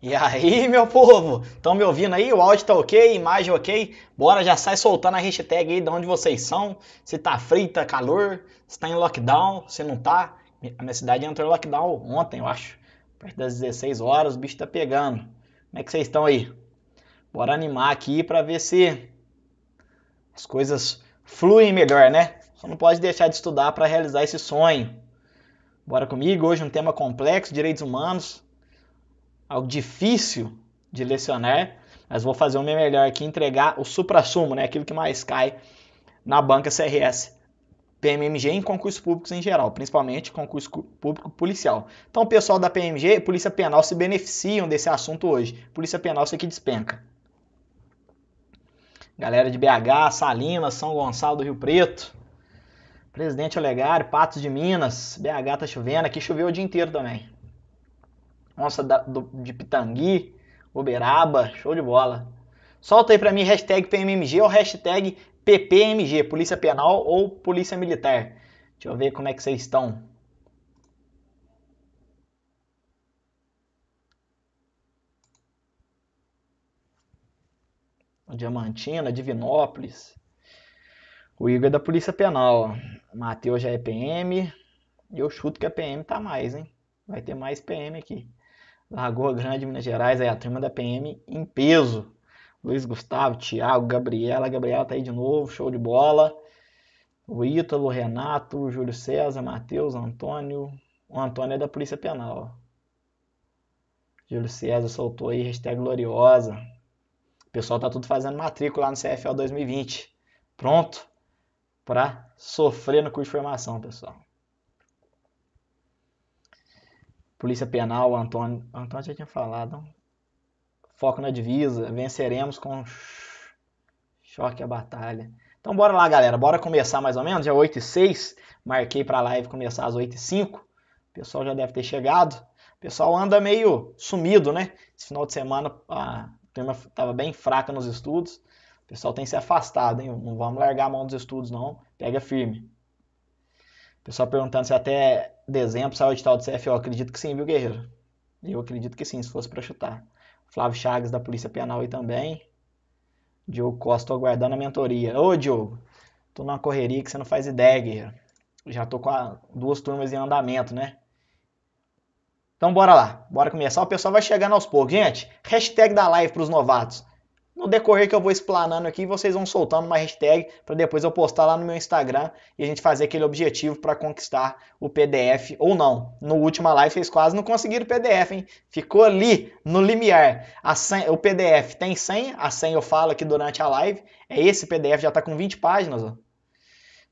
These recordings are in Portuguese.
E aí, meu povo? Estão me ouvindo aí? O áudio tá ok? Imagem ok? Bora, já sai soltando a hashtag aí de onde vocês são. Se tá frio, tá calor, se tá em lockdown, se não tá. A minha cidade entrou em lockdown ontem, eu acho. Perto das 16 horas, o bicho tá pegando. Como é que vocês estão aí? Bora animar aqui para ver se as coisas fluem melhor, né? Só não pode deixar de estudar para realizar esse sonho. Bora comigo, hoje um tema complexo, direitos humanos algo difícil de lecionar, mas vou fazer o meu melhor aqui entregar o supra-sumo, né? aquilo que mais cai na banca CRS. PMMG em concursos públicos em geral, principalmente concurso público policial. Então, o pessoal da PMG, Polícia Penal, se beneficiam desse assunto hoje. Polícia Penal, isso aqui despenca. Galera de BH, Salinas, São Gonçalo do Rio Preto, Presidente Olegário, Patos de Minas, BH tá chovendo, aqui choveu o dia inteiro também onça da, do, de Pitangui, Uberaba, show de bola. Solta aí para mim hashtag PMMG ou hashtag PPMG, Polícia Penal ou Polícia Militar. Deixa eu ver como é que vocês estão. Diamantina, Divinópolis. O Igor é da Polícia Penal. O Matheus já é PM. E eu chuto que a PM tá mais, hein? Vai ter mais PM aqui. Lagoa Grande, Minas Gerais, aí a turma da PM em peso. Luiz Gustavo, Thiago, Gabriela, Gabriela tá aí de novo, show de bola. O Ítalo, Renato, Júlio César, Matheus, Antônio. O Antônio é da Polícia Penal. Júlio César soltou aí, hashtag gloriosa. O pessoal tá tudo fazendo matrícula lá no CFL 2020. Pronto para sofrer no curso de formação, pessoal. Polícia Penal, Antônio. Antônio já tinha falado. Foco na divisa, venceremos com choque a batalha. Então bora lá, galera. Bora começar mais ou menos. Já 8 e 6. Marquei para a live começar às 8 e 5. O pessoal já deve ter chegado. O pessoal anda meio sumido, né? Esse final de semana a turma estava bem fraca nos estudos. O pessoal tem se afastado, hein? Não vamos largar a mão dos estudos, não. Pega firme. Pessoal perguntando se até dezembro sai o edital do CFO. Acredito que sim, viu, Guerreiro? Eu acredito que sim, se fosse para chutar. Flávio Chagas, da Polícia Penal, aí também. Diogo Costa, tô aguardando a mentoria. Ô, Diogo, tô numa correria que você não faz ideia, Guerreiro. Já tô com a, duas turmas em andamento, né? Então bora lá, bora começar. O pessoal vai chegando aos poucos. Gente, hashtag da live para os novatos no decorrer que eu vou explanando aqui, vocês vão soltando uma hashtag para depois eu postar lá no meu Instagram e a gente fazer aquele objetivo para conquistar o PDF ou não. No última live vocês quase não conseguiram o PDF, hein? Ficou ali no limiar. Senha, o PDF tem senha, a senha eu falo aqui durante a live. É esse PDF já está com 20 páginas, ó.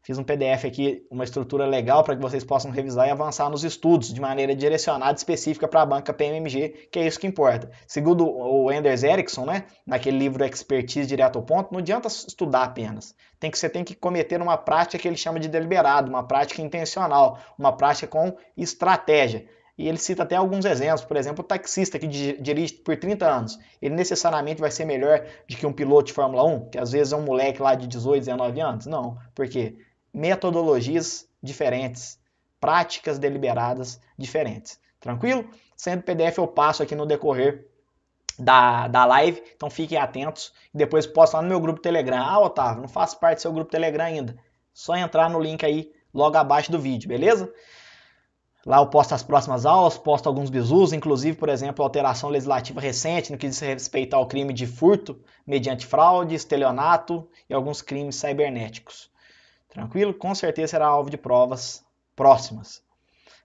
Fiz um PDF aqui, uma estrutura legal para que vocês possam revisar e avançar nos estudos de maneira direcionada específica para a banca PMMG, que é isso que importa. Segundo o Anders Ericsson, né, naquele livro Expertise Direto ao Ponto, não adianta estudar apenas. Tem que você tem que cometer uma prática que ele chama de deliberado, uma prática intencional, uma prática com estratégia. E ele cita até alguns exemplos, por exemplo, o taxista que dirige por 30 anos, ele necessariamente vai ser melhor do que um piloto de Fórmula 1, que às vezes é um moleque lá de 18, 19 anos? Não, porque metodologias diferentes, práticas deliberadas diferentes. Tranquilo? Sendo PDF eu passo aqui no decorrer da, da live, então fiquem atentos. Depois posto lá no meu grupo Telegram. Ah, Otávio, não faço parte do seu grupo Telegram ainda. Só entrar no link aí logo abaixo do vídeo, beleza? Lá eu posto as próximas aulas, posto alguns bisus, inclusive, por exemplo, alteração legislativa recente no que diz respeito ao crime de furto mediante fraude, estelionato e alguns crimes cibernéticos. Tranquilo? Com certeza será alvo de provas próximas.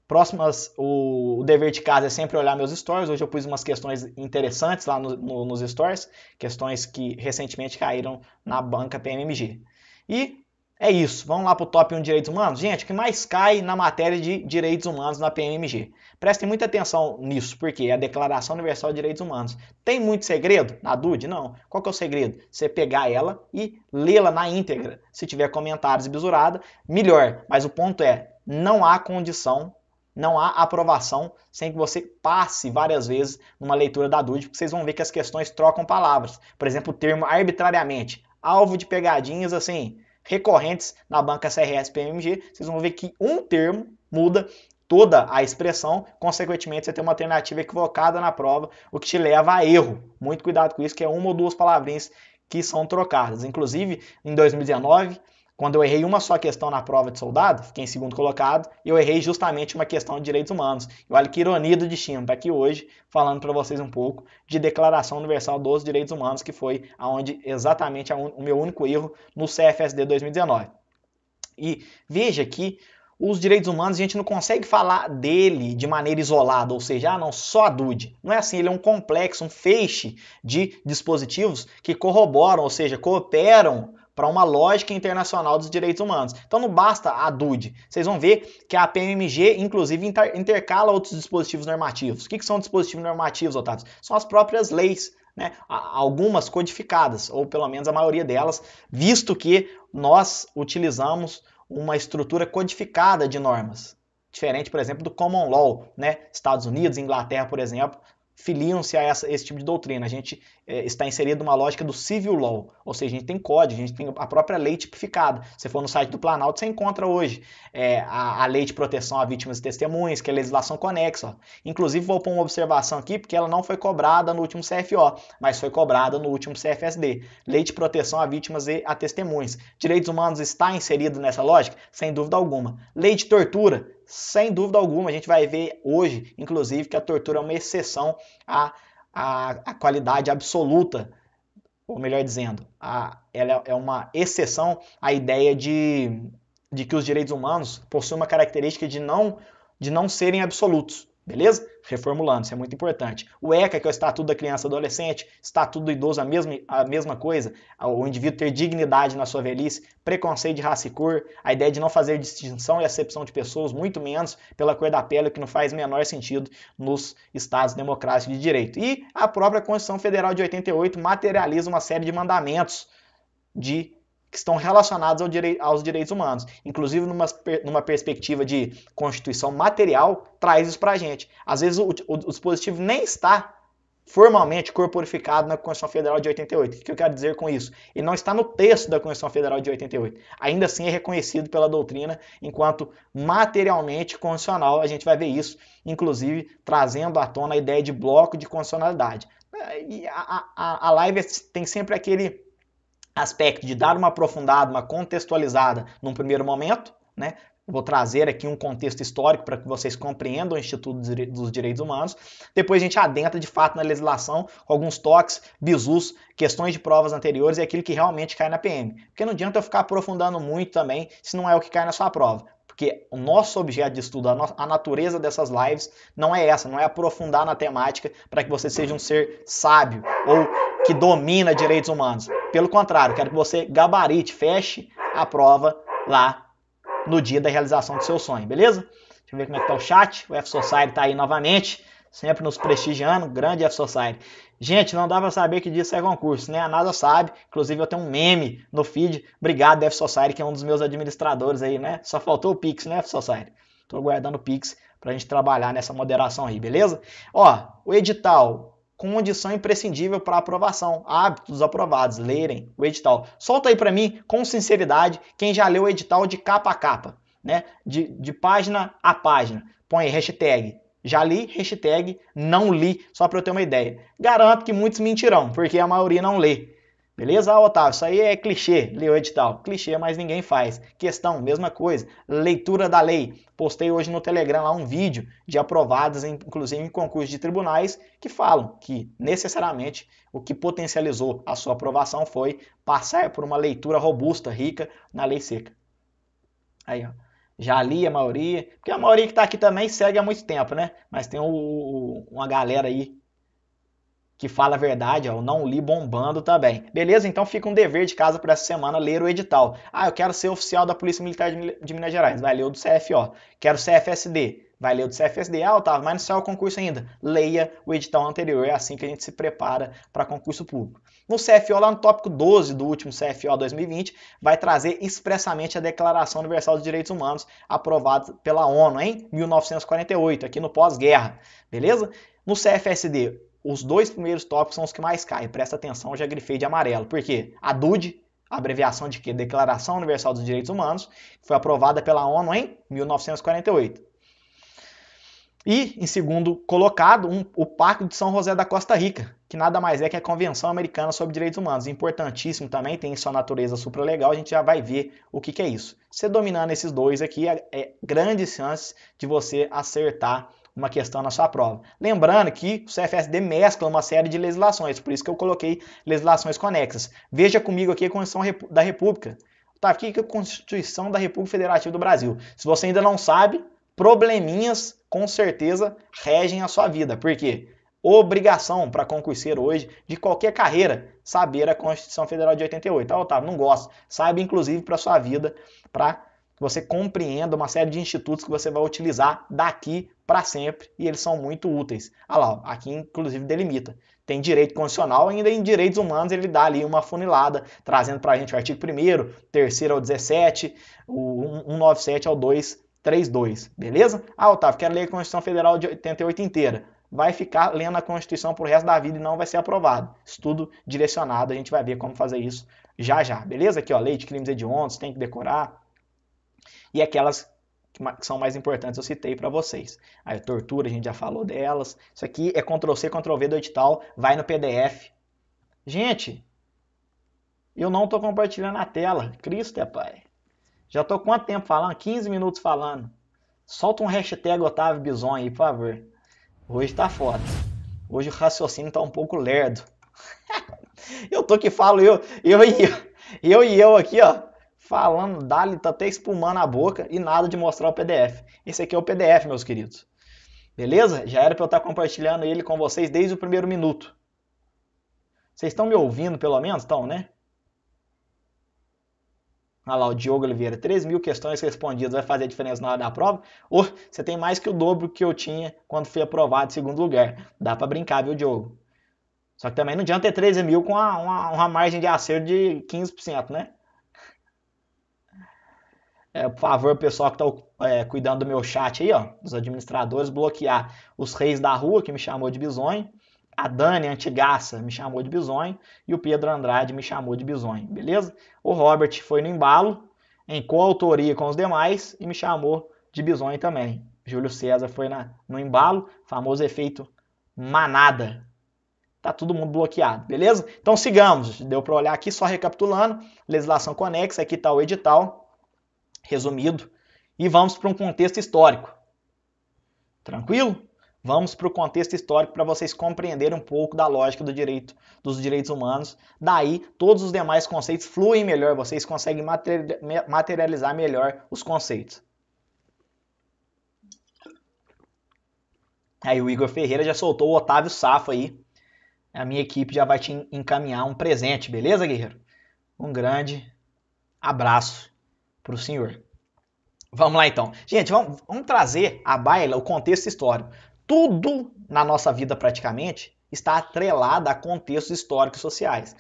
Próximas, o, o, dever de casa é sempre olhar meus stories. Hoje eu pus umas questões interessantes lá no, no, nos stories, questões que recentemente caíram na banca PMMG. E é isso. Vamos lá para o top 1 direitos humanos? Gente, o que mais cai na matéria de direitos humanos na PMG? Prestem muita atenção nisso, porque é a Declaração Universal de Direitos Humanos. Tem muito segredo na DUD? Não. Qual que é o segredo? Você pegar ela e lê-la na íntegra. Se tiver comentários e besurada, melhor. Mas o ponto é, não há condição, não há aprovação sem que você passe várias vezes numa leitura da DUD, porque vocês vão ver que as questões trocam palavras. Por exemplo, o termo arbitrariamente, alvo de pegadinhas assim recorrentes na banca CRS PMG, vocês vão ver que um termo muda toda a expressão, consequentemente você tem uma alternativa equivocada na prova, o que te leva a erro. Muito cuidado com isso, que é uma ou duas palavrinhas que são trocadas. Inclusive, em 2019, quando eu errei uma só questão na prova de soldado, fiquei em segundo colocado, e eu errei justamente uma questão de direitos humanos. E olha que ironia do destino, tá aqui hoje falando para vocês um pouco de Declaração Universal dos Direitos Humanos, que foi aonde exatamente o meu único erro no CFSD 2019. E veja que os direitos humanos a gente não consegue falar dele de maneira isolada, ou seja, ah, não, só a DUD. Não é assim, ele é um complexo, um feixe de dispositivos que corroboram, ou seja, cooperam para uma lógica internacional dos direitos humanos. Então não basta a DUD. Vocês vão ver que a PMMG, inclusive, intercala outros dispositivos normativos. O que, que são dispositivos normativos, Otávio? São as próprias leis. Né, algumas codificadas, ou pelo menos a maioria delas, visto que nós utilizamos uma estrutura codificada de normas. Diferente, por exemplo, do common law, né? Estados Unidos, Inglaterra, por exemplo, filiam-se a essa, esse tipo de doutrina. A gente é, está inserido numa lógica do civil law, ou seja, a gente tem código, a gente tem a própria lei tipificada. Se for no site do Planalto, você encontra hoje é, a, a, lei de proteção a vítimas e testemunhas, que é a legislação conexa. Inclusive, vou pôr uma observação aqui, porque ela não foi cobrada no último CFO, mas foi cobrada no último CFSD. Lei de proteção a vítimas e a testemunhas. Direitos humanos está inserido nessa lógica? Sem dúvida alguma. Lei de tortura sem dúvida alguma. A gente vai ver hoje, inclusive, que a tortura é uma exceção à, à, à qualidade absoluta, ou melhor dizendo, a, ela é uma exceção à ideia de, de que os direitos humanos possuem uma característica de não, de não serem absolutos, beleza? reformulando, isso é muito importante. O ECA, que é o Estatuto da Criança e Adolescente, Estatuto do Idoso, a mesma, a mesma coisa, o indivíduo ter dignidade na sua velhice, preconceito de raça e cor, a ideia de não fazer distinção e acepção de pessoas, muito menos pela cor da pele, o que não faz menor sentido nos Estados democráticos de direito. E a própria Constituição Federal de 88 materializa uma série de mandamentos de que estão relacionados ao direi aos direitos humanos. Inclusive, numa, numa perspectiva de constituição material, traz isso para a gente. Às vezes, o, o, o, dispositivo nem está formalmente corporificado na Constituição Federal de 88. O que eu quero dizer com isso? Ele não está no texto da Constituição Federal de 88. Ainda assim, é reconhecido pela doutrina enquanto materialmente constitucional. A gente vai ver isso, inclusive, trazendo à tona a ideia de bloco de constitucionalidade. É, e a, a, a live tem sempre aquele aspecto de dar uma aprofundada, uma contextualizada num primeiro momento, né? Vou trazer aqui um contexto histórico para que vocês compreendam o Instituto dos Direitos Humanos. Depois a gente adentra de fato na legislação com alguns toques, bisus, questões de provas anteriores e aquilo que realmente cai na PM. Porque não adianta eu ficar aprofundando muito também se não é o que cai na sua prova. Porque o nosso objeto de estudo, a, natureza dessas lives, não é essa, não é aprofundar na temática para que você seja um ser sábio ou que domina direitos humanos. Pelo contrário, quero que você gabarite, feche a prova lá no dia da realização do seu sonho, beleza? Deixa eu ver como é que tá o chat. O F Society tá aí novamente, sempre nos prestigiando, grande F Society. Gente, não dá para saber que dia sai é concurso, né? A NASA sabe. Inclusive, eu tenho um meme no feed. Obrigado, F Society, que é um dos meus administradores aí, né? Só faltou o Pix, né, F Society? Tô guardando o Pix pra gente trabalhar nessa moderação aí, beleza? Ó, o edital condição imprescindível para aprovação. Hábitos aprovados, lerem o edital. Solta aí para mim, com sinceridade, quem já leu o edital de capa a capa, né? De, de página a página. Põe aí, hashtag já li, hashtag não li, só para eu ter uma ideia. Garanto que muitos mentirão, porque a maioria não lê. Beleza, Otávio? Isso aí é clichê, leu edital. Clichê, mas ninguém faz. Questão, mesma coisa. Leitura da lei. Postei hoje no Telegram lá um vídeo de aprovadas, inclusive em concurso de tribunais, que falam que necessariamente o que potencializou a sua aprovação foi passar por uma leitura robusta, rica na lei seca. Aí, ó. Já li a maioria, porque a maioria que está aqui também segue há muito tempo, né? Mas tem o, uma galera aí que fala a verdade, ó, eu não li bombando também. Beleza? Então fica um dever de casa para essa semana ler o edital. Ah, eu quero ser oficial da Polícia Militar de Minas Gerais. Vai ler o do CFO. Quero CFSD. Vai ler o do CFSD. Ah, Otávio, mas não saiu o concurso ainda. Leia o edital anterior. É assim que a gente se prepara para concurso público. No CFO, lá no tópico 12 do último CFO 2020, vai trazer expressamente a Declaração Universal dos Direitos Humanos, aprovada pela ONU em 1948, aqui no pós-guerra. Beleza? No CFSD, os dois primeiros tópicos são os que mais caem. Presta atenção, já grifei de amarelo. Por quê? A DUD, abreviação de quê? Declaração Universal dos Direitos Humanos, foi aprovada pela ONU em 1948. E, em segundo colocado, um, o Pacto de São José da Costa Rica, que nada mais é que a Convenção Americana sobre Direitos Humanos. Importantíssimo também, tem sua natureza supralegal, a gente já vai ver o que, que é isso. Você dominando esses dois aqui, é, é grandes chances de você acertar uma questão na sua prova. Lembrando que o CFSD mescla uma série de legislações, por isso que eu coloquei legislações conexas. Veja comigo aqui a Constituição da República. Tá aqui que é a Constituição da República Federativa do Brasil. Se você ainda não sabe, probleminhas com certeza regem a sua vida. Por quê? Obrigação para concurseiro hoje de qualquer carreira saber a Constituição Federal de 88. Tá, Otávio, não gosto. Sabe inclusive para sua vida, para que você compreenda uma série de institutos que você vai utilizar daqui para sempre e eles são muito úteis. Ah lá, aqui inclusive delimita. Tem direito constitucional, ainda em direitos humanos ele dá ali uma funilada, trazendo para a gente o artigo 1, 3 ao 17, o 197 ao 232, beleza? Ah, Otávio, quero ler a Constituição Federal de 88 inteira. Vai ficar lendo a Constituição para o resto da vida e não vai ser aprovado. Estudo direcionado, a gente vai ver como fazer isso já já, beleza? Aqui, ó, lei de crimes hediondos, tem que decorar e aquelas que são mais importantes eu citei para vocês. A tortura, a gente já falou delas. Isso aqui é Ctrl-C, Ctrl-V do edital, vai no PDF. Gente, eu não estou compartilhando a tela. Cristo é Pai. Já estou quanto tempo falando? 15 minutos falando. Solta um hashtag Otávio Bison aí, por favor. Hoje está foda. Hoje o raciocínio está um pouco lerdo. eu tô que falo eu, eu eu, eu e eu aqui, ó falando, dali tá até espumando a boca e nada de mostrar o PDF. Esse aqui é o PDF, meus queridos. Beleza? Já era para eu estar compartilhando ele com vocês desde o primeiro minuto. Vocês estão me ouvindo, pelo menos? Estão, né? Olha lá, o Diogo Oliveira, 3 mil questões respondidas, vai fazer diferença na hora da prova? Ou oh, você tem mais que o dobro que eu tinha quando fui aprovado em segundo lugar. Dá para brincar, viu, Diogo? Só que também não adianta ter 13 mil com uma, uma, uma margem de acerto de 15%, né? É, por favor, pessoal que está é, cuidando do meu chat aí, ó, dos administradores, bloquear os reis da rua, que me chamou de bisonho. A Dani Antigaça me chamou de bisonho. E o Pedro Andrade me chamou de bisonho, beleza? O Robert foi no embalo, em coautoria com os demais, e me chamou de bisonho também. Júlio César foi na, no embalo, famoso efeito manada. Tá todo mundo bloqueado, beleza? Então sigamos. Deu para olhar aqui, só recapitulando. Legislação conexa, aqui está o edital resumido, e vamos para um contexto histórico. Tranquilo? Vamos para o contexto histórico para vocês compreenderem um pouco da lógica do direito, dos direitos humanos. Daí, todos os demais conceitos fluem melhor, vocês conseguem materializar melhor os conceitos. Aí o Igor Ferreira já soltou o Otávio Safo aí. A minha equipe já vai te encaminhar um presente, beleza, guerreiro? Um grande abraço para o senhor. Vamos lá então. Gente, vamos, vamos trazer a baila, o contexto histórico. Tudo na nossa vida praticamente está atrelado a contextos históricos sociais.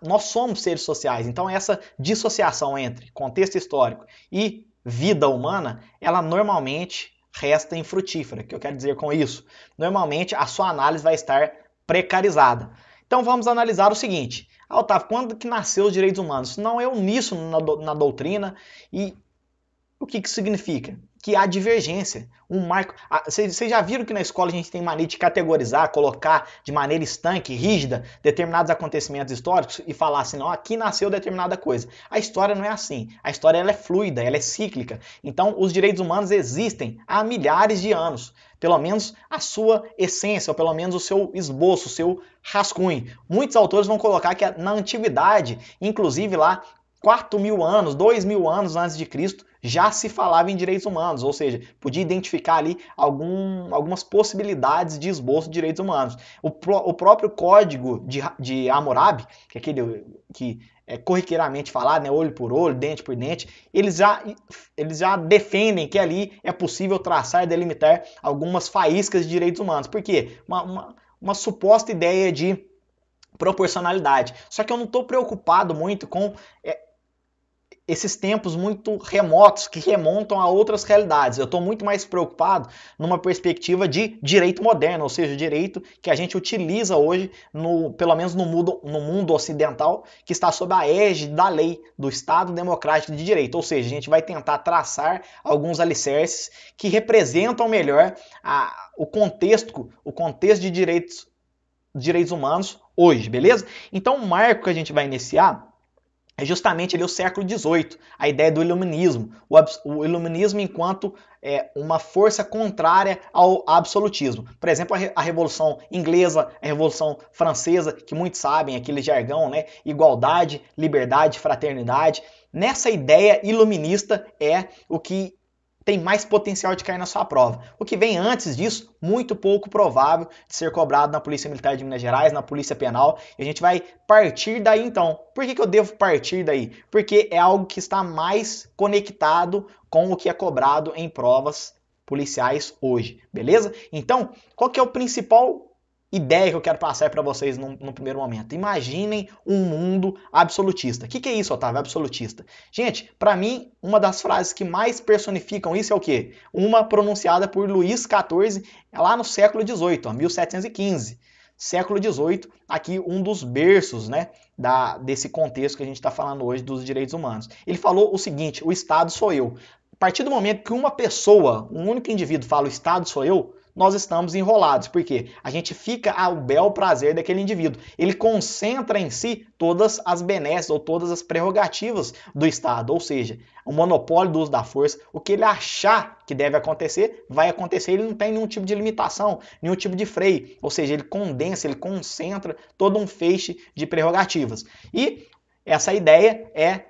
Nós somos seres sociais, então essa dissociação entre contexto histórico e vida humana, ela normalmente resta infrutífera. O que eu quero dizer com isso? Normalmente a sua análise vai estar precarizada. Então vamos analisar o seguinte: ah, Otávio, quando que nasceu os direitos humanos? Não é uníssono na, do, na doutrina. E o que, que significa? que há divergência. Um marco. Vocês ah, já viram que na escola a gente tem mania de categorizar, colocar de maneira estanque, rígida, determinados acontecimentos históricos e falar assim, não, aqui nasceu determinada coisa. A história não é assim. A história ela é fluida, ela é cíclica. Então, os direitos humanos existem há milhares de anos. Pelo menos a sua essência, ou pelo menos o seu esboço, o seu rascunho. Muitos autores vão colocar que é na antiguidade, inclusive lá 4 mil anos, 2 mil anos antes de Cristo, já se falava em direitos humanos, ou seja, podia identificar ali algum, algumas possibilidades de esboço de direitos humanos. O, pro, o próprio código de, de Hammurabi, que é aquele que é corriqueiramente falado, né, olho por olho, dente por dente, eles já, eles já defendem que ali é possível traçar e delimitar algumas faíscas de direitos humanos. Por quê? uma, uma, uma suposta ideia de proporcionalidade. Só que eu não estou preocupado muito com é, esses tempos muito remotos que remontam a outras realidades. Eu estou muito mais preocupado numa perspectiva de direito moderno, ou seja, direito que a gente utiliza hoje, no, pelo menos no mundo, no mundo ocidental, que está sob a égide da lei do Estado Democrático de Direito. Ou seja, a gente vai tentar traçar alguns alicerces que representam melhor a, o contexto, o contexto de direitos, direitos humanos hoje, beleza? Então, o marco que a gente vai iniciar é justamente ali o século XVIII, a ideia do iluminismo, o, o iluminismo enquanto é, uma força contrária ao absolutismo. Por exemplo, a, Re a, Revolução Inglesa, a Revolução Francesa, que muitos sabem, aquele jargão, né? Igualdade, liberdade, fraternidade. Nessa ideia iluminista é o que tem mais potencial de cair na sua prova. O que vem antes disso, muito pouco provável de ser cobrado na Polícia Militar de Minas Gerais, na Polícia Penal. E a gente vai partir daí então. Por que, que eu devo partir daí? Porque é algo que está mais conectado com o que é cobrado em provas policiais hoje, beleza? Então, qual que é o principal ideia que eu quero passar é para vocês no, no, primeiro momento. Imaginem um mundo absolutista. O que, que, é isso, Otávio? Absolutista. Gente, para mim, uma das frases que mais personificam isso é o quê? Uma pronunciada por Luís XIV lá no século XVIII, 1715. Século XVIII, aqui um dos berços né, da, desse contexto que a gente está falando hoje dos direitos humanos. Ele falou o seguinte: o Estado sou eu. A partir do momento que uma pessoa, um único indivíduo, fala o Estado sou eu, nós estamos enrolados, porque a gente fica ao bel prazer daquele indivíduo. Ele concentra em si todas as benesses ou todas as prerrogativas do Estado, ou seja, o monopólio do uso da força, o que ele achar que deve acontecer, vai acontecer, ele não tem nenhum tipo de limitação, nenhum tipo de freio, ou seja, ele condensa, ele concentra todo um feixe de prerrogativas. E essa ideia é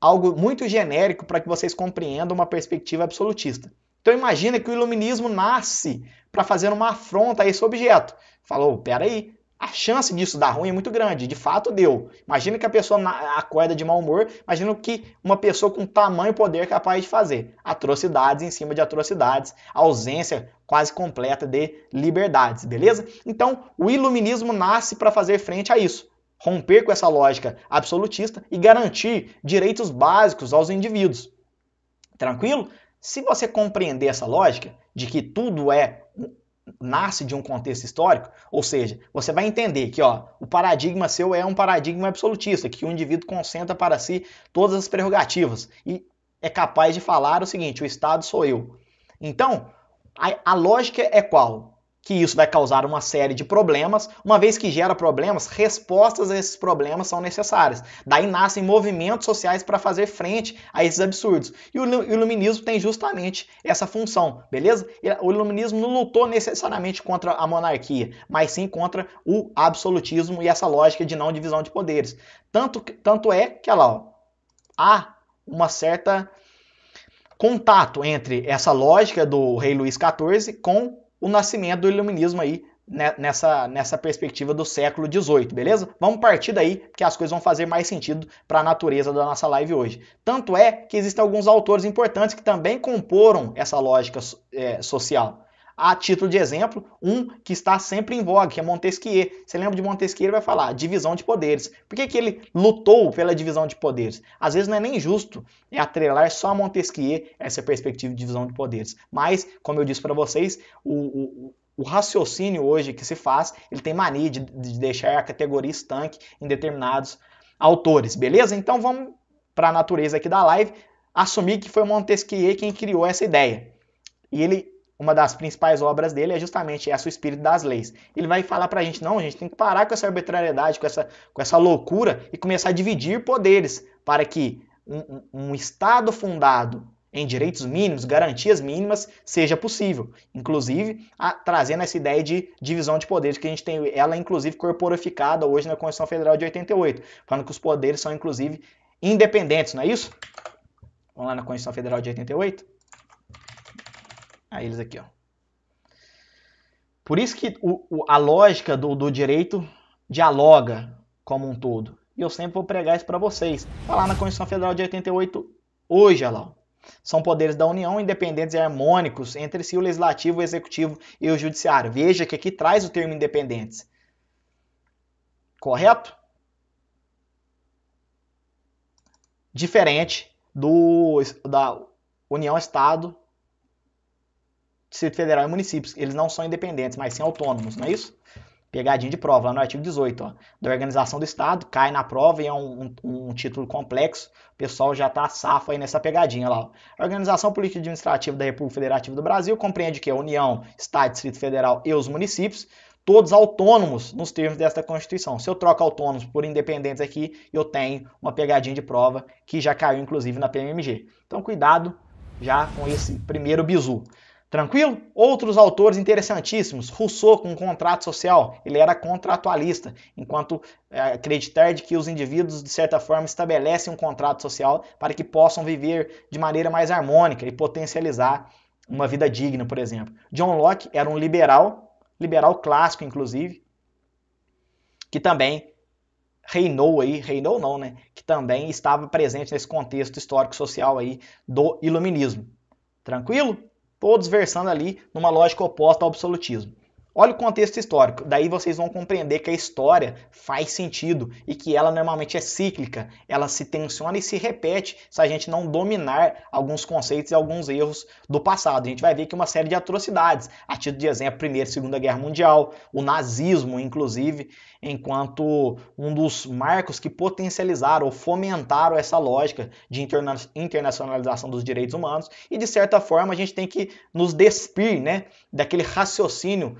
algo muito genérico para que vocês compreendam uma perspectiva absolutista. Então imagina que o iluminismo nasce para fazer uma afronta a esse objeto. Falou, peraí, a chance disso dar ruim é muito grande. De fato, deu. Imagina que a pessoa acorda de mau humor, imagina que uma pessoa com tamanho poder é capaz de fazer. Atrocidades em cima de atrocidades, ausência quase completa de liberdades, beleza? Então, o iluminismo nasce para fazer frente a isso. Romper com essa lógica absolutista e garantir direitos básicos aos indivíduos. Tranquilo? Se você compreender essa lógica de que tudo é nasce de um contexto histórico, ou seja, você vai entender que ó, o paradigma seu é um paradigma absolutista, que o indivíduo concentra para si todas as prerrogativas e é capaz de falar o seguinte: o Estado sou eu. Então, a, a lógica é qual? que isso vai causar uma série de problemas, uma vez que gera problemas, respostas a esses problemas são necessárias. Daí nascem movimentos sociais para fazer frente a esses absurdos. E o iluminismo tem justamente essa função, beleza? O iluminismo não lutou necessariamente contra a monarquia, mas sim contra o absolutismo e essa lógica de não divisão de poderes. Tanto, tanto é que, ela ó, há uma certa contato entre essa lógica do rei Luís XIV com o nascimento do iluminismo aí né, nessa, nessa perspectiva do século XVIII, beleza? Vamos partir daí, que as coisas vão fazer mais sentido para a natureza da nossa live hoje. Tanto é que existem alguns autores importantes que também comporam essa lógica é, social a título de exemplo, um que está sempre em voga, que é Montesquieu. Você lembra de Montesquieu? Ele vai falar divisão de poderes. Por que, que ele lutou pela divisão de poderes? Às vezes não é nem justo é atrelar só a Montesquieu essa perspectiva de divisão de poderes. Mas, como eu disse para vocês, o, o o raciocínio hoje que se faz, ele tem mania de, de, deixar a categoria estanque em determinados autores, beleza? Então vamos para a natureza aqui da live, assumir que foi Montesquieu quem criou essa ideia. E ele uma das principais obras dele é justamente essa, o espírito das leis. Ele vai falar para a gente, não, a gente tem que parar com essa arbitrariedade, com essa, com essa loucura e começar a dividir poderes para que um, um Estado fundado em direitos mínimos, garantias mínimas, seja possível. Inclusive, a, trazendo essa ideia de divisão de poderes, que a gente tem ela, inclusive, corporificada hoje na Constituição Federal de 88, falando que os poderes são, inclusive, independentes, não é isso? Vamos lá na Constituição Federal de 88? a eles aqui. Ó. Por isso que o, o, a lógica do, do direito dialoga como um todo. E eu sempre vou pregar isso para vocês. Está lá na Constituição Federal de 88, hoje, olha lá. São poderes da União independentes e harmônicos entre si o legislativo, o executivo e o judiciário. Veja que aqui traz o termo independentes. Correto? Diferente do da União Estado Distrito Federal e municípios. Eles não são independentes, mas sim autônomos, não é isso? Pegadinha de prova, lá no artigo 18, ó, da organização do Estado, cai na prova e é um, um, um título complexo. O pessoal já está safo aí nessa pegadinha lá. Ó. A organização Política Administrativa da República Federativa do Brasil compreende que a União, Estado, Distrito Federal e os municípios, todos autônomos nos termos desta Constituição. Se eu troco autônomos por independentes aqui, eu tenho uma pegadinha de prova que já caiu, inclusive, na PMMG. Então, cuidado já com esse primeiro bizu. Tranquilo? Outros autores interessantíssimos. Rousseau, com um contrato social, ele era contratualista, enquanto é, acreditar de que os indivíduos, de certa forma, estabelecem um contrato social para que possam viver de maneira mais harmônica e potencializar uma vida digna, por exemplo. John Locke era um liberal, liberal clássico, inclusive, que também reinou aí, reinou não, né? Que também estava presente nesse contexto histórico-social aí do iluminismo. Tranquilo? todos versando ali numa lógica oposta ao absolutismo. Olha o contexto histórico, daí vocês vão compreender que a história faz sentido e que ela normalmente é cíclica, ela se tensiona e se repete se a gente não dominar alguns conceitos e alguns erros do passado. A gente vai ver que uma série de atrocidades, a título de exemplo, Primeira e Segunda Guerra Mundial, o nazismo, inclusive, enquanto um dos marcos que potencializaram ou fomentaram essa lógica de interna internacionalização dos direitos humanos e de certa forma a gente tem que nos despir, né, daquele raciocínio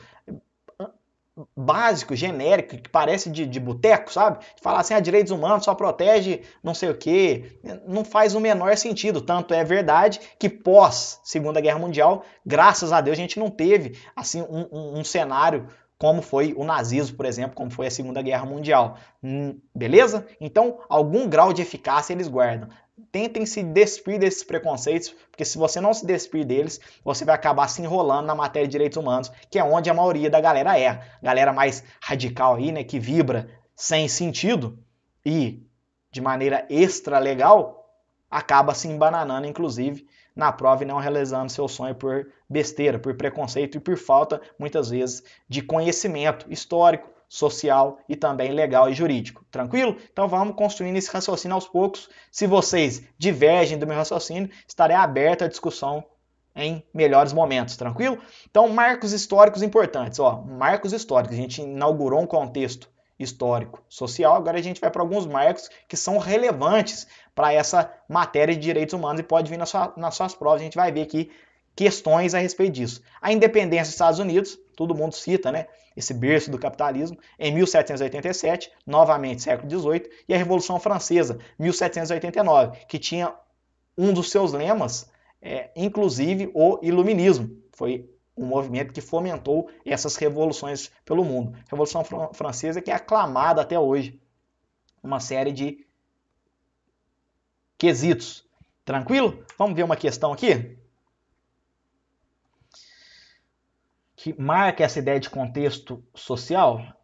básico, genérico, que parece de, de boteco, sabe? Falar assim, a ah, direitos humanos só protege não sei o quê, não faz o menor sentido. Tanto é verdade que pós Segunda Guerra Mundial, graças a Deus, a gente não teve assim um, um, um cenário como foi o nazismo, por exemplo, como foi a Segunda Guerra Mundial. Hum, beleza? Então, algum grau de eficácia eles guardam. Tentem se despir desses preconceitos, porque se você não se despir deles, você vai acabar se enrolando na matéria de direitos humanos, que é onde a maioria da galera é Galera mais radical aí, né, que vibra sem sentido e de maneira extra legal, acaba se embananando, inclusive, na prova e não realizando seu sonho por besteira, por preconceito e por falta, muitas vezes, de conhecimento histórico, social e também legal e jurídico. Tranquilo? Então vamos construindo esse raciocínio aos poucos. Se vocês divergem do meu raciocínio, estarei aberto à discussão em melhores momentos, tranquilo? Então, marcos históricos importantes, ó, marcos históricos. A gente inaugurou um contexto histórico, social. Agora a gente vai para alguns marcos que são relevantes para essa matéria de direitos humanos e pode vir na sua, nas suas provas. A gente vai ver aqui questões a respeito disso. A independência dos Estados Unidos, todo mundo cita, né? Esse berço do capitalismo, em 1787, novamente século XVIII, e a Revolução Francesa, 1789, que tinha um dos seus lemas, é, inclusive o iluminismo. Foi um movimento que fomentou essas revoluções pelo mundo. Revolução Francesa que é aclamada até hoje, uma série de quesitos. Tranquilo? Vamos ver uma questão aqui? Que marca essa ideia de contexto social.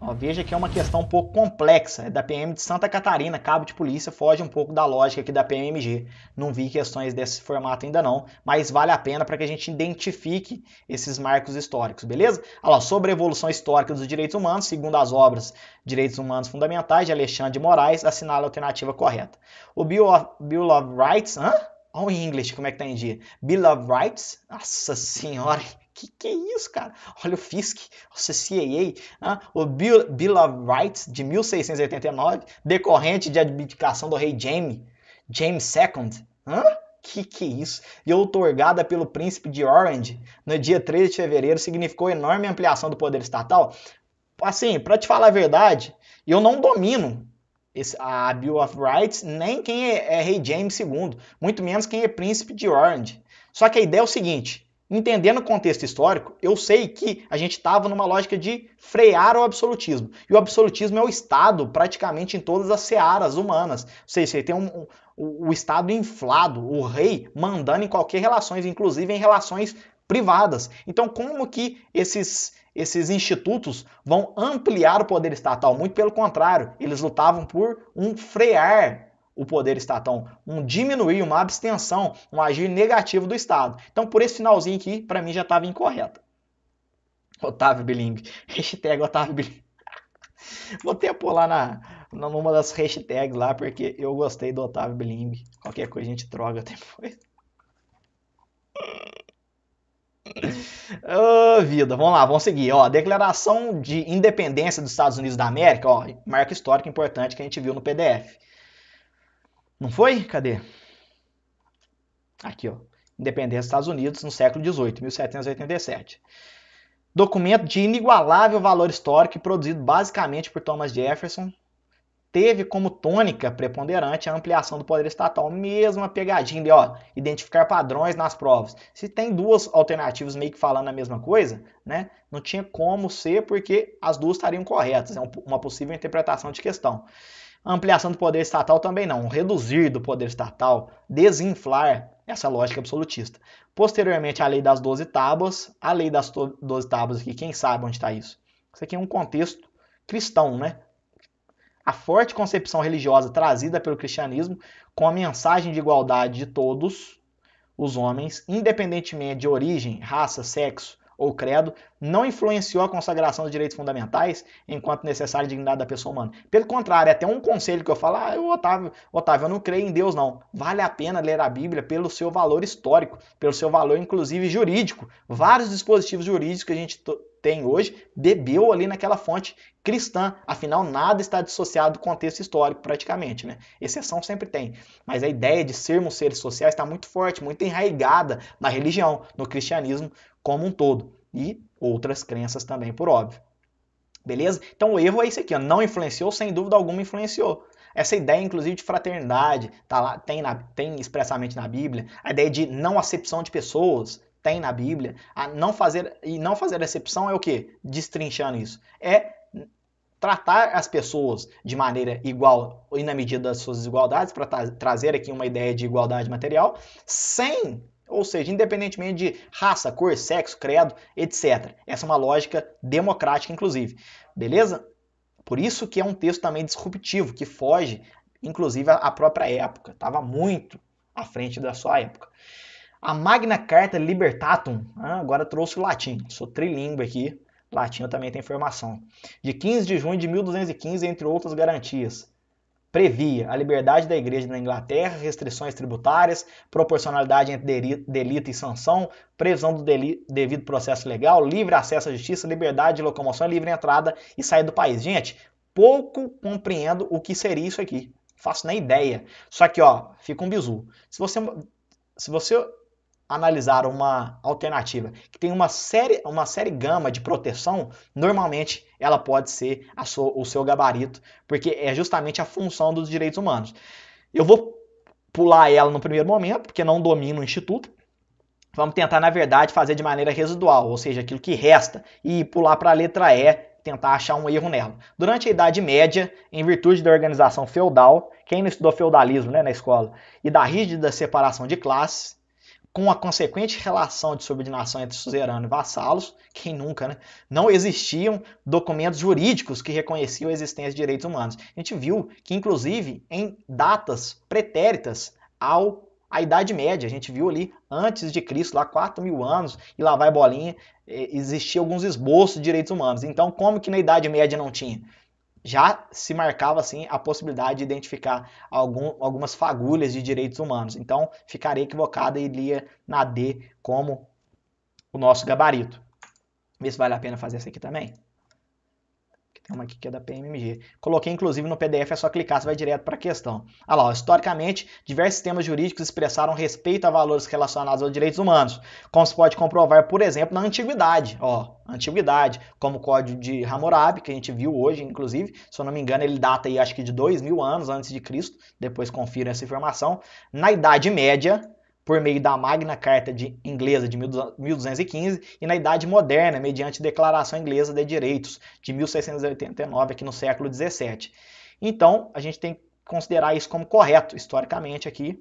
Ó, veja que é uma questão um pouco complexa, é da PM de Santa Catarina, cabo de polícia, foge um pouco da lógica aqui da PMG. Não vi questões desse formato ainda não, mas vale a pena para que a gente identifique esses marcos históricos, beleza? Olha lá, sobre a evolução histórica dos direitos humanos, segundo as obras Direitos Humanos Fundamentais, de Alexandre de Moraes, assinala a alternativa correta. O Bill of, Bill of Rights, hã? Olha o inglês, como é que tá em dia. Bill of Rights? Nossa senhora, que que é isso, cara? Olha o Fisk, o CCAA, né? Ah, o Bill, Bill of Rights de 1689, decorrente de abdicação do rei James, James II. Hã? Que que é isso? E outorgada pelo príncipe de Orange no dia 13 de fevereiro significou enorme ampliação do poder estatal. Assim, para te falar a verdade, eu não domino esse, a Bill of Rights, nem quem é, é rei James II, muito menos quem é príncipe de Orange. Só que a ideia é o seguinte: entendendo o contexto histórico, eu sei que a gente estava numa lógica de frear o absolutismo. E o absolutismo é o Estado praticamente em todas as searas humanas. Você, você tem um, um, o Estado inflado, o rei mandando em qualquer relações, inclusive em relações privadas. Então, como que esses esses institutos vão ampliar o poder estatal, muito pelo contrário, eles lutavam por um frear o poder estatão, um diminuir, uma abstenção, um agir negativo do Estado. Então, por esse finalzinho aqui, para mim já estava incorreta. Otávio Biling. Hashtag Otávio Biling. Vou até pular na, numa das hashtags lá, porque eu gostei do Otávio Biling. Qualquer coisa a gente troca depois. Ô, oh, vida, vamos lá, vamos seguir. Ó, declaração de independência dos Estados Unidos da América, ó, marca histórica importante que a gente viu no PDF. Não foi? Cadê? Aqui, ó. Independência dos Estados Unidos no século XVIII, 1787. Documento de inigualável valor histórico produzido basicamente por Thomas Jefferson, teve como tônica preponderante a ampliação do poder estatal, Mesma pegadinha de ó, identificar padrões nas provas. Se tem duas alternativas meio que falando a mesma coisa, né, não tinha como ser porque as duas estariam corretas, é uma possível interpretação de questão. Ampliação do poder estatal também não. Reduzir do poder estatal, desinflar essa é lógica absolutista. Posteriormente, a lei das 12 tábuas. A lei das 12 tábuas aqui, quem sabe onde está isso? Isso aqui é um contexto cristão, né? A forte concepção religiosa trazida pelo cristianismo com a mensagem de igualdade de todos os homens, independentemente de origem, raça, sexo, ou credo, não influenciou a consagração dos direitos fundamentais enquanto necessária dignidade da pessoa humana. Pelo contrário, é até um conselho que eu falo, ah, eu, Otávio, Otávio, eu não creio em Deus, não. Vale a pena ler a Bíblia pelo seu valor histórico, pelo seu valor, inclusive, jurídico. Vários dispositivos jurídicos que a gente tem hoje bebeu ali naquela fonte cristã. Afinal, nada está dissociado do contexto histórico, praticamente, né? Exceção sempre tem. Mas a ideia de sermos seres sociais está muito forte, muito enraigada na religião, no cristianismo como um todo. E outras crenças também, por óbvio. Beleza? Então o erro é esse aqui, ó. não influenciou, sem dúvida alguma influenciou. Essa ideia, inclusive, de fraternidade, tá lá, tem, na, tem expressamente na Bíblia. A ideia de não acepção de pessoas, tem na Bíblia. A não fazer, e não fazer acepção é o quê? Destrinchando isso. É tratar as pessoas de maneira igual e na medida das suas desigualdades, para tra trazer aqui uma ideia de igualdade material, sem ou seja, independentemente de raça, cor, sexo, credo, etc. Essa é uma lógica democrática, inclusive. Beleza? Por isso que é um texto também disruptivo, que foge, inclusive, à própria época. Estava muito à frente da sua época. A Magna Carta Libertatum, ah, agora trouxe o latim. Sou trilingue aqui. Latim também tem informação. De 15 de junho de 1215, entre outras garantias previa a liberdade da igreja na Inglaterra, restrições tributárias, proporcionalidade entre delito e sanção, previsão do devido processo legal, livre acesso à justiça, liberdade de locomoção, livre entrada e saída do país. Gente, pouco compreendo o que seria isso aqui. Faço nem ideia. Só que, ó, fica um bizu. Se você se você analisar uma alternativa que tem uma série, uma série gama de proteção, normalmente ela pode ser so, o seu gabarito, porque é justamente a função dos direitos humanos. Eu vou pular ela no primeiro momento, porque não domino o instituto. Vamos tentar, na verdade, fazer de maneira residual, ou seja, aquilo que resta, e pular para a letra E, tentar achar um erro nela. Durante a Idade Média, em virtude da organização feudal, quem não estudou feudalismo né, na escola, e da rígida separação de classes, com a consequente relação de subordinação entre suzerano e vassalos, quem nunca, né? Não existiam documentos jurídicos que reconheciam a existência de direitos humanos. A gente viu que, inclusive, em datas pretéritas ao à Idade Média, a gente viu ali antes de Cristo, lá 4 mil anos, e lá vai bolinha, existiam alguns esboços de direitos humanos. Então, como que na Idade Média não tinha? já se marcava assim a possibilidade de identificar algum, algumas fagulhas de direitos humanos. Então, ficaria equivocada e iria na D como o nosso gabarito. Vê se vale a pena fazer essa aqui também. É uma aqui que é da PMMG. Coloquei inclusive no PDF, é só clicar, você vai direto para a questão. Olha lá, ó, historicamente, diversos sistemas jurídicos expressaram respeito a valores relacionados aos direitos humanos, como se pode comprovar, por exemplo, na antiguidade, ó, antiguidade, como o Código de Hammurabi, que a gente viu hoje, inclusive, se eu não me engano, ele data aí acho que de dois mil anos antes de Cristo, depois confira essa informação. Na Idade Média, por meio da Magna Carta de inglesa de 1215 e na Idade Moderna, mediante Declaração Inglesa de Direitos de 1689, aqui no século 17. Então, a gente tem que considerar isso como correto historicamente aqui,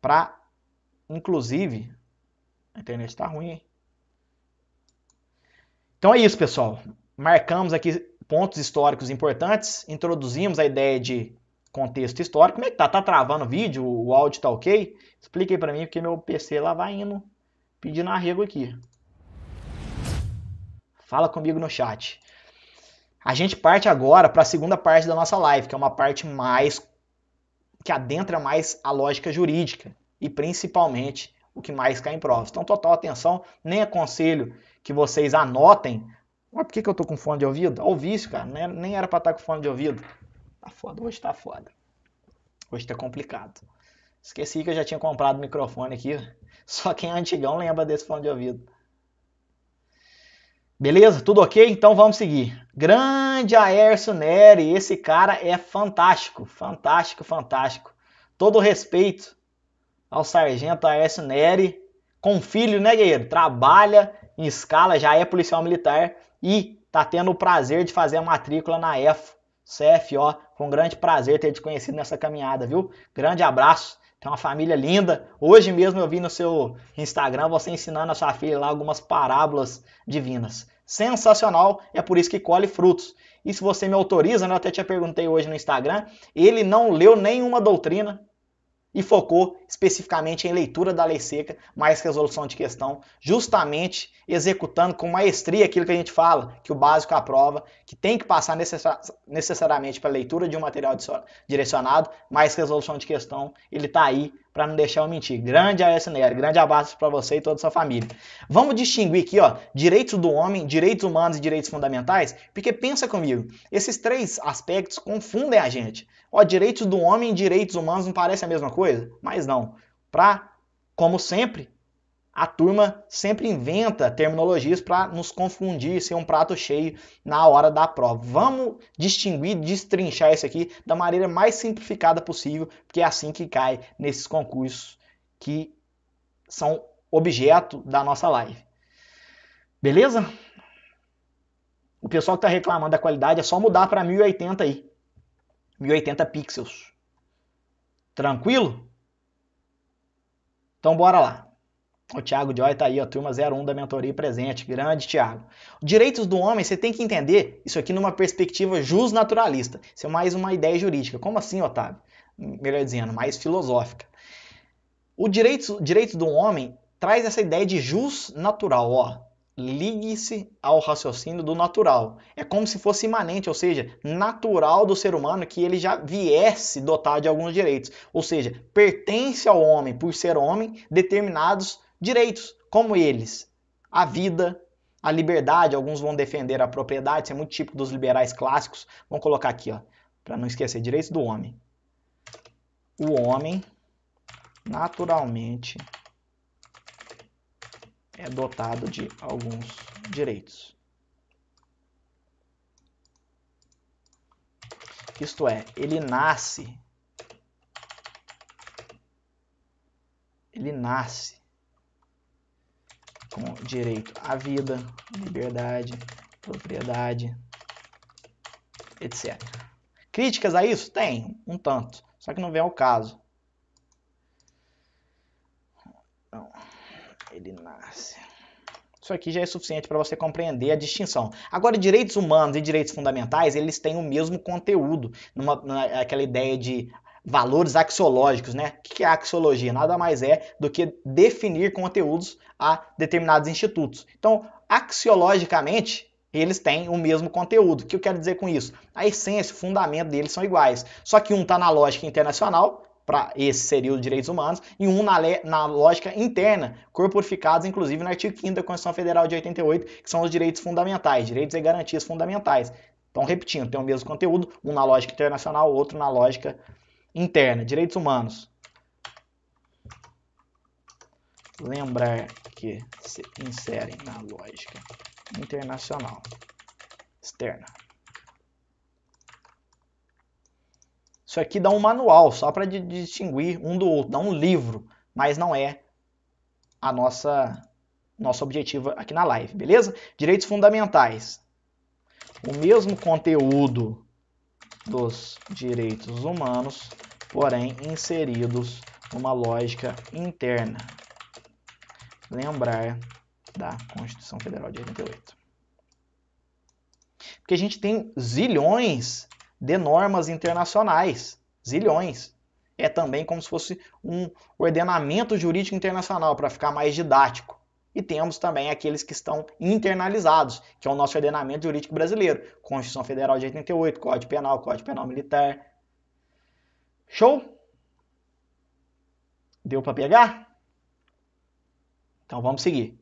para, inclusive, a internet está ruim. Hein? Então é isso, pessoal. Marcamos aqui pontos históricos importantes, introduzimos a ideia de contexto histórico. Como é que tá? Tá travando o vídeo? O áudio tá ok? Explica aí pra mim, porque meu PC lá vai indo pedindo arrego aqui. Fala comigo no chat. A gente parte agora para a segunda parte da nossa live, que é uma parte mais que adentra mais a lógica jurídica e principalmente o que mais cai em provas. Então, total atenção, nem aconselho que vocês anotem. Mas por que, que eu tô com fone de ouvido? Ouvi isso, cara, né? nem era para estar tá com fone de ouvido tá foda, hoje tá foda. Hoje tá complicado. Esqueci que eu já tinha comprado o microfone aqui. Só quem é antigão lembra desse fone de ouvido. Beleza? Tudo ok? Então vamos seguir. Grande Aércio Neri, esse cara é fantástico, fantástico, fantástico. Todo respeito ao sargento Aércio Neri, com filho, né, guerreiro? Trabalha em escala, já é policial militar e tá tendo o prazer de fazer a matrícula na EFO CFO. Foi um grande prazer ter te conhecido nessa caminhada, viu? Grande abraço. Tem uma família linda. Hoje mesmo eu vi no seu Instagram você ensinando a sua filha lá algumas parábolas divinas. Sensacional, é por isso que colhe frutos. E se você me autoriza, né, eu até te perguntei hoje no Instagram, ele não leu nenhuma doutrina, e focou especificamente em leitura da lei seca mais resolução de questão, justamente executando com maestria aquilo que a gente fala, que o básico aprova, é prova, que tem que passar necessariamente para leitura de um material direcionado, mais resolução de questão, ele está aí para não deixar eu mentir. Grande ASNR, grande abraço para você e toda a sua família. Vamos distinguir aqui, ó, direitos do homem, direitos humanos e direitos fundamentais, porque pensa comigo, esses três aspectos confundem a gente. Ó, direitos do homem e direitos humanos não parece a mesma coisa? Mas não. Para, como sempre, a turma sempre inventa terminologias para nos confundir, ser um prato cheio na hora da prova. Vamos distinguir, destrinchar isso aqui da maneira mais simplificada possível, porque é assim que cai nesses concursos que são objeto da nossa live. Beleza? O pessoal que está reclamando da qualidade é só mudar para 1080 aí. 1080 pixels. Tranquilo? Então bora lá. O Tiago Joy tá aí, a turma 01 da mentoria presente. Grande, Tiago. Direitos do homem, você tem que entender isso aqui numa perspectiva justnaturalista. Isso é mais uma ideia jurídica. Como assim, Otávio? Melhor dizendo, mais filosófica. O direito, direito do homem traz essa ideia de jus natural, ó. Ligue-se ao raciocínio do natural. É como se fosse imanente, ou seja, natural do ser humano que ele já viesse dotado de alguns direitos. Ou seja, pertence ao homem, por ser homem, determinados direitos direitos como eles, a vida, a liberdade, alguns vão defender a propriedade, isso é muito típico dos liberais clássicos. Vamos colocar aqui, ó, para não esquecer, direitos do homem. O homem naturalmente é dotado de alguns direitos. Isto é, ele nasce ele nasce direito à vida, hum. liberdade, propriedade, etc. Críticas a isso? Tem, um tanto. Só que não vem ao caso. Então, ele nasce. Isso aqui já é suficiente para você compreender a distinção. Agora, direitos humanos e direitos fundamentais, eles têm o mesmo conteúdo, numa, naquela ideia de valores axiológicos, né? O que é axiologia? Nada mais é do que definir conteúdos a determinados institutos. Então, axiologicamente, eles têm o mesmo conteúdo. O que eu quero dizer com isso? A essência, o fundamento deles são iguais. Só que um está na lógica internacional, para esse seria os direitos humanos, e um na, na lógica interna, corporificados inclusive no artigo 5 da Constituição Federal de 88, que são os direitos fundamentais, direitos e garantias fundamentais. Então, repetindo, tem o mesmo conteúdo, um na lógica internacional, outro na lógica interna, direitos humanos. Lembrar que se inserem na lógica internacional externa. Isso aqui dá um manual, só para distinguir um do outro, dá um livro, mas não é a nossa nosso objetivo aqui na live, beleza? Direitos fundamentais. O mesmo conteúdo dos direitos humanos porém inseridos numa lógica interna. Lembrar da Constituição Federal de 88. Porque a gente tem zilhões de normas internacionais, zilhões. É também como se fosse um ordenamento jurídico internacional, para ficar mais didático. E temos também aqueles que estão internalizados, que é o nosso ordenamento jurídico brasileiro: Constituição Federal de 88, Código Penal, Código Penal Militar, Show? Deu para pegar? Então vamos seguir.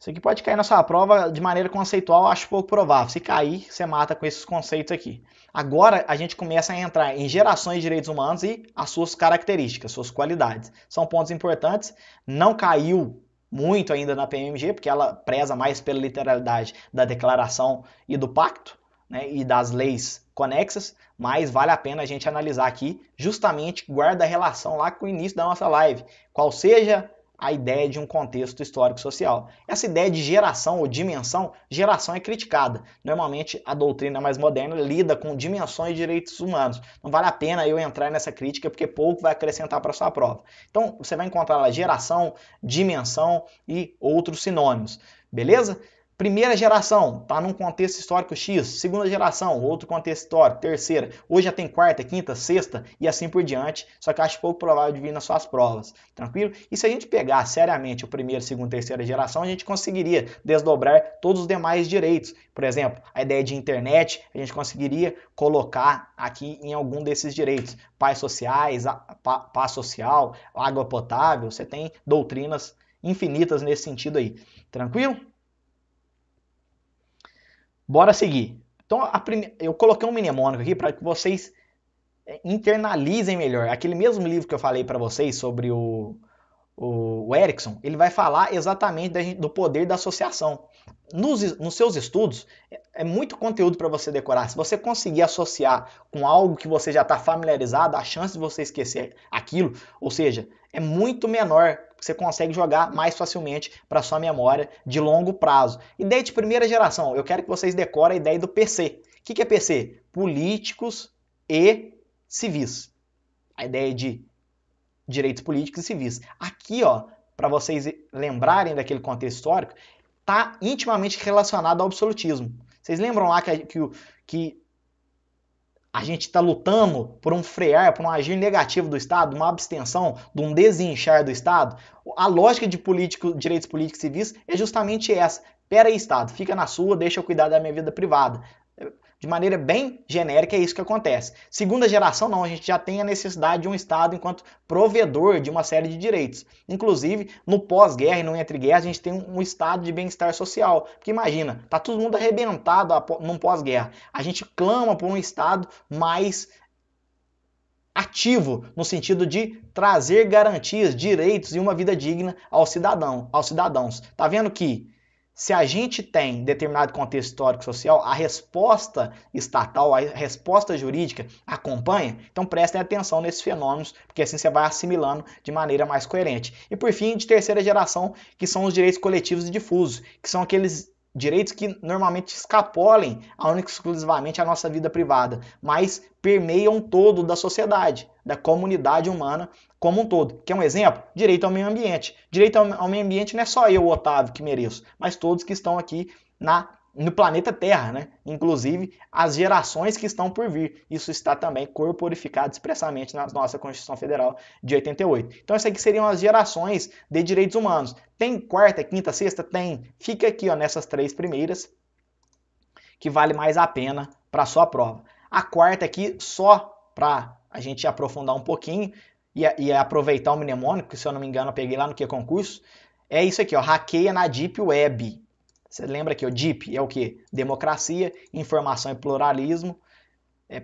Isso aqui pode cair na sua prova de maneira conceitual, acho pouco provável. Se cair, você mata com esses conceitos aqui. Agora a gente começa a entrar em gerações de direitos humanos e as suas características, suas qualidades. São pontos importantes. Não caiu muito ainda na PMG, porque ela preza mais pela literalidade da declaração e do pacto né, e das leis conexas, mas vale a pena a gente analisar aqui, justamente guarda relação lá com o início da nossa live, qual seja a ideia de um contexto histórico social. Essa ideia de geração ou dimensão, geração é criticada. Normalmente a doutrina mais moderna lida com dimensões de direitos humanos. Não vale a pena eu entrar nessa crítica porque pouco vai acrescentar para sua prova. Então você vai encontrar lá geração, dimensão e outros sinônimos. Beleza? Primeira geração, está num contexto histórico X. Segunda geração, outro contexto histórico. Terceira, hoje já tem quarta, quinta, sexta e assim por diante. Só que acho pouco provável de vir nas suas provas. Tranquilo? E se a gente pegar seriamente o primeiro, segundo, terceira geração, a gente conseguiria desdobrar todos os demais direitos. Por exemplo, a ideia de internet, a gente conseguiria colocar aqui em algum desses direitos. Pais sociais, paz social, água potável. Você tem doutrinas infinitas nesse sentido aí. Tranquilo? Bora seguir. Então, prime... eu coloquei um mnemônico aqui para que vocês é, internalizem melhor. Aquele mesmo livro que eu falei para vocês sobre o, o, o Erickson, ele vai falar exatamente da, do poder da associação. Nos, nos seus estudos, é, é muito conteúdo para você decorar. Se você conseguir associar com algo que você já está familiarizado, a chance de você esquecer aquilo, ou seja, é muito menor. Você consegue jogar mais facilmente para sua memória de longo prazo. ideia de primeira geração, eu quero que vocês decorem a ideia do PC. O que, que é PC? Políticos e civis. A ideia de direitos políticos e civis. Aqui, ó, para vocês lembrarem daquele contexto histórico, está intimamente relacionado ao absolutismo. Vocês lembram lá que, que, que a gente está lutando por um frear, por um agir negativo do Estado, uma abstenção, de um desinchar do Estado? A lógica de político, direitos políticos e civis é justamente essa. Pera aí, Estado, fica na sua, deixa eu cuidar da minha vida privada. De maneira bem genérica, é isso que acontece. Segunda geração, não, a gente já tem a necessidade de um Estado enquanto provedor de uma série de direitos. Inclusive, no pós-guerra e no entre-guerra, a gente tem um Estado de bem-estar social. Porque imagina, tá todo mundo arrebentado num pós-guerra. A gente clama por um Estado mais ativo no sentido de trazer garantias, direitos e uma vida digna ao cidadão, aos cidadãos. Tá vendo que se a gente tem determinado contexto histórico social, a resposta estatal, a resposta jurídica acompanha. Então prestem atenção nesses fenômenos, porque assim você vai assimilando de maneira mais coerente. E por fim, de terceira geração, que são os direitos coletivos e difusos, que são aqueles direitos que normalmente escapolem a única e exclusivamente a nossa vida privada, mas permeiam todo da sociedade, da comunidade humana como um todo. Que é um exemplo? Direito ao meio ambiente. Direito ao meio ambiente não é só eu, Otávio, que mereço, mas todos que estão aqui na no planeta Terra, né? inclusive as gerações que estão por vir. Isso está também corporificado expressamente na nossa Constituição Federal de 88. Então, isso aqui seriam as gerações de direitos humanos. Tem quarta, quinta, sexta? Tem. Fica aqui ó, nessas três primeiras, que vale mais a pena para a sua prova. A quarta aqui, só para a gente aprofundar um pouquinho e, e aproveitar o mnemônico, que se eu não me engano eu peguei lá no que é concurso, é isso aqui, ó, hackeia na Deep Web. Você lembra que o DIP é o que? Democracia, informação e pluralismo. É,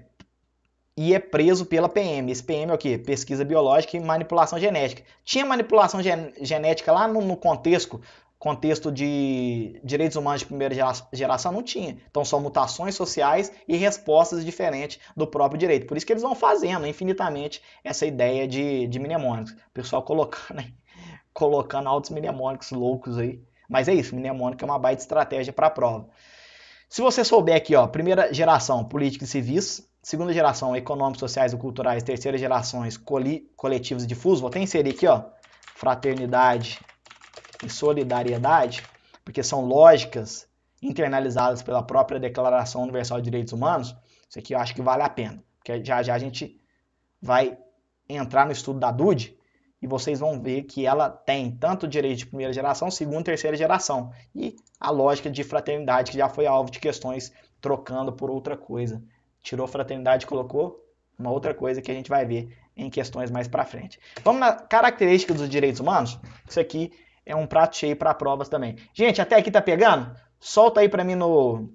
e é preso pela PM. Esse PM é o que? Pesquisa biológica e manipulação genética. Tinha manipulação gen genética lá no, no contexto contexto de direitos humanos de primeira geração não tinha. Então são mutações sociais e respostas diferentes do próprio direito. Por isso que eles vão fazendo infinitamente essa ideia de, de mnemônicos. O pessoal colocando, né? colocando altos mnemônicos loucos aí. Mas é isso, mnemônica é uma baita estratégia para a prova. Se você souber aqui, ó, primeira geração, política e civis, segunda geração, econômicos, sociais e culturais, terceira gerações, coletivos e difusos, vou até inserir aqui, ó, fraternidade e solidariedade, porque são lógicas internalizadas pela própria Declaração Universal de Direitos Humanos, isso aqui eu acho que vale a pena, porque já já a gente vai entrar no estudo da DUD, e vocês vão ver que ela tem tanto direito de primeira geração, segunda, terceira geração. E a lógica de fraternidade, que já foi alvo de questões trocando por outra coisa. Tirou fraternidade e colocou uma outra coisa que a gente vai ver em questões mais para frente. Vamos na característica dos direitos humanos? Isso aqui é um prato cheio para provas também. Gente, até aqui tá pegando? Solta aí para mim no,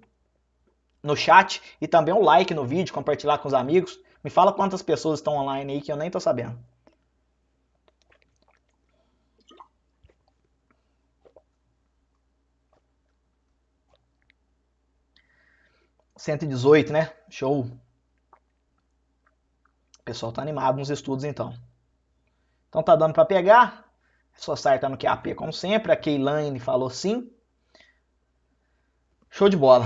no chat e também um like no vídeo, compartilhar com os amigos. Me fala quantas pessoas estão online aí que eu nem tô sabendo. 118, né? Show. O pessoal tá animado nos estudos então. Então tá dando para pegar. É só sai tá no QAP como sempre. A Keylane falou sim. Show de bola.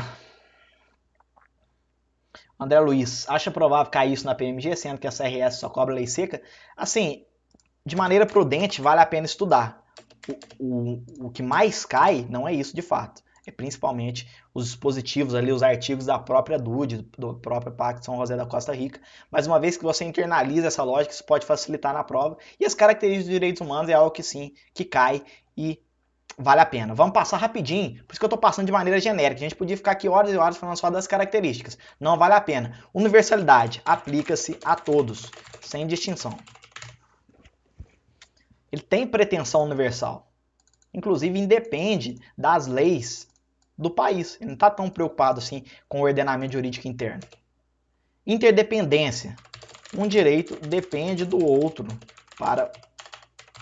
André Luiz, acha provável cair isso na PMG, sendo que a CRS só cobra lei seca? Assim, de maneira prudente, vale a pena estudar. O, o, o que mais cai não é isso de fato é principalmente os dispositivos ali, os artigos da própria DUD, do próprio Pacto São José da Costa Rica. Mas uma vez que você internaliza essa lógica, isso pode facilitar na prova. E as características dos direitos humanos é algo que sim, que cai e vale a pena. Vamos passar rapidinho, por isso que eu estou passando de maneira genérica. A gente podia ficar aqui horas e horas falando só das características. Não vale a pena. Universalidade aplica-se a todos, sem distinção. Ele tem pretensão universal. Inclusive, independe das leis do país. Ele não está tão preocupado assim com o ordenamento jurídico interno. Interdependência. Um direito depende do outro para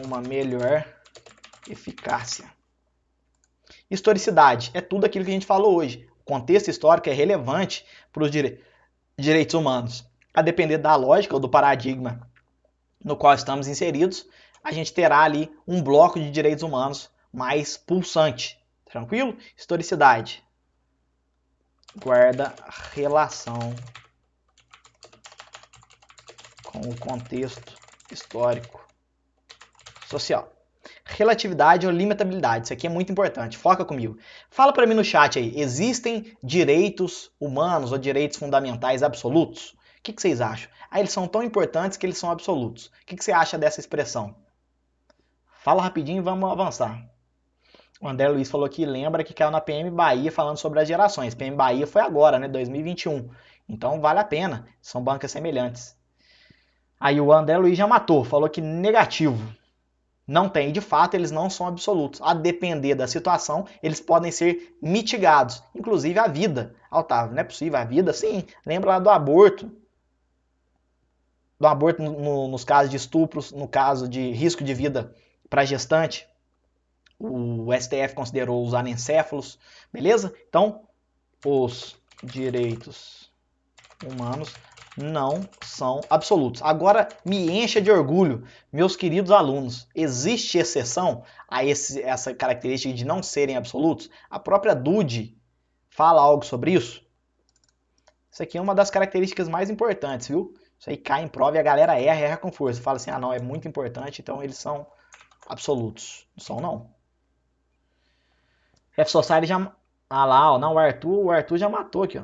uma melhor eficácia. Historicidade é tudo aquilo que a gente falou hoje. O contexto histórico é relevante para os dire... direitos humanos. A depender da lógica ou do paradigma no qual estamos inseridos, a gente terá ali um bloco de direitos humanos mais pulsante, Tranquilo? Historicidade. Guarda relação com o contexto histórico social. Relatividade ou limitabilidade, isso aqui é muito importante, foca comigo. Fala para mim no chat aí, existem direitos humanos ou direitos fundamentais absolutos? O que, que vocês acham? Ah, eles são tão importantes que eles são absolutos. O que, que você acha dessa expressão? Fala rapidinho e vamos avançar. O André Luiz falou que lembra que caiu na PM Bahia falando sobre as gerações. PM Bahia foi agora, né? 2021. Então vale a pena. São bancas semelhantes. Aí o André Luiz já matou, falou que negativo. Não tem. de fato, eles não são absolutos. A depender da situação, eles podem ser mitigados. Inclusive a vida. Otávio, não é possível a vida? Sim. Lembra lá do aborto. Do aborto no, no, nos casos de estupros, no caso de risco de vida para gestante o STF considerou os anencéfalos, beleza? Então, os direitos humanos não são absolutos. Agora me encha de orgulho, meus queridos alunos. Existe exceção a esse, essa característica de não serem absolutos? A própria Dude fala algo sobre isso. Isso aqui é uma das características mais importantes, viu? Isso aí cai em prova e a galera erra, erra com força. Fala assim, ah não, é muito importante, então eles são absolutos. Não são não. F-Society é, já. Ah lá, ó. Não, o Arthur, o Arthur já matou aqui, ó.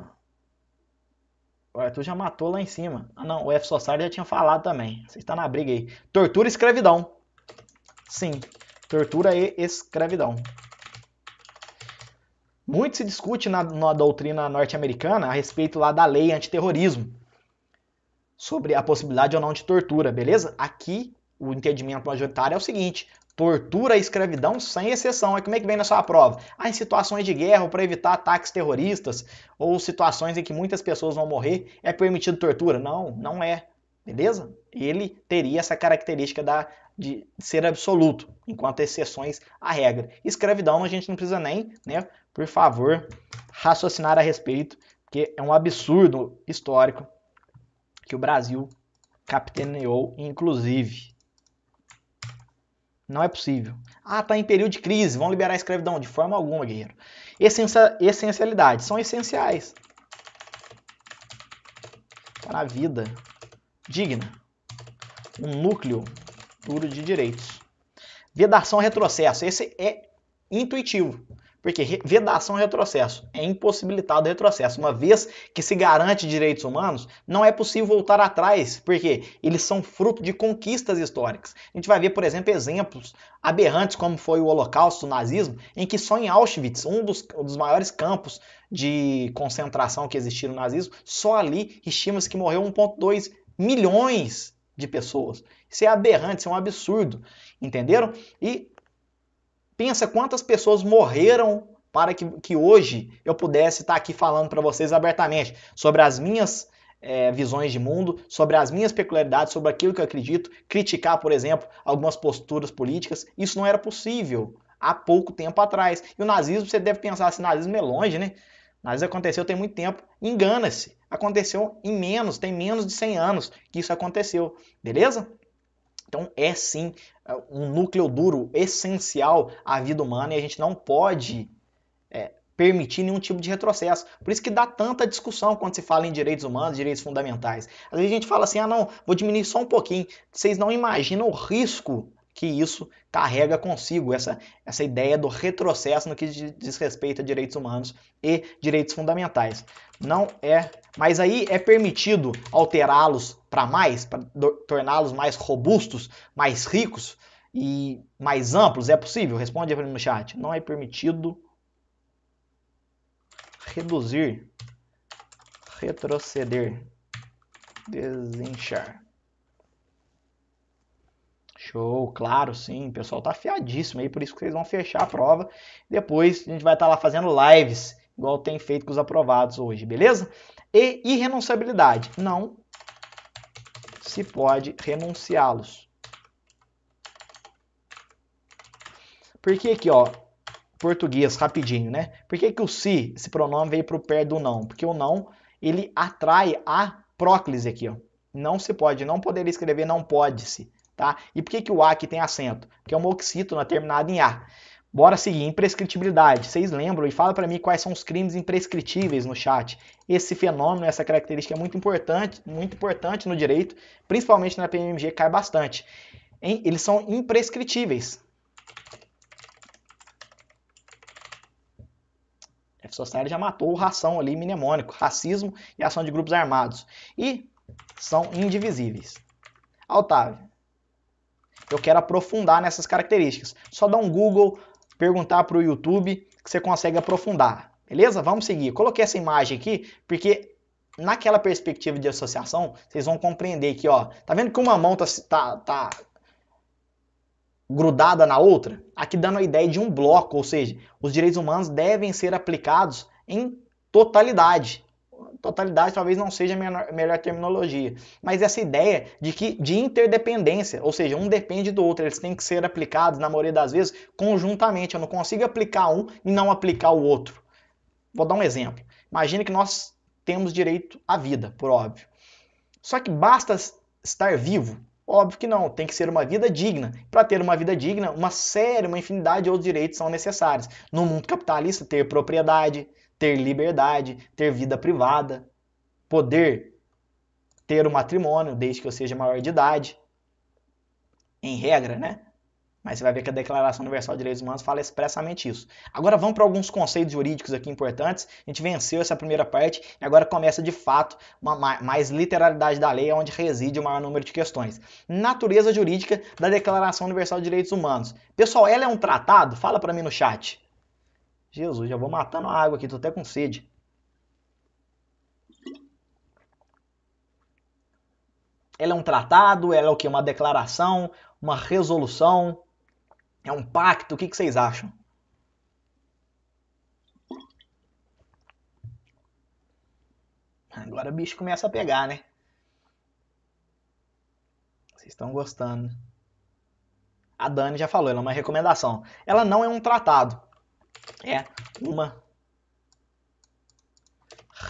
O Arthur já matou lá em cima. Ah não, o F-Society já tinha falado também. Você está na briga aí. Tortura e escravidão. Sim, tortura e escravidão. Muito se discute na, na doutrina norte-americana a respeito lá da lei antiterrorismo. Sobre a possibilidade ou não de tortura, beleza? Aqui o entendimento majoritário é o seguinte: Tortura e escravidão sem exceção. É como é que vem na sua prova? Ah, em situações de guerra para evitar ataques terroristas ou situações em que muitas pessoas vão morrer, é permitido tortura? Não, não é. Beleza? Ele teria essa característica da, de ser absoluto, enquanto exceções à regra. Escravidão a gente não precisa nem, né? Por favor, raciocinar a respeito, porque é um absurdo histórico que o Brasil capitaneou, inclusive. Não é possível. Ah, está em período de crise, vão liberar a escravidão. De forma alguma, guerreiro. Essencia, essencialidade, são essenciais para tá a vida digna. Um núcleo duro de direitos. Vedação retrocesso. Esse é intuitivo. Porque vedação é retrocesso, é impossibilitado retrocesso. Uma vez que se garante direitos humanos, não é possível voltar atrás, porque eles são fruto de conquistas históricas. A gente vai ver, por exemplo, exemplos aberrantes como foi o Holocausto, o nazismo, em que só em Auschwitz, um dos, um dos maiores campos de concentração que existiram no nazismo, só ali estima-se que morreu 1,2 milhões de pessoas. Isso é aberrante, isso é um absurdo, entenderam? E Pensa quantas pessoas morreram para que, que hoje eu pudesse estar aqui falando para vocês abertamente sobre as minhas é, visões de mundo, sobre as minhas peculiaridades, sobre aquilo que eu acredito, criticar, por exemplo, algumas posturas políticas. Isso não era possível há pouco tempo atrás. E o nazismo, você deve pensar assim, nazismo é longe, né? O nazismo aconteceu tem muito tempo. Engana-se. Aconteceu em menos, tem menos de 100 anos que isso aconteceu. Beleza? Então é sim é, um núcleo duro essencial à vida humana e a gente não pode é, permitir nenhum tipo de retrocesso. Por isso que dá tanta discussão quando se fala em direitos humanos, direitos fundamentais. Às vezes a gente fala assim, ah não, vou diminuir só um pouquinho. Vocês não imaginam o risco que isso carrega consigo, essa, essa ideia do retrocesso no que diz respeito a direitos humanos e direitos fundamentais. Não é, mas aí é permitido alterá-los para mais, para torná-los mais robustos, mais ricos e mais amplos, é possível? Responde aí no chat. Não é permitido reduzir, retroceder, desinchar Show, claro, sim. O pessoal tá afiadíssimo aí, por isso que vocês vão fechar a prova. Depois a gente vai estar tá lá fazendo lives, igual tem feito com os aprovados hoje, beleza? E irrenunciabilidade. Não se pode renunciá-los. Por que aqui, ó, português, rapidinho, né? Por que, que o se, esse pronome veio para o pé do não? Porque o não, ele atrai a próclise aqui, ó. Não se pode, não poderia escrever, não pode-se. Tá? E por que, que o A aqui tem acento? Porque é uma oxítona né, terminada em A. Bora seguir, imprescritibilidade. Vocês lembram e fala para mim quais são os crimes imprescritíveis no chat. Esse fenômeno, essa característica é muito importante, muito importante no direito, principalmente na PMG, cai bastante. Hein? Eles são imprescritíveis. A sociedade já matou ração ali, mnemônico, racismo e ação de grupos armados. E são indivisíveis. Otávio, eu quero aprofundar nessas características. Só dá um Google, perguntar para o YouTube que você consegue aprofundar. Beleza? Vamos seguir. coloquei essa imagem aqui porque naquela perspectiva de associação, vocês vão compreender que, ó, tá vendo que uma mão tá, tá, tá grudada na outra? Aqui dando a ideia de um bloco, ou seja, os direitos humanos devem ser aplicados em totalidade. Totalidade talvez não seja a menor, melhor terminologia, mas essa ideia de que de interdependência, ou seja, um depende do outro, eles têm que ser aplicados na maioria das vezes conjuntamente. Eu não consigo aplicar um e não aplicar o outro. Vou dar um exemplo. Imagine que nós temos direito à vida, por óbvio. Só que basta estar vivo? Óbvio que não, tem que ser uma vida digna. Para ter uma vida digna, uma série, uma infinidade de outros direitos são necessários. No mundo capitalista, ter propriedade, ter liberdade, ter vida privada, poder ter o um matrimônio desde que eu seja maior de idade. Em regra, né? Mas você vai ver que a Declaração Universal de Direitos Humanos fala expressamente isso. Agora vamos para alguns conceitos jurídicos aqui importantes. A gente venceu essa primeira parte e agora começa de fato uma mais literalidade da lei, onde reside o maior número de questões. Natureza jurídica da Declaração Universal de Direitos Humanos. Pessoal, ela é um tratado? Fala para mim no chat. Jesus, já vou matando a água aqui, tô até com sede. Ela é um tratado, ela é o que? Uma declaração, uma resolução, é um pacto, o que, que vocês acham? Agora o bicho começa a pegar, né? Vocês estão gostando. A Dani já falou, ela é uma recomendação. Ela não é um tratado é uma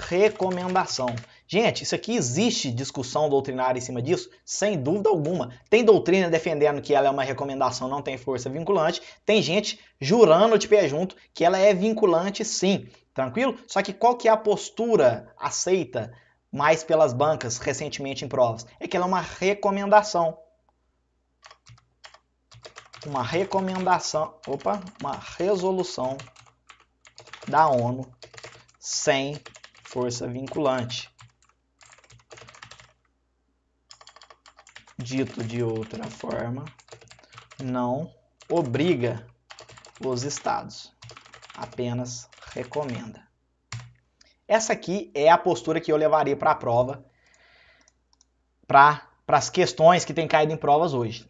recomendação. Gente, isso aqui existe discussão doutrinária em cima disso? Sem dúvida alguma. Tem doutrina defendendo que ela é uma recomendação, não tem força vinculante. Tem gente jurando de pé junto que ela é vinculante sim. Tranquilo? Só que qual que é a postura aceita mais pelas bancas recentemente em provas? É que ela é uma recomendação uma recomendação, opa, uma resolução da ONU sem força vinculante. Dito de outra forma, não obriga os estados, apenas recomenda. Essa aqui é a postura que eu levaria para a prova, para as questões que têm caído em provas hoje.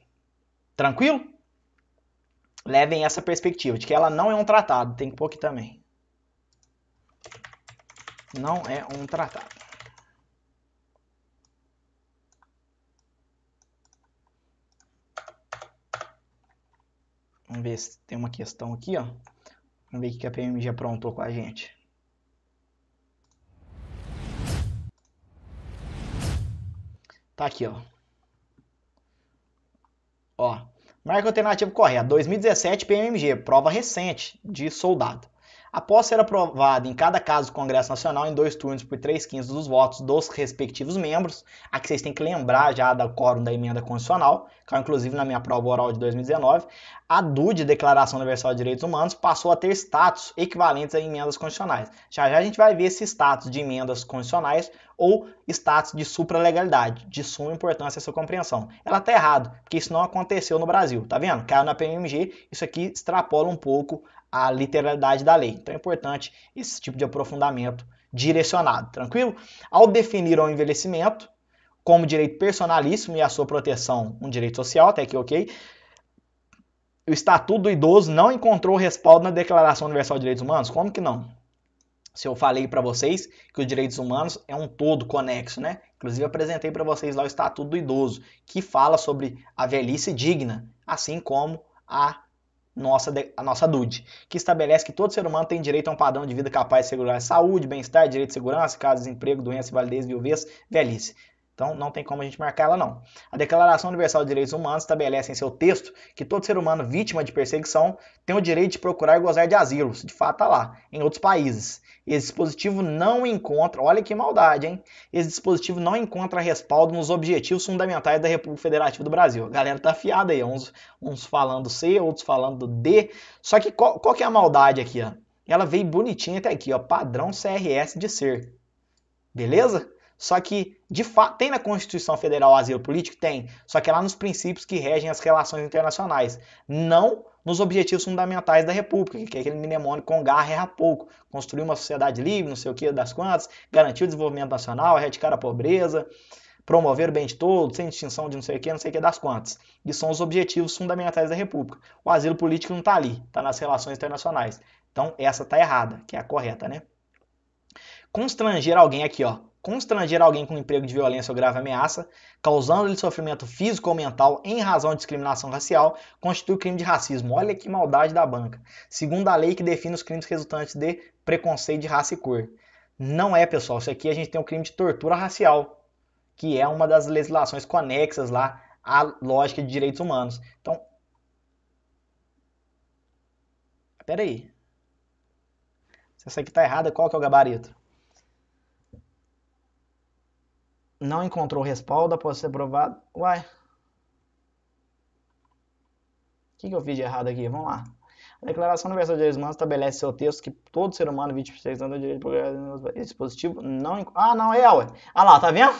Tranquilo? levem essa perspectiva de que ela não é um tratado, tem que pôr aqui também. Não é um tratado. Vamos ver se tem uma questão aqui, ó. Vamos ver o que a PMG aprontou com a gente. Tá aqui, ó. Ó, Marca alternativa correta. 2017 PMG, prova recente de soldado. Após ser aprovado em cada caso do Congresso Nacional em dois turnos por 3 quintos dos votos dos respectivos membros, a que vocês têm que lembrar já da quórum da emenda constitucional, que é, inclusive na minha prova oral de 2019, a DUD, Declaração Universal de Direitos Humanos, passou a ter status equivalentes a emendas constitucionais. Já já a gente vai ver esse status de emendas constitucionais ou status de supralegalidade, de suma importância à sua compreensão. Ela está errado, porque isso não aconteceu no Brasil, tá vendo? Caiu na PMG, isso aqui extrapola um pouco a literalidade da lei. Então é importante esse tipo de aprofundamento direcionado, tranquilo? Ao definir o envelhecimento como direito personalíssimo e a sua proteção um direito social, até aqui ok, o Estatuto do Idoso não encontrou respaldo na Declaração Universal de Direitos Humanos? Como que não? se eu falei para vocês que os direitos humanos é um todo conexo, né? Inclusive apresentei para vocês lá o Estatuto do Idoso, que fala sobre a velhice digna, assim como a nossa, a nossa DUD, que estabelece que todo ser humano tem direito a um padrão de vida capaz de segurar saúde, bem-estar, direito de segurança, casa, desemprego, doença, invalidez, viuvez, velhice. Então, não tem como a gente marcar ela, não. A Declaração Universal de Direitos Humanos estabelece em seu texto que todo ser humano vítima de perseguição tem o direito de procurar e gozar de asilo, de fato está lá, em outros países. Esse dispositivo não encontra, olha que maldade, hein? Esse dispositivo não encontra respaldo nos objetivos fundamentais da República Federativa do Brasil. A galera tá afiada aí, uns, uns falando C, outros falando D. Só que qual, qual que é a maldade aqui, ó? Ela veio bonitinha até aqui, ó, padrão CRS de ser. Beleza? Só que, de fato, tem na Constituição Federal o asilo político? Tem. Só que é lá nos princípios que regem as relações internacionais. Não nos objetivos fundamentais da República, que é aquele mnemônico com garra erra pouco, construir uma sociedade livre, não sei o que, das quantas, garantir o desenvolvimento nacional, erradicar a pobreza, promover o bem de todos, sem distinção de não sei o que, não sei o que, das quantas. E são os objetivos fundamentais da República. O asilo político não está ali, está nas relações internacionais. Então, essa está errada, que é a correta, né? Constranger alguém aqui, ó, constranger alguém com um emprego de violência ou grave ameaça, causando-lhe sofrimento físico ou mental em razão de discriminação racial, constitui crime de racismo. Olha que maldade da banca. Segundo a lei que define os crimes resultantes de preconceito de raça e cor. Não é, pessoal. Isso aqui a gente tem o crime de tortura racial, que é uma das legislações conexas lá à lógica de direitos humanos. Então, peraí. Se essa aqui tá errada, qual que é o gabarito? não encontrou respaldo após ser provado. Uai. O que, que eu fiz de errado aqui? Vamos lá. A Declaração Universal de Direitos Humanos estabelece seu texto que todo ser humano 26 anos tem é direito de progresso dispositivo não... Ah, não, é, ué. Ah lá, tá vendo?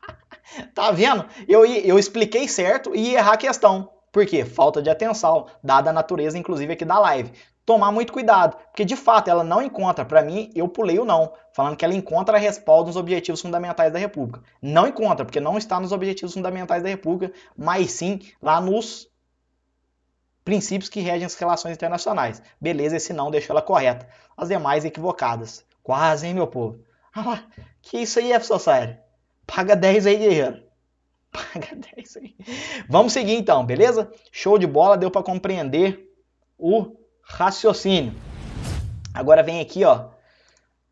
tá vendo? Eu, eu expliquei certo e ia errar a questão. Por quê? Falta de atenção, dada a natureza, inclusive, aqui da live tomar muito cuidado, porque de fato ela não encontra, para mim, eu pulei o não, falando que ela encontra respaldo nos objetivos fundamentais da República. Não encontra, porque não está nos objetivos fundamentais da República, mas sim lá nos princípios que regem as relações internacionais. Beleza, esse não deixou ela correta. As demais equivocadas. Quase, hein, meu povo? Ah, que isso aí é, sério. Paga 10 aí, guerreiro. Paga 10 aí. Vamos seguir então, beleza? Show de bola, deu para compreender o raciocínio. Agora vem aqui, ó.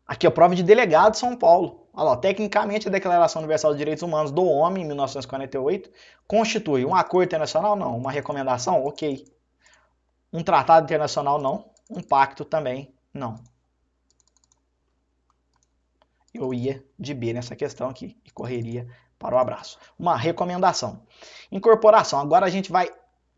Aqui, ó, prova de delegado de São Paulo. Olha lá, tecnicamente a Declaração Universal dos Direitos Humanos do Homem, em 1948, constitui um acordo internacional? Não. Uma recomendação? Ok. Um tratado internacional? Não. Um pacto também? Não. Eu ia de B nessa questão aqui e correria para o abraço. Uma recomendação. Incorporação. Agora a gente vai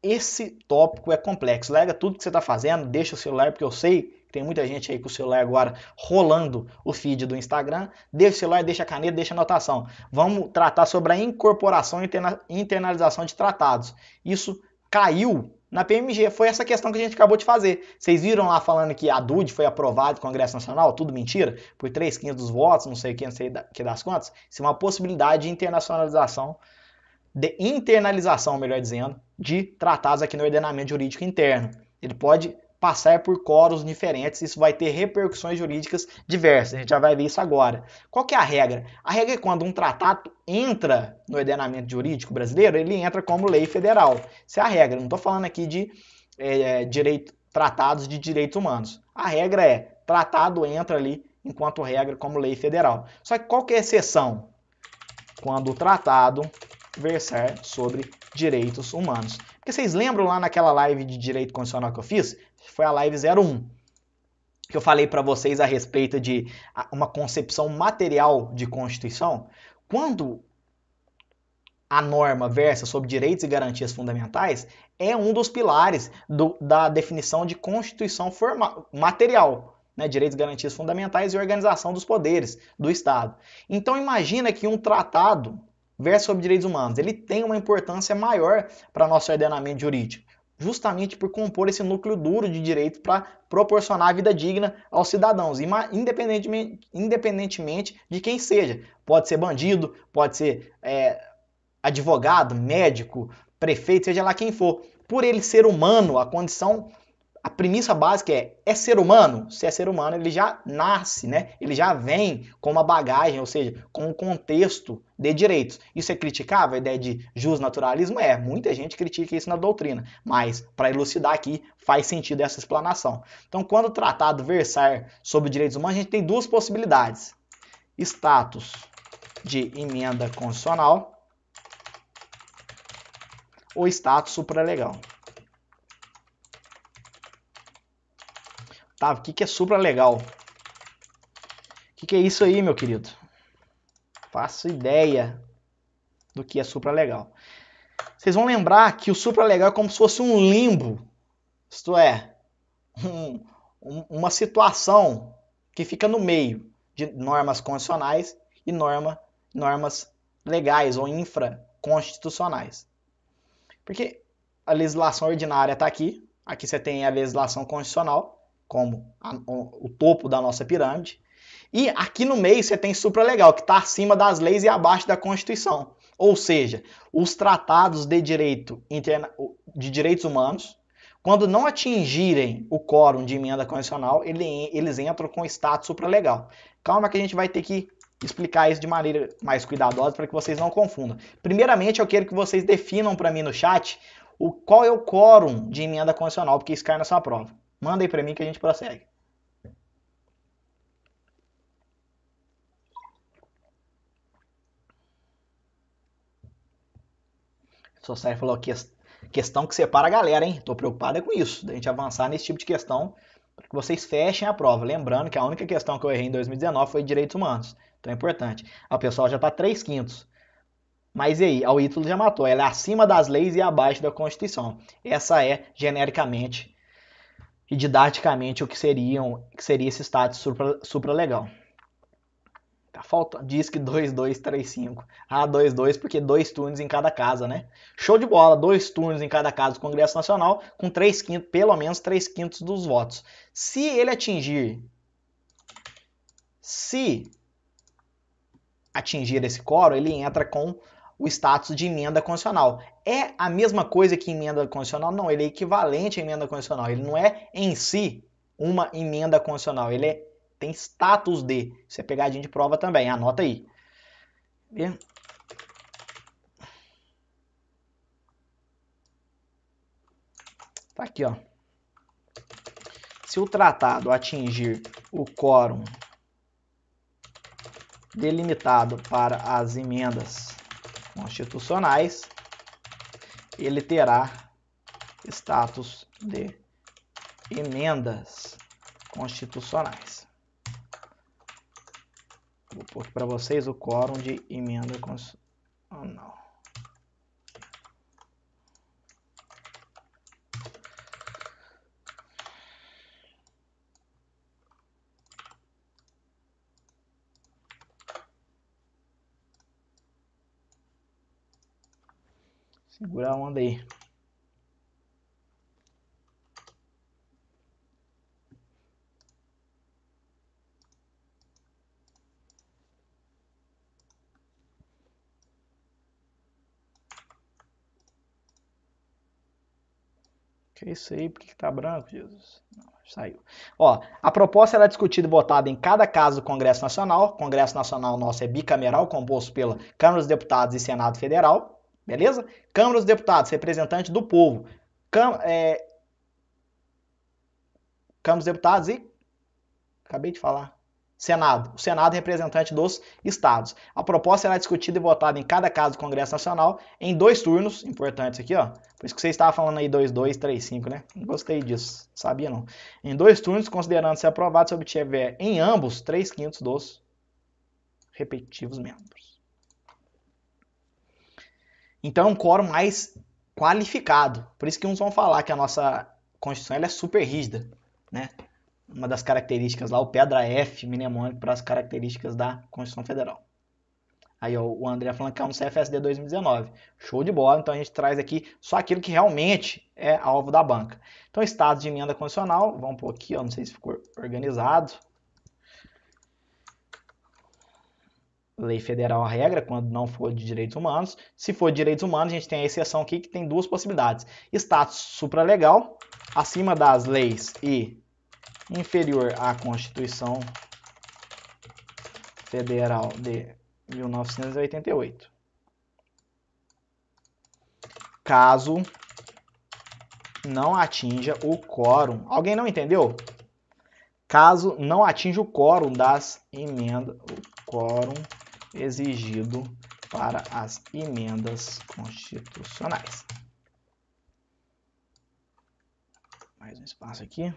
esse tópico é complexo. Lega tudo que você está fazendo, deixa o celular, porque eu sei que tem muita gente aí com o celular agora rolando o feed do Instagram. Deixa o celular, deixa a caneta, deixa a anotação. Vamos tratar sobre a incorporação e internalização de tratados. Isso caiu na PMG. Foi essa questão que a gente acabou de fazer. Vocês viram lá falando que a DUD foi aprovada no Congresso Nacional? Tudo mentira? Por 3 quintos dos votos, não sei o que, não sei que das contas. Isso é uma possibilidade de internacionalização de internalização, melhor dizendo, de tratados aqui no ordenamento jurídico interno. Ele pode passar por coros diferentes, isso vai ter repercussões jurídicas diversas. A gente já vai ver isso agora. Qual que é a regra? A regra é quando um tratado entra no ordenamento jurídico brasileiro, ele entra como lei federal. Isso é a regra. Não estou falando aqui de é, é, direito, tratados de direitos humanos. A regra é tratado entra ali enquanto regra como lei federal. Só que qual que é a exceção? Quando o tratado versar sobre direitos humanos. Porque vocês lembram lá naquela live de direito constitucional que eu fiz? Foi a live 01, que eu falei para vocês a respeito de uma concepção material de Constituição. Quando a norma versa sobre direitos e garantias fundamentais, é um dos pilares do, da definição de Constituição formal, material. Né, direitos e garantias fundamentais e organização dos poderes do Estado. Então imagina que um tratado verso sobre direitos humanos, ele tem uma importância maior para nosso ordenamento jurídico, justamente por compor esse núcleo duro de direito para proporcionar a vida digna aos cidadãos, independentemente, independentemente de quem seja. Pode ser bandido, pode ser é, advogado, médico, prefeito, seja lá quem for. Por ele ser humano, a condição a premissa básica é: é ser humano? Se é ser humano, ele já nasce, né? Ele já vem com uma bagagem, ou seja, com um contexto de direitos. Isso é criticável? A ideia de justnaturalismo é. Muita gente critica isso na doutrina, mas para elucidar aqui, faz sentido essa explanação. Então, quando o tratado versar sobre direitos humanos, a gente tem duas possibilidades: status de emenda constitucional ou status supralegal. Gustavo, o que, que é supra legal? O que, que é isso aí, meu querido? Faço ideia do que é supra legal. Vocês vão lembrar que o supra legal é como se fosse um limbo, isto é, um, um, uma situação que fica no meio de normas constitucionais e norma, normas legais ou infraconstitucionais. Porque a legislação ordinária está aqui, aqui você tem a legislação constitucional, como a, ah. o, o topo da nossa pirâmide. E aqui no meio você tem supralegal, que está acima das leis e abaixo da Constituição. Ou seja, os tratados de, direito interna... de direitos humanos, quando não atingirem o quórum de emenda condicional, ele, eles entram com status supralegal. Calma que a gente vai ter que explicar isso de maneira mais cuidadosa para que vocês não confundam. Primeiramente, eu quero que vocês definam para mim no chat o qual é o quórum de emenda condicional, porque isso cai na sua prova. Manda aí para mim que a gente prossegue. Só sai falou que questão que separa a galera, hein? Tô preocupada é com isso, da gente avançar nesse tipo de questão para que vocês fechem a prova. Lembrando que a única questão que eu errei em 2019 foi direitos humanos. Então é importante. Ah, o pessoal já tá 3 quintos. Mas e aí? O Ítalo já matou. Ela é acima das leis e abaixo da Constituição. Essa é, genericamente, e didaticamente o que seriam que seria esse status supra, supra legal. Tá falta, diz que 5. Ah, 2, 2, porque dois turnos em cada casa, né? Show de bola, dois turnos em cada casa do Congresso Nacional com 3 quintos, pelo menos 3 quintos dos votos. Se ele atingir se atingir esse quórum, ele entra com o status de emenda constitucional é a mesma coisa que emenda constitucional, Não, ele é equivalente à emenda constitucional. Ele não é em si uma emenda constitucional. Ele é, tem status de. Isso é pegadinha de prova também. Anota aí. Vê? Tá aqui, ó. Se o tratado atingir o quórum delimitado para as emendas constitucionais, ele terá status de emendas constitucionais. Vou pôr para vocês o quórum de emenda constitucional. Segura a onda aí. Que isso aí? Por que, tá branco, Jesus? Não, saiu. Ó, a proposta era discutida e votada em cada caso do Congresso Nacional. O Congresso Nacional nosso é bicameral, composto pela Câmara dos Deputados e Senado Federal. Beleza? Câmara dos Deputados, representante do povo. Cam é... Câmara dos Deputados e. Acabei de falar. Senado. O Senado é representante dos estados. A proposta será discutida e votada em cada caso do Congresso Nacional em dois turnos, importante isso aqui, ó. Por isso que você estava falando aí 2, 2, 3, 5, né? Não gostei disso, sabia não. Em dois turnos, considerando se aprovado, se obtiver em ambos 3 quintos dos respectivos membros. Então é um quórum mais qualificado. Por isso que uns vão falar que a nossa Constituição é super rígida, né? Uma das características lá, o Pedra F, mnemônico para as características da Constituição Federal. Aí ó, o André falando que é um CFSD 2019. Show de bola, então a gente traz aqui só aquilo que realmente é alvo da banca. Então, estados de emenda condicional, vamos por aqui, ó, não sei se ficou organizado. lei federal a regra quando não for de direitos humanos. Se for de direitos humanos, a gente tem a exceção aqui que tem duas possibilidades: status supralegal, acima das leis e inferior à Constituição Federal de 1988. Caso não atinja o quórum. Alguém não entendeu? Caso não atinja o quórum das emendas, o quórum exigido para as emendas constitucionais. Mais um espaço aqui.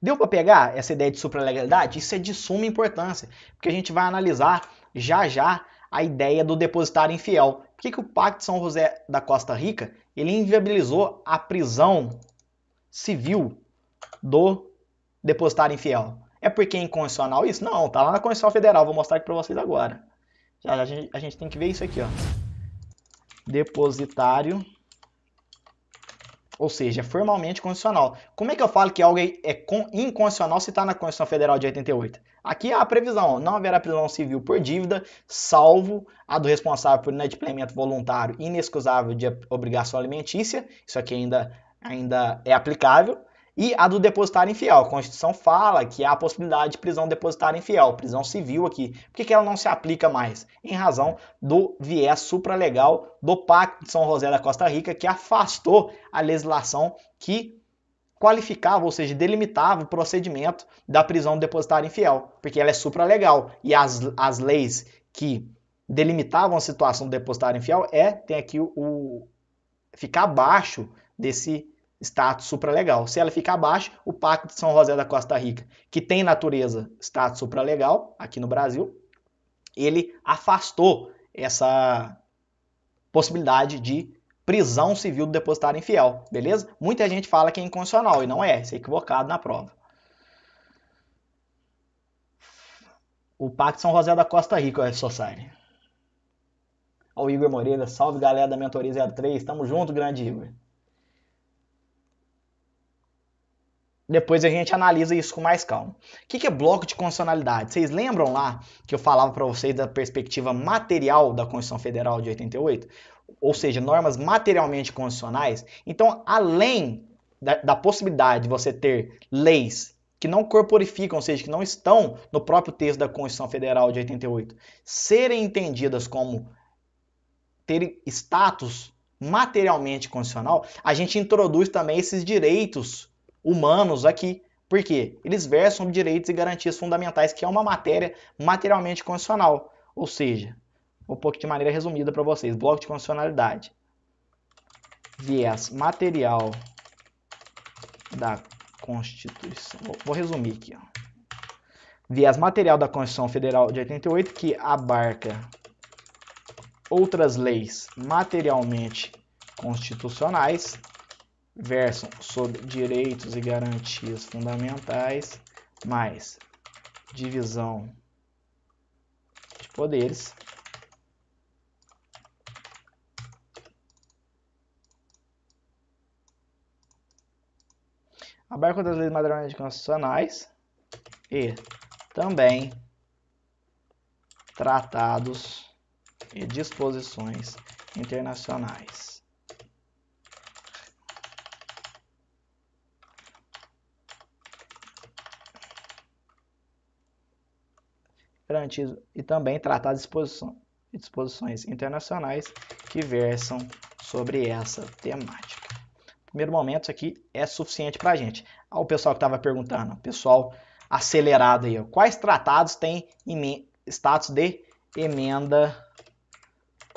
Deu para pegar essa ideia de supralegalidade? Isso é de suma importância, porque a gente vai analisar já já a ideia do depositário infiel. Por que, que o Pacto de São José da Costa Rica ele inviabilizou a prisão civil do depositário infiel? É porque é inconstitucional isso? Não, tá lá na Constituição Federal, vou mostrar aqui para vocês agora. Já, a, gente, a gente tem que ver isso aqui, ó. Depositário, ou seja, é formalmente constitucional. Como é que eu falo que algo é, é inconstitucional se está na Constituição Federal de 88? Aqui há a previsão, não haverá prisão civil por dívida, salvo a do responsável por inadimplemento voluntário inexcusável de obrigação alimentícia, isso aqui ainda, ainda é aplicável, e a do depositário infiel. A Constituição fala que há a possibilidade de prisão depositária infiel, prisão civil aqui. Por que, que ela não se aplica mais? Em razão do viés supralegal do Pacto de São José da Costa Rica, que afastou a legislação que qualificava, ou seja, delimitava o procedimento da prisão depositária infiel, porque ela é supralegal. E as, as leis que delimitavam a situação do depositário infiel é, tem aqui o, o ficar abaixo desse status supralegal. Se ela ficar abaixo, o Pacto de São José da Costa Rica, que tem natureza status supralegal aqui no Brasil, ele afastou essa possibilidade de prisão civil do depositário infiel, beleza? Muita gente fala que é inconstitucional e não é, isso é equivocado na prova. O Pacto de São José da Costa Rica, é Society. O Igor Moreira, salve galera da Mentoria 03, tamo junto, grande Igor. depois a gente analisa isso com mais calma. O que é bloco de constitucionalidade? Vocês lembram lá que eu falava para vocês da perspectiva material da Constituição Federal de 88? Ou seja, normas materialmente constitucionais. Então, além da, da possibilidade de você ter leis que não corporificam, ou seja, que não estão no próprio texto da Constituição Federal de 88, serem entendidas como terem status materialmente constitucional, a gente introduz também esses direitos humanos aqui. Por quê? Eles versam direitos e garantias fundamentais, que é uma matéria materialmente constitucional. Ou seja, um pouco de maneira resumida para vocês, bloco de constitucionalidade. Viés material da Constituição. Vou resumir aqui. Ó. Viés material da Constituição Federal de 88, que abarca outras leis materialmente constitucionais versam sobre direitos e garantias fundamentais, mais divisão de poderes. Abarca das leis madrões constitucionais e também tratados e disposições internacionais. garantido e também tratar de disposições internacionais que versam sobre essa temática. Primeiro momento, isso aqui é suficiente para a gente. Olha o pessoal que estava perguntando, pessoal acelerado aí. Quais tratados têm status de emenda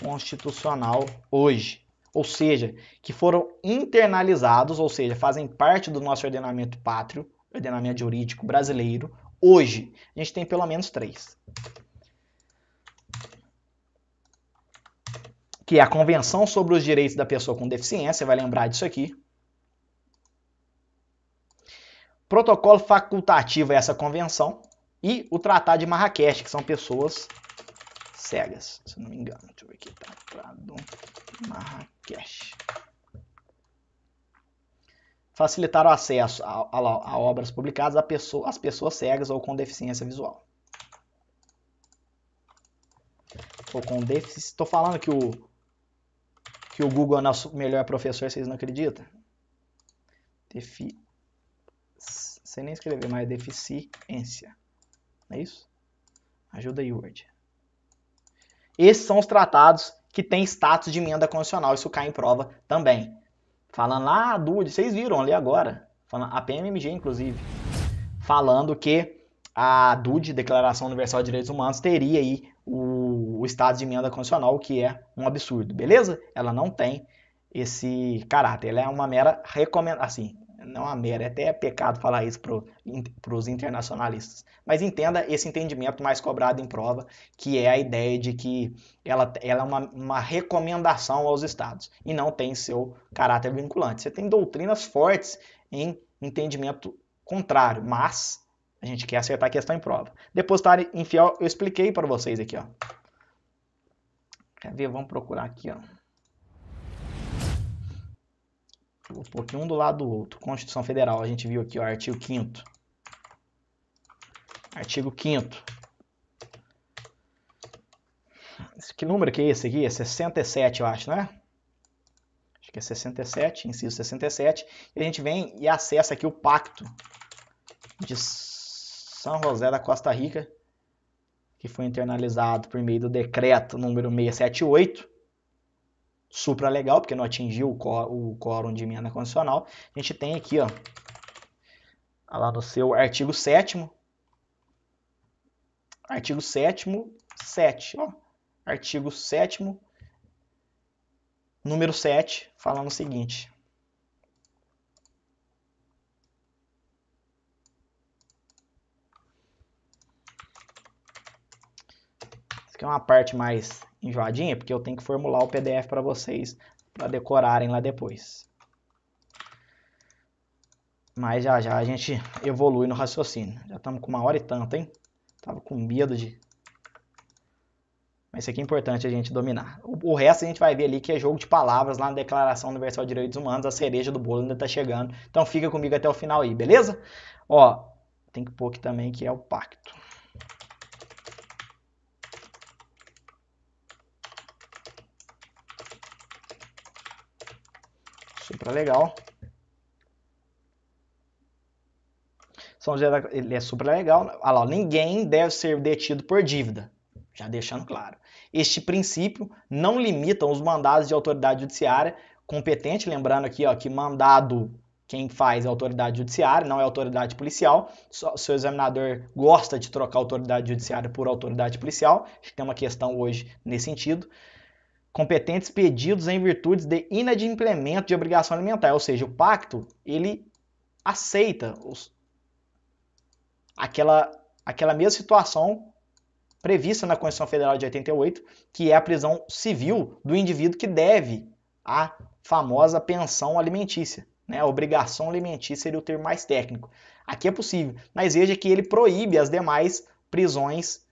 constitucional hoje? Ou seja, que foram internalizados, ou seja, fazem parte do nosso ordenamento pátrio, ordenamento jurídico brasileiro, hoje. A gente tem pelo menos três. que é a Convenção sobre os Direitos da Pessoa com Deficiência, você vai lembrar disso aqui. Protocolo facultativo é essa convenção e o Tratado de Marrakech, que são pessoas cegas, se não me engano. Deixa eu ver aqui, tá, Tratado Marrakech. Facilitar o acesso a, a, a obras publicadas às pessoa, pessoas cegas ou com deficiência visual. Ou com déficit. Estou falando que o que o Google é nosso melhor professor, vocês não acreditam? Defi... Sem nem escrever, mas é deficiência. Não é isso? Ajuda aí, Word. Esses são os tratados que têm status de emenda constitucional. Isso cai em prova também. Falando lá, Dude, vocês viram ali agora. Falando, a PMMG, inclusive. Falando que a DUD, Declaração Universal de Direitos Humanos, teria aí o, o de emenda constitucional, que é um absurdo, beleza? Ela não tem esse caráter, ela é uma mera recomendação, assim, não é a mera, é até pecado falar isso para os internacionalistas. Mas entenda esse entendimento mais cobrado em prova, que é a ideia de que ela, ela é uma, uma recomendação aos estados e não tem seu caráter vinculante. Você tem doutrinas fortes em entendimento contrário, mas a gente quer acertar a questão em prova. Depositar em fiel, eu expliquei para vocês aqui, ó. Quer ver? Vamos procurar aqui, ó. Vou pôr aqui um do lado do outro. Constituição Federal, a gente viu aqui, ó, artigo 5 Artigo 5 Que número que é esse aqui? É 67, eu acho, né? Acho que é 67, inciso 67. E a gente vem e acessa aqui o pacto de são José da Costa Rica, que foi internalizado por meio do decreto número 678, supra legal, porque não atingiu o, quórum de emenda constitucional. A gente tem aqui, ó, tá lá no seu artigo 7 artigo 7 7, ó, artigo 7 número 7, falando o seguinte: que é uma parte mais enjoadinha, porque eu tenho que formular o PDF para vocês, para decorarem lá depois. Mas já já a gente evolui no raciocínio. Já estamos com uma hora e tanto, hein? Tava com medo de... Mas isso aqui é importante a gente dominar. O, o resto a gente vai ver ali que é jogo de palavras lá na Declaração Universal de Direitos Humanos. A cereja do bolo ainda está chegando. Então fica comigo até o final aí, beleza? Ó, tem que pôr aqui também que é o pacto. para legal. São José da... ele é super legal. Olha né? ah lá, ninguém deve ser detido por dívida. Já deixando claro. Este princípio não limita os mandados de autoridade judiciária competente, lembrando aqui ó, que mandado quem faz é autoridade judiciária, não é autoridade policial. seu examinador gosta de trocar autoridade judiciária por autoridade policial. Acho que tem uma questão hoje nesse sentido competentes pedidos em virtude de inadimplemento de obrigação alimentar, ou seja, o pacto ele aceita os, aquela aquela mesma situação prevista na Constituição Federal de 88, que é a prisão civil do indivíduo que deve a famosa pensão alimentícia, né? A obrigação alimentícia seria o termo mais técnico. Aqui é possível, mas veja que ele proíbe as demais prisões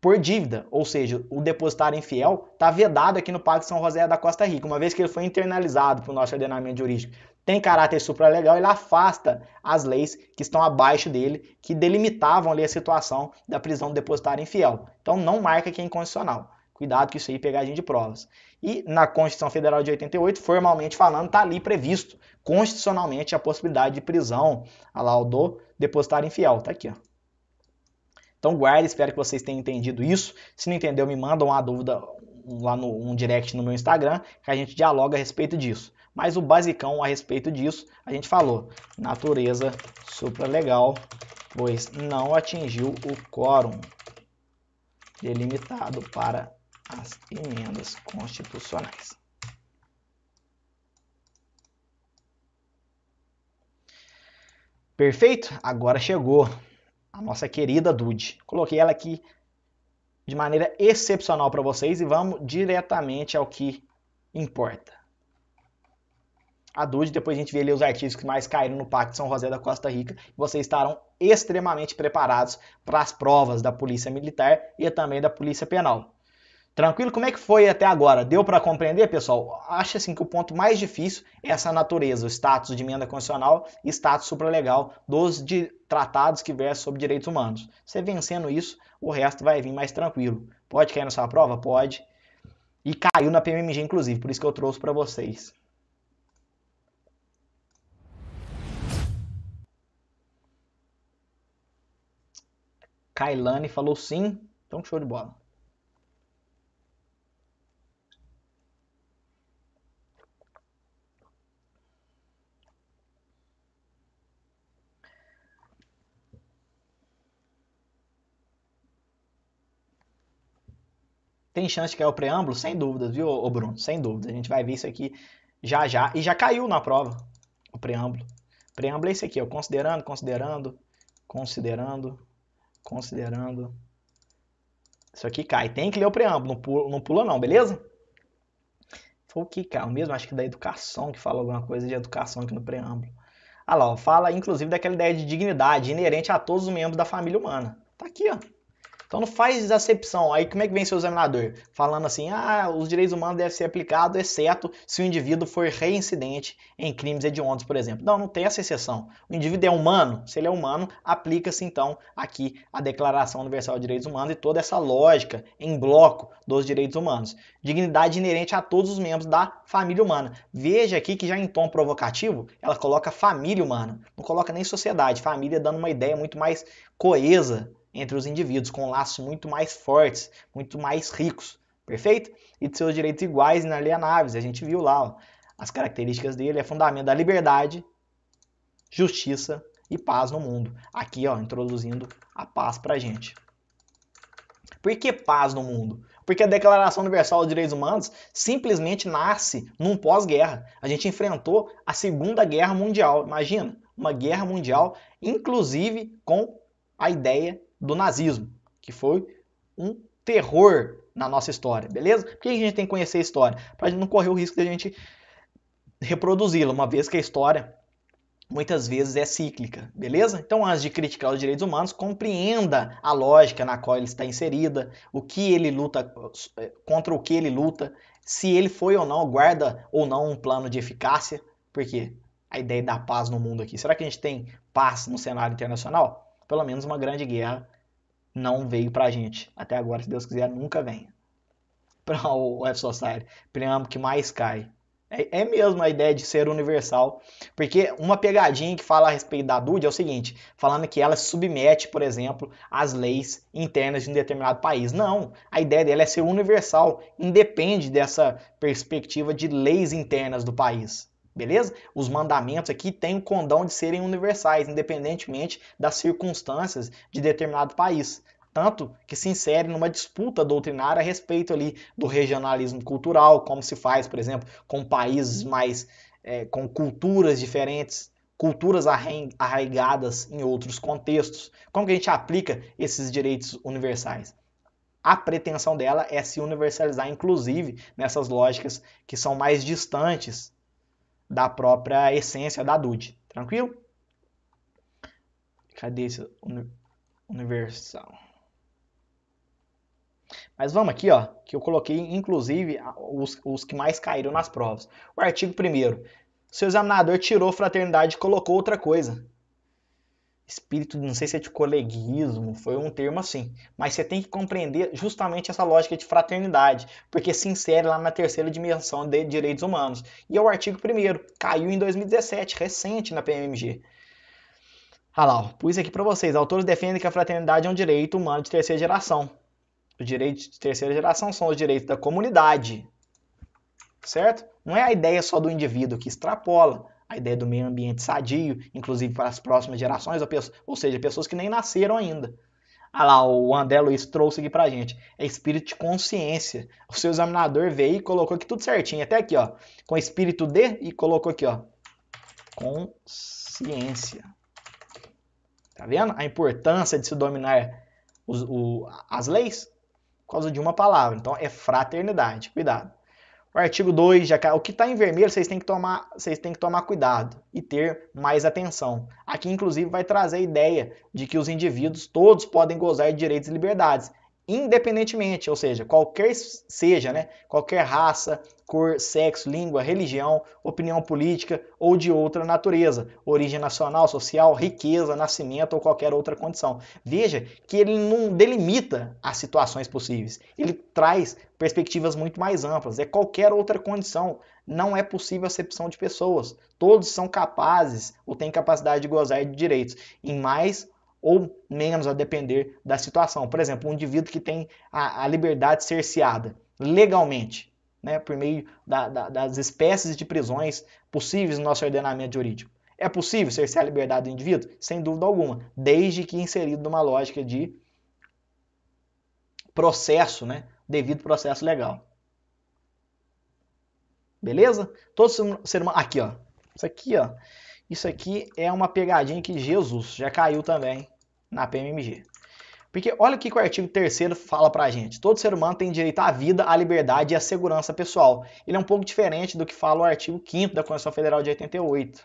por dívida, ou seja, o depositário infiel está vedado aqui no Pacto São José da Costa Rica, uma vez que ele foi internalizado para o nosso ordenamento jurídico. Tem caráter supralegal, ele afasta as leis que estão abaixo dele, que delimitavam ali a situação da prisão do depositário infiel. Então não marca que é inconstitucional. Cuidado que isso aí pegadinha de provas. E na Constituição Federal de 88, formalmente falando, está ali previsto constitucionalmente a possibilidade de prisão, a lá do depositário infiel, está aqui, ó. Então guarde, espero que vocês tenham entendido isso. Se não entendeu, me manda uma dúvida lá no um direct no meu Instagram, que a gente dialoga a respeito disso. Mas o basicão a respeito disso, a gente falou. Natureza supralegal, pois não atingiu o quórum delimitado para as emendas constitucionais. Perfeito? Agora chegou a nossa querida Dude. Coloquei ela aqui de maneira excepcional para vocês e vamos diretamente ao que importa. A Dude, depois a gente vê ali os artigos que mais caíram no Pacto de São José da Costa Rica. Vocês estarão extremamente preparados para as provas da Polícia Militar e também da Polícia Penal. Tranquilo? Como é que foi até agora? Deu para compreender, pessoal? Acho assim que o ponto mais difícil é essa natureza, o status de emenda constitucional e status supralegal dos de tratados que versam sobre direitos humanos. Você vencendo isso, o resto vai vir mais tranquilo. Pode cair na sua prova? Pode. E caiu na PMMG, inclusive, por isso que eu trouxe para vocês. Kailane falou sim, então show de bola. tem chance de cair o preâmbulo? Sem dúvidas, viu, Bruno? Sem dúvidas. A gente vai ver isso aqui já já. E já caiu na prova o preâmbulo. O preâmbulo é esse aqui, ó. Considerando, considerando, considerando, considerando. Isso aqui cai. Tem que ler o preâmbulo, não pula não, pula não beleza? Foi o que caiu mesmo, acho que da educação, que fala alguma coisa de educação aqui no preâmbulo. Ah lá, ó, fala inclusive daquela ideia de dignidade inerente a todos os membros da família humana. Tá aqui, ó. Então não faz acepção. Aí como é que vem seu examinador? Falando assim, ah, os direitos humanos devem ser aplicados, exceto se o indivíduo for reincidente em crimes hediondos, por exemplo. Não, não tem essa exceção. O indivíduo é humano, se ele é humano, aplica-se então aqui a Declaração Universal de Direitos Humanos e toda essa lógica em bloco dos direitos humanos. Dignidade inerente a todos os membros da família humana. Veja aqui que já em tom provocativo, ela coloca família humana, não coloca nem sociedade, família dando uma ideia muito mais coesa entre os indivíduos, com laços muito mais fortes, muito mais ricos, perfeito? E de seus direitos iguais e inalienáveis. A gente viu lá ó, as características dele, é fundamento da liberdade, justiça e paz no mundo. Aqui, ó, introduzindo a paz para a gente. Por que paz no mundo? Porque a Declaração Universal dos Direitos Humanos simplesmente nasce num pós-guerra. A gente enfrentou a Segunda Guerra Mundial. Imagina, uma guerra mundial, inclusive com a ideia do nazismo, que foi um terror na nossa história, beleza? Por que a gente tem que conhecer a história? Para não correr o risco de a gente reproduzi-la, uma vez que a história muitas vezes é cíclica, beleza? Então, antes de criticar os direitos humanos, compreenda a lógica na qual ele está inserida, o que ele luta é, contra o que ele luta, se ele foi ou não guarda ou não um plano de eficácia, porque a ideia da paz no mundo aqui. Será que a gente tem paz no cenário internacional? pelo menos uma grande guerra não veio pra gente. Até agora, se Deus quiser, nunca venha. Pra o F Society, preâmbulo que mais cai. É, é, mesmo a ideia de ser universal. Porque uma pegadinha que fala a respeito da Dude é o seguinte: falando que ela submete, por exemplo, às leis internas de um determinado país. Não. A ideia dela é ser universal, independe dessa perspectiva de leis internas do país beleza? Os mandamentos aqui têm o condão de serem universais, independentemente das circunstâncias de determinado país. Tanto que se insere numa disputa doutrinária a respeito ali do regionalismo cultural, como se faz, por exemplo, com países mais é, com culturas diferentes, culturas arraigadas em outros contextos. Como que a gente aplica esses direitos universais? A pretensão dela é se universalizar, inclusive, nessas lógicas que são mais distantes da própria essência da Dude. Tranquilo? Cadê esse universal? Mas vamos aqui, ó, que eu coloquei inclusive os, os que mais caíram nas provas. O artigo 1 seu examinador tirou fraternidade e colocou outra coisa espírito, não sei se é de coleguismo, foi um termo assim. Mas você tem que compreender justamente essa lógica de fraternidade, porque se insere lá na terceira dimensão de direitos humanos. E é o artigo 1 caiu em 2017, recente na PMG. Olha ah lá, ó, pus aqui para vocês. Autores defendem que a fraternidade é um direito humano de terceira geração. Os direitos de terceira geração são os direitos da comunidade, certo? Não é a ideia só do indivíduo que extrapola a ideia do meio ambiente sadio, inclusive para as próximas gerações, ou seja, pessoas que nem nasceram ainda. Ah lá, o André Luiz trouxe aqui pra gente. É espírito de consciência. O seu examinador veio e colocou aqui tudo certinho. Até aqui, ó. Com espírito de e colocou aqui, ó. Consciência. Tá vendo? A importância de se dominar os, o, as leis por causa de uma palavra. Então, é fraternidade. Cuidado. O artigo 2, já, o que está em vermelho, vocês têm, que tomar, vocês têm que tomar cuidado e ter mais atenção. Aqui, inclusive, vai trazer a ideia de que os indivíduos todos podem gozar de direitos e liberdades, independentemente, ou seja, qualquer seja, né, qualquer raça, cor, sexo, língua, religião, opinião política ou de outra natureza, origem nacional, social, riqueza, nascimento ou qualquer outra condição. Veja que ele não delimita as situações possíveis. Ele traz perspectivas muito mais amplas. É qualquer outra condição. Não é possível acepção de pessoas. Todos são capazes ou têm capacidade de gozar de direitos, em mais ou menos a depender da situação. Por exemplo, um indivíduo que tem a, a liberdade cerceada legalmente né, por meio da, da, das espécies de prisões possíveis no nosso ordenamento jurídico. É possível cercear a liberdade do indivíduo? Sem dúvida alguma, desde que inserido numa lógica de processo, né, devido processo legal. Beleza? Todo ser humano. Aqui, ó. Isso aqui, ó. Isso aqui é uma pegadinha que Jesus já caiu também na PMMG. Porque olha o que o artigo 3 fala pra gente. Todo ser humano tem direito à vida, à liberdade e à segurança pessoal. Ele é um pouco diferente do que fala o artigo 5 da Constituição Federal de 88.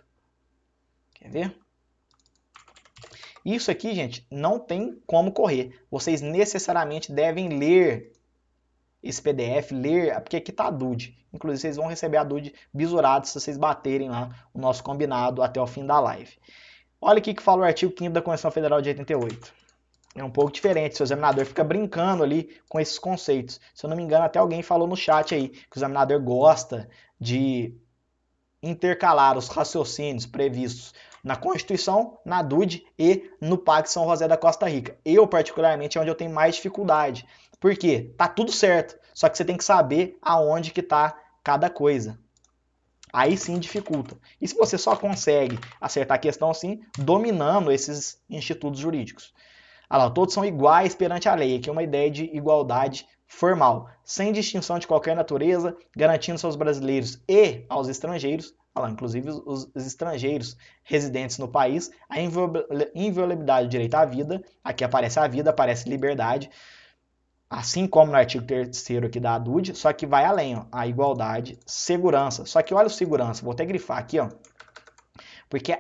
Quer ver? Isso aqui, gente, não tem como correr. Vocês necessariamente devem ler esse PDF, ler, porque aqui tá a Dude. Inclusive, vocês vão receber a Dude bisurada se vocês baterem lá o nosso combinado até o fim da live. Olha o que fala o artigo 5 da Constituição Federal de 88. É um pouco diferente, o examinador fica brincando ali com esses conceitos. Se eu não me engano, até alguém falou no chat aí que o examinador gosta de intercalar os raciocínios previstos na Constituição, na DUD e no Pacto São José da Costa Rica. Eu, particularmente, é onde eu tenho mais dificuldade. Por quê? Tá tudo certo, só que você tem que saber aonde que tá cada coisa. Aí sim dificulta. E se você só consegue acertar a questão assim, dominando esses institutos jurídicos lá, todos são iguais perante a lei, que é uma ideia de igualdade formal, sem distinção de qualquer natureza, garantindo aos brasileiros e aos estrangeiros, lá, inclusive os estrangeiros residentes no país, a inviolabilidade do direito à vida, aqui aparece a vida, aparece liberdade, assim como no artigo 3 aqui da ADUD, só que vai além, ó, a igualdade, segurança. Só que olha o segurança, vou até grifar aqui, ó, porque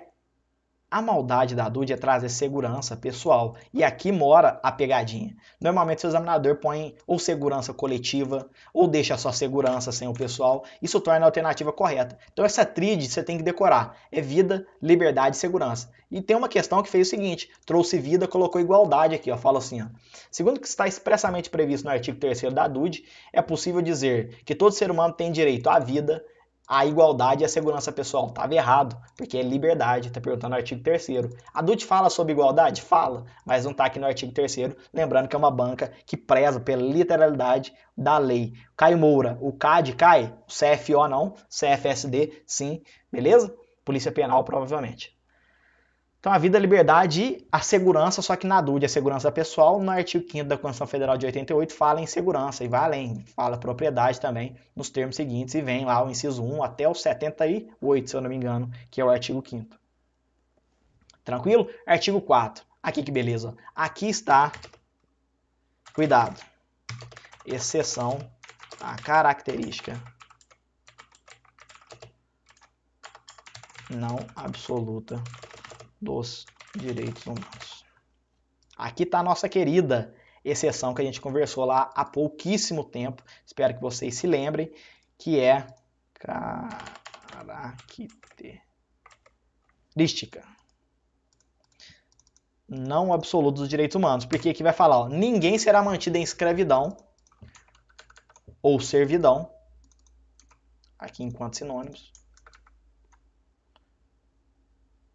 a maldade da dúvida é trazer segurança pessoal. E aqui mora a pegadinha. Normalmente, seu examinador põe ou segurança coletiva, ou deixa só segurança sem o pessoal. Isso torna a alternativa correta. Então, essa tríade você tem que decorar. É vida, liberdade e segurança. E tem uma questão que fez o seguinte: trouxe vida, colocou igualdade aqui. Ó, fala assim: ó. segundo o que está expressamente previsto no artigo 3 da DUD, é possível dizer que todo ser humano tem direito à vida, a igualdade e a segurança pessoal. Estava errado, porque é liberdade, está perguntando no artigo 3 A DUT fala sobre igualdade? Fala, mas não está aqui no artigo 3 lembrando que é uma banca que preza pela literalidade da lei. Caio Moura, o CAD cai? CFO não, CFSD sim, beleza? Polícia Penal provavelmente. Então, a vida, a liberdade e a segurança, só que na dúvida, a segurança pessoal, no artigo 5 da Constituição Federal de 88, fala em segurança e vai além, fala propriedade também nos termos seguintes e vem lá o inciso 1 até o 78, se eu não me engano, que é o artigo 5. Tranquilo? Artigo 4. Aqui que beleza. Aqui está, cuidado, exceção à característica não absoluta dos direitos humanos. Aqui está a nossa querida exceção que a gente conversou lá há pouquíssimo tempo. Espero que vocês se lembrem, que é característica não absoluto dos direitos humanos, porque aqui vai falar, ó, ninguém será mantido em escravidão ou servidão, aqui enquanto sinônimos,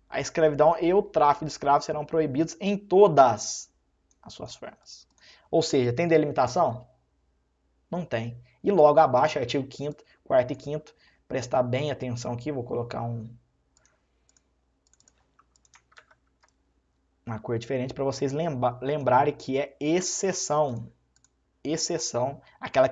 a escravidão e o tráfico de escravos serão proibidos em todas as suas formas. Ou seja, tem delimitação? Não tem. E logo abaixo, artigo 5 quarto e quinto, prestar bem atenção aqui, vou colocar um uma cor diferente para vocês lembra, lembrarem que é exceção. Exceção, aquelas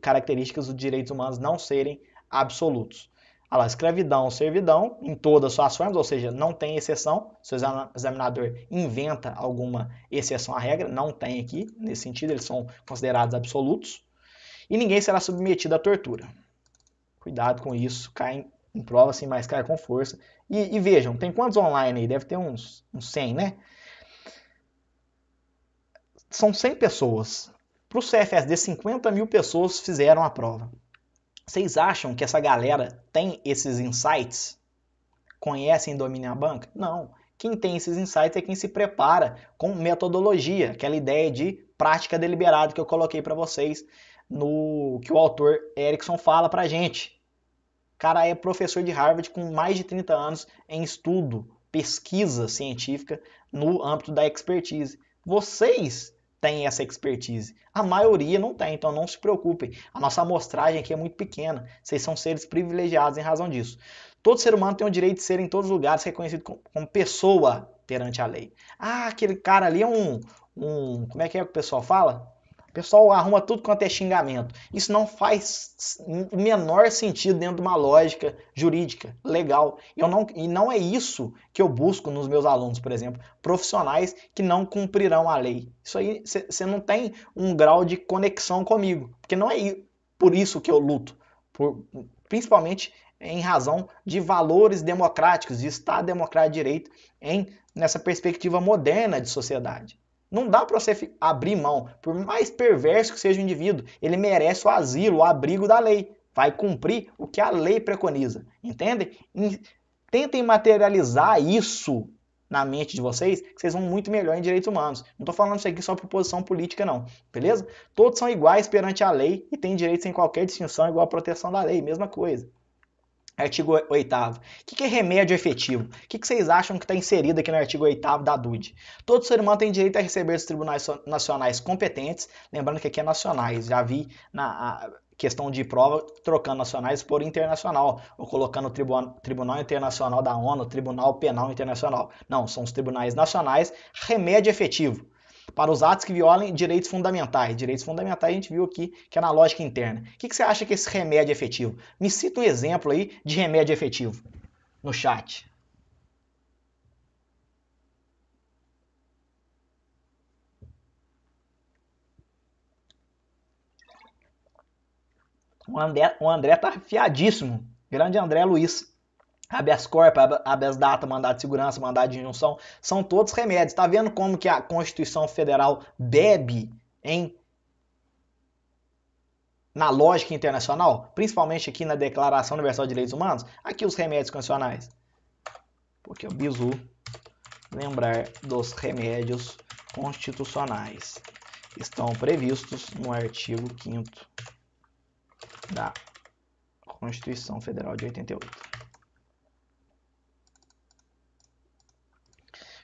características dos direitos humanos não serem absolutos lá, escravidão, servidão, em todas as suas formas, ou seja, não tem exceção. Se o examinador inventa alguma exceção à regra, não tem aqui, nesse sentido, eles são considerados absolutos. E ninguém será submetido à tortura. Cuidado com isso, cai em, em prova, assim, mas cai com força. E, e, vejam, tem quantos online aí? Deve ter uns, uns 100, né? São 100 pessoas. Para o CFSD, 50 mil pessoas fizeram a prova. Vocês acham que essa galera tem esses insights? Conhecem domínio a banca? Não. Quem tem esses insights é quem se prepara com metodologia, aquela ideia de prática deliberada que eu coloquei para vocês no que o autor Erickson fala para gente. O cara é professor de Harvard com mais de 30 anos em estudo, pesquisa científica no âmbito da expertise. Vocês tem essa expertise. A maioria não tem, então não se preocupem. A nossa amostragem aqui é muito pequena. Vocês são seres privilegiados em razão disso. Todo ser humano tem o direito de ser em todos os lugares reconhecido como pessoa perante a lei. Ah, aquele cara ali é um, um como é que é que o pessoal fala? pessoal arruma tudo quanto é xingamento. Isso não faz o menor sentido dentro de uma lógica jurídica, legal. Eu não, e não é isso que eu busco nos meus alunos, por exemplo. Profissionais que não cumprirão a lei. Isso aí você não tem um grau de conexão comigo. Porque não é por isso que eu luto. Por, principalmente em razão de valores democráticos, de Estado democrático de direito em, nessa perspectiva moderna de sociedade. Não dá para você abrir mão. Por mais perverso que seja o indivíduo, ele merece o asilo, o abrigo da lei. Vai cumprir o que a lei preconiza. Entendem? Tentem materializar isso na mente de vocês, que vocês vão muito melhor em direitos humanos. Não estou falando isso aqui só por posição política, não. Beleza? Todos são iguais perante a lei e têm direito sem qualquer distinção, igual a proteção da lei. Mesma coisa. Artigo 8 O que é remédio efetivo? O que vocês acham que está inserido aqui no artigo 8 da DUD? Todo ser humano tem direito a receber dos tribunais nacionais competentes, lembrando que aqui é nacionais, já vi na questão de prova trocando nacionais por internacional, ou colocando o tribunal, tribunal Internacional da ONU, Tribunal Penal Internacional. Não, são os tribunais nacionais, remédio efetivo para os atos que violem direitos fundamentais. Direitos fundamentais a gente viu aqui que é na lógica interna. O que, que você acha que esse remédio é efetivo? Me cita um exemplo aí de remédio efetivo no chat. O André, o André tá fiadíssimo. Grande André Luiz habeas corpus, habeas data, mandado de segurança, mandado de injunção, são todos remédios. Está vendo como que a Constituição Federal bebe em na lógica internacional, principalmente aqui na Declaração Universal de Direitos Humanos, aqui os remédios constitucionais. Porque o bizu lembrar dos remédios constitucionais estão previstos no artigo 5 da Constituição Federal de 88.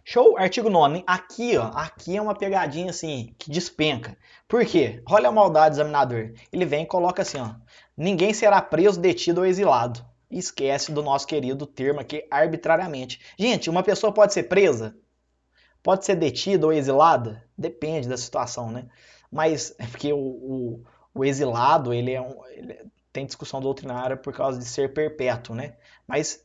Show? Artigo 9. Aqui, ó, aqui é uma pegadinha assim, que despenca. Por quê? Olha a maldade do examinador. Ele vem e coloca assim, ó. Ninguém será preso, detido ou exilado. E esquece do nosso querido termo aqui, arbitrariamente. Gente, uma pessoa pode ser presa? Pode ser detida ou exilada? Depende da situação, né? Mas é porque o, o, o exilado, ele é um... Ele é, tem discussão doutrinária por causa de ser perpétuo, né? Mas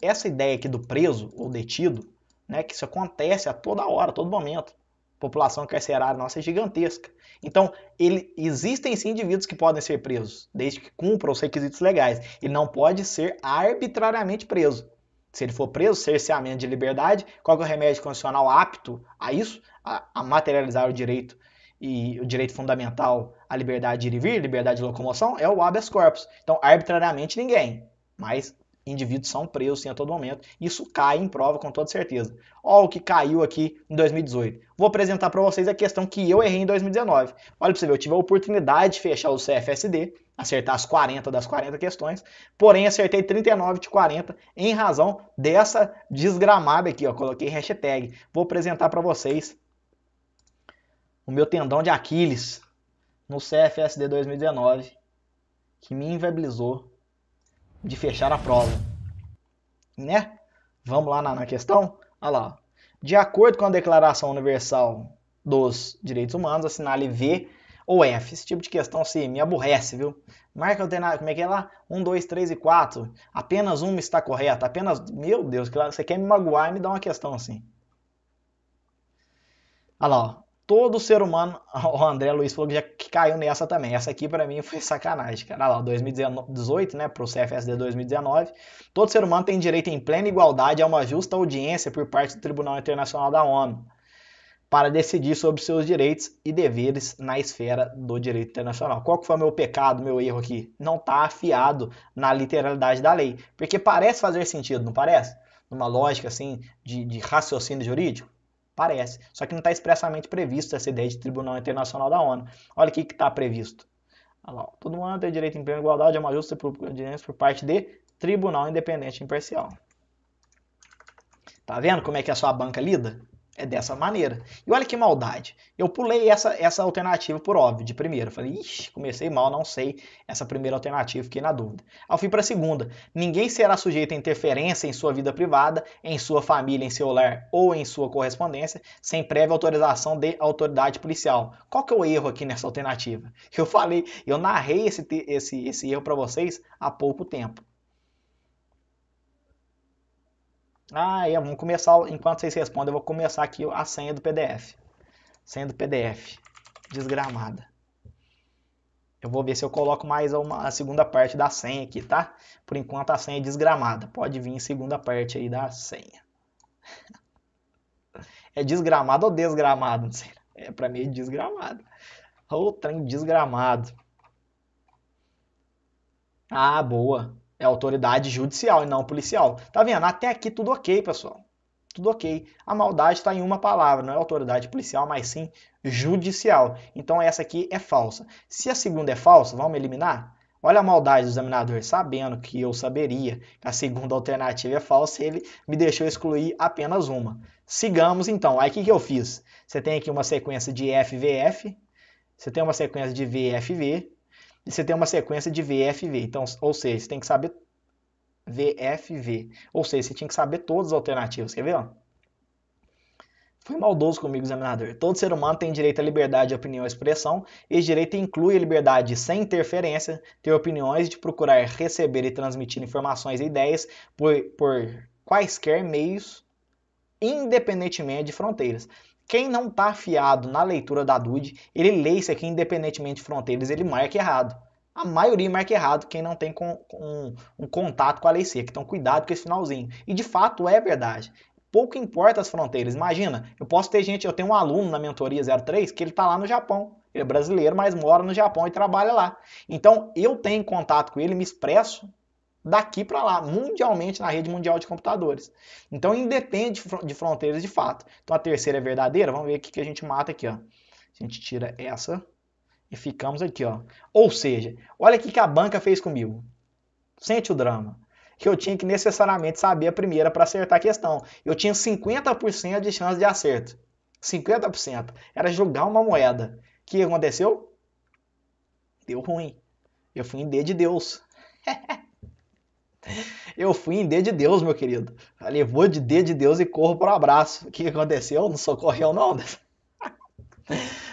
essa ideia aqui do preso ou detido né, que isso acontece a toda hora, a todo momento. A população carcerária nossa é gigantesca. Então, ele, existem sim indivíduos que podem ser presos, desde que cumpram os requisitos legais. Ele não pode ser arbitrariamente preso. Se ele for preso, cerceamento de liberdade, qual é o remédio constitucional apto a isso? A, a materializar o direito e o direito fundamental à liberdade de ir e vir, liberdade de locomoção, é o habeas corpus. Então, arbitrariamente ninguém, mas indivíduos são presos sim, a todo momento. Isso cai em prova com toda certeza. Olha o que caiu aqui em 2018. Vou apresentar para vocês a questão que eu errei em 2019. Olha para você ver, eu tive a oportunidade de fechar o CFSD, acertar as 40 das 40 questões, porém acertei 39 de 40 em razão dessa desgramada aqui, ó, coloquei hashtag. Vou apresentar para vocês o meu tendão de Aquiles no CFSD 2019 que me inviabilizou de fechar a prova. Né? Vamos lá na, na questão? Olha lá. De acordo com a Declaração Universal dos Direitos Humanos, assinale V ou F. Esse tipo de questão se me aborrece, viu? Marca alternada, como é que é lá? 1, 2, 3 e 4. Apenas uma está correta. Apenas. Meu Deus, claro, você quer me magoar e me dar uma questão assim. Olha lá, ó todo ser humano, o André Luiz falou que já caiu nessa também. Essa aqui para mim foi sacanagem, cara. Olha lá, 2018, né, pro CFSD 2019. Todo ser humano tem direito em plena igualdade a uma justa audiência por parte do Tribunal Internacional da ONU para decidir sobre seus direitos e deveres na esfera do direito internacional. Qual que foi o meu pecado, meu erro aqui? Não tá afiado na literalidade da lei, porque parece fazer sentido, não parece? Numa lógica assim de, de raciocínio jurídico. Parece. Só que não está expressamente previsto essa ideia de Tribunal Internacional da ONU. Olha o que está previsto. Olha lá, todo mundo tem direito em pleno igualdade é uma justa por parte de tribunal independente imparcial. Tá vendo como é que a sua banca lida? É dessa maneira. E olha que maldade. Eu pulei essa, essa alternativa por óbvio, de primeira. Falei, ixi, comecei mal, não sei essa primeira alternativa, fiquei na dúvida. Ao fim para a segunda. Ninguém será sujeito a interferência em sua vida privada, em sua família, em seu lar ou em sua correspondência, sem prévia autorização de autoridade policial. Qual que é o erro aqui nessa alternativa? Eu falei, eu narrei esse, esse, esse erro para vocês há pouco tempo. Ah, é, vamos começar, enquanto vocês respondem, eu vou começar aqui a senha do PDF. Senha do PDF, desgramada. Eu vou ver se eu coloco mais uma, a segunda parte da senha aqui, tá? Por enquanto a senha é desgramada. Pode vir segunda parte aí da senha. É desgramado ou desgramado? Não sei. É, pra mim é desgramado. Ou trem desgramado. Ah, boa. É autoridade judicial e não policial. Tá vendo? Até aqui tudo ok, pessoal. Tudo ok. A maldade está em uma palavra, não é autoridade policial, mas sim judicial. Então essa aqui é falsa. Se a segunda é falsa, vamos eliminar? Olha a maldade do examinador, sabendo que eu saberia que a segunda alternativa é falsa, ele me deixou excluir apenas uma. Sigamos então. Aí o que, que eu fiz? Você tem aqui uma sequência de FVF, você tem uma sequência de VFV, e você tem uma sequência de VFV. Então, ou seja, você tem que saber VFV. Ou seja, você tinha que saber todas as alternativas. Quer ver? Ó? Foi maldoso comigo, examinador. Todo ser humano tem direito à liberdade de opinião e expressão. Esse direito inclui a liberdade sem interferência, ter opiniões, de procurar receber e transmitir informações e ideias por, por quaisquer meios, independentemente de fronteiras. Quem não está afiado na leitura da DUD, ele lê isso aqui independentemente de fronteiras, ele marca errado. A maioria marca errado quem não tem com, um, um contato com a lei seca. Então cuidado com esse finalzinho. E de fato é verdade pouco importa as fronteiras. Imagina, eu posso ter gente, eu tenho um aluno na mentoria 03 que ele está lá no Japão. Ele é brasileiro, mas mora no Japão e trabalha lá. Então eu tenho contato com ele, me expresso daqui para lá, mundialmente na rede mundial de computadores. Então independe de fronteiras de fato. Então a terceira é verdadeira, vamos ver o que a gente mata aqui, ó. A gente tira essa e ficamos aqui, ó. Ou seja, olha o que a banca fez comigo. Sente o drama. Que eu tinha que necessariamente saber a primeira para acertar a questão. Eu tinha 50% de chance de acerto. 50%. Era jogar uma moeda. O que aconteceu? Deu ruim. Eu fui em D de Deus. Eu fui em D de Deus, meu querido. Levou vou de D de Deus e corro para o abraço. O que aconteceu? Não socorreu, não. Né?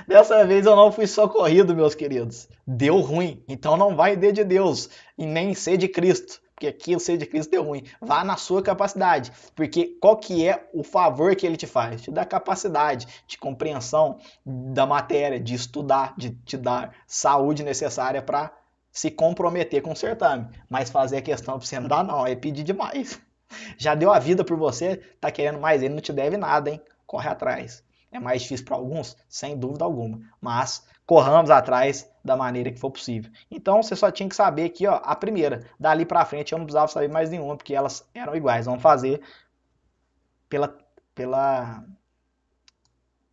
Dessa vez eu não fui socorrido, meus queridos. Deu ruim. Então não vai em D de Deus e nem C de Cristo. Porque aqui o ser de Cristo deu ruim. Vá na sua capacidade. Porque qual que é o favor que ele te faz? Te dá capacidade de compreensão da matéria, de estudar, de te dar saúde necessária para se comprometer com o certame. Mas fazer a questão pra você não não. É pedir demais. Já deu a vida por você, tá querendo mais, ele não te deve nada, hein? Corre atrás. É mais difícil para alguns? Sem dúvida alguma. Mas corramos atrás da maneira que for possível. Então você só tinha que saber aqui, ó, a primeira. Dali para frente eu não precisava saber mais nenhuma, porque elas eram iguais. Vamos fazer pela pela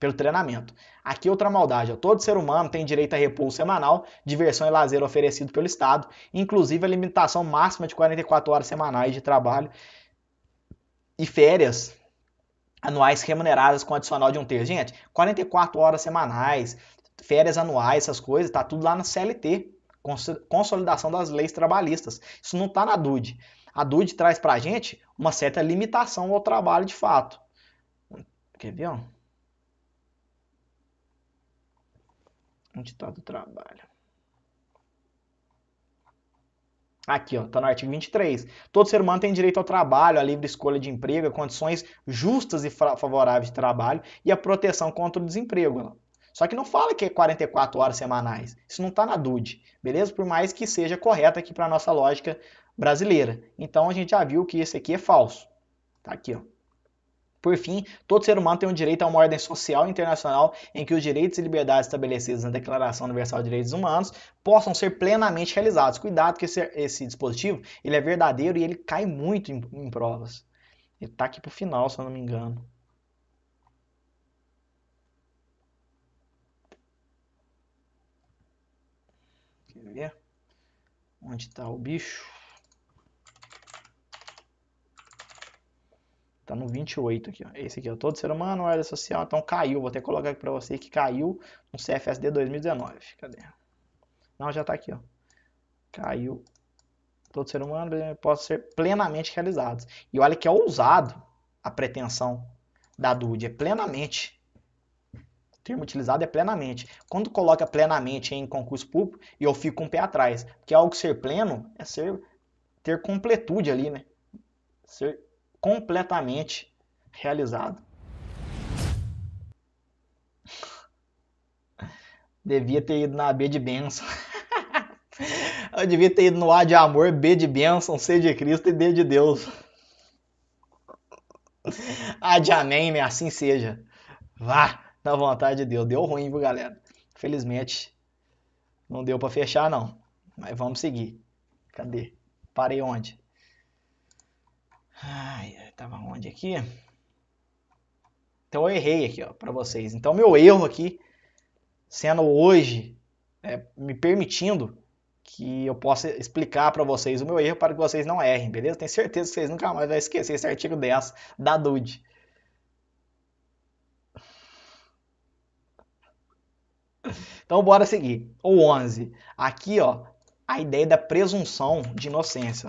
pelo treinamento. Aqui é outra maldade, todo ser humano tem direito a repouso semanal, diversão e lazer oferecido pelo Estado, inclusive a limitação máxima de 44 horas semanais de trabalho e férias anuais remuneradas com adicional de um terço. Gente, 44 horas semanais, férias anuais, essas coisas, tá tudo lá na CLT, Consolidação das Leis Trabalhistas. Isso não tá na DUD. A DUD traz pra gente uma certa limitação ao trabalho de fato. Quer ver, ó? Onde está do trabalho? Aqui, ó, tá no artigo 23. Todo ser humano tem direito ao trabalho, à livre escolha de emprego, a condições justas e favoráveis de trabalho e à proteção contra o desemprego. Só que não fala que é 44 horas semanais. Isso não está na DUD, beleza? Por mais que seja correto aqui para a nossa lógica brasileira. Então a gente já viu que esse aqui é falso. Tá aqui, ó. Por fim, todo ser humano tem o direito a uma ordem social internacional em que os direitos e liberdades estabelecidos na Declaração Universal de Direitos Humanos possam ser plenamente realizados. Cuidado que esse, esse dispositivo ele é verdadeiro e ele cai muito em, em provas. Ele está aqui para o final, se eu não me engano. Quer ver? Onde está o bicho? Tá no 28 aqui, ó. Esse aqui, é o Todo ser humano, área social. Então caiu. Vou até colocar aqui pra você que caiu no CFSD 2019. Cadê? Não, já tá aqui, ó. Caiu. Todo ser humano pode ser plenamente realizados. E olha que é ousado a pretensão da DUD. É plenamente. O termo utilizado é plenamente. Quando coloca plenamente em concurso público, eu fico com um o pé atrás. Porque algo ser pleno é ser ter completude ali, né? Ser completamente realizado. Devia ter ido na B de bênção. Eu devia ter ido no A de amor, B de bênção, C de Cristo e D de Deus. A de amém, né? assim seja. Vá na vontade de Deus. Deu ruim, viu, galera? Felizmente, não deu para fechar, não. Mas vamos seguir. Cadê? Parei onde? Ai, tava onde aqui? Então eu errei aqui, ó, para vocês. Então meu erro aqui, sendo hoje, é, me permitindo que eu possa explicar para vocês o meu erro para que vocês não errem, beleza? Tenho certeza que vocês nunca mais vão esquecer esse artigo 10 da Dude. Então bora seguir. O 11. Aqui, ó, a ideia da presunção de inocência.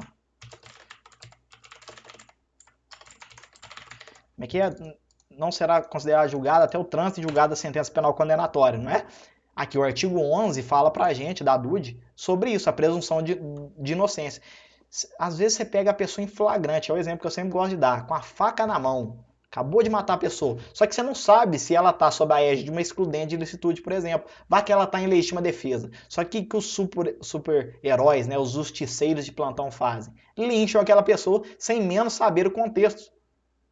Como é que é? Não será considerada julgada até o trânsito de julgada da sentença penal condenatória, não é? Aqui o artigo 11 fala pra gente, da DUD, sobre isso, a presunção de, de inocência. Às vezes você pega a pessoa em flagrante, é o exemplo que eu sempre gosto de dar, com a faca na mão, acabou de matar a pessoa. Só que você não sabe se ela está sob a égide de uma excludente de ilicitude, por exemplo. vá que ela está em legítima defesa. Só que que os super-heróis, super né, os justiceiros de plantão fazem? Lincham aquela pessoa sem menos saber o contexto.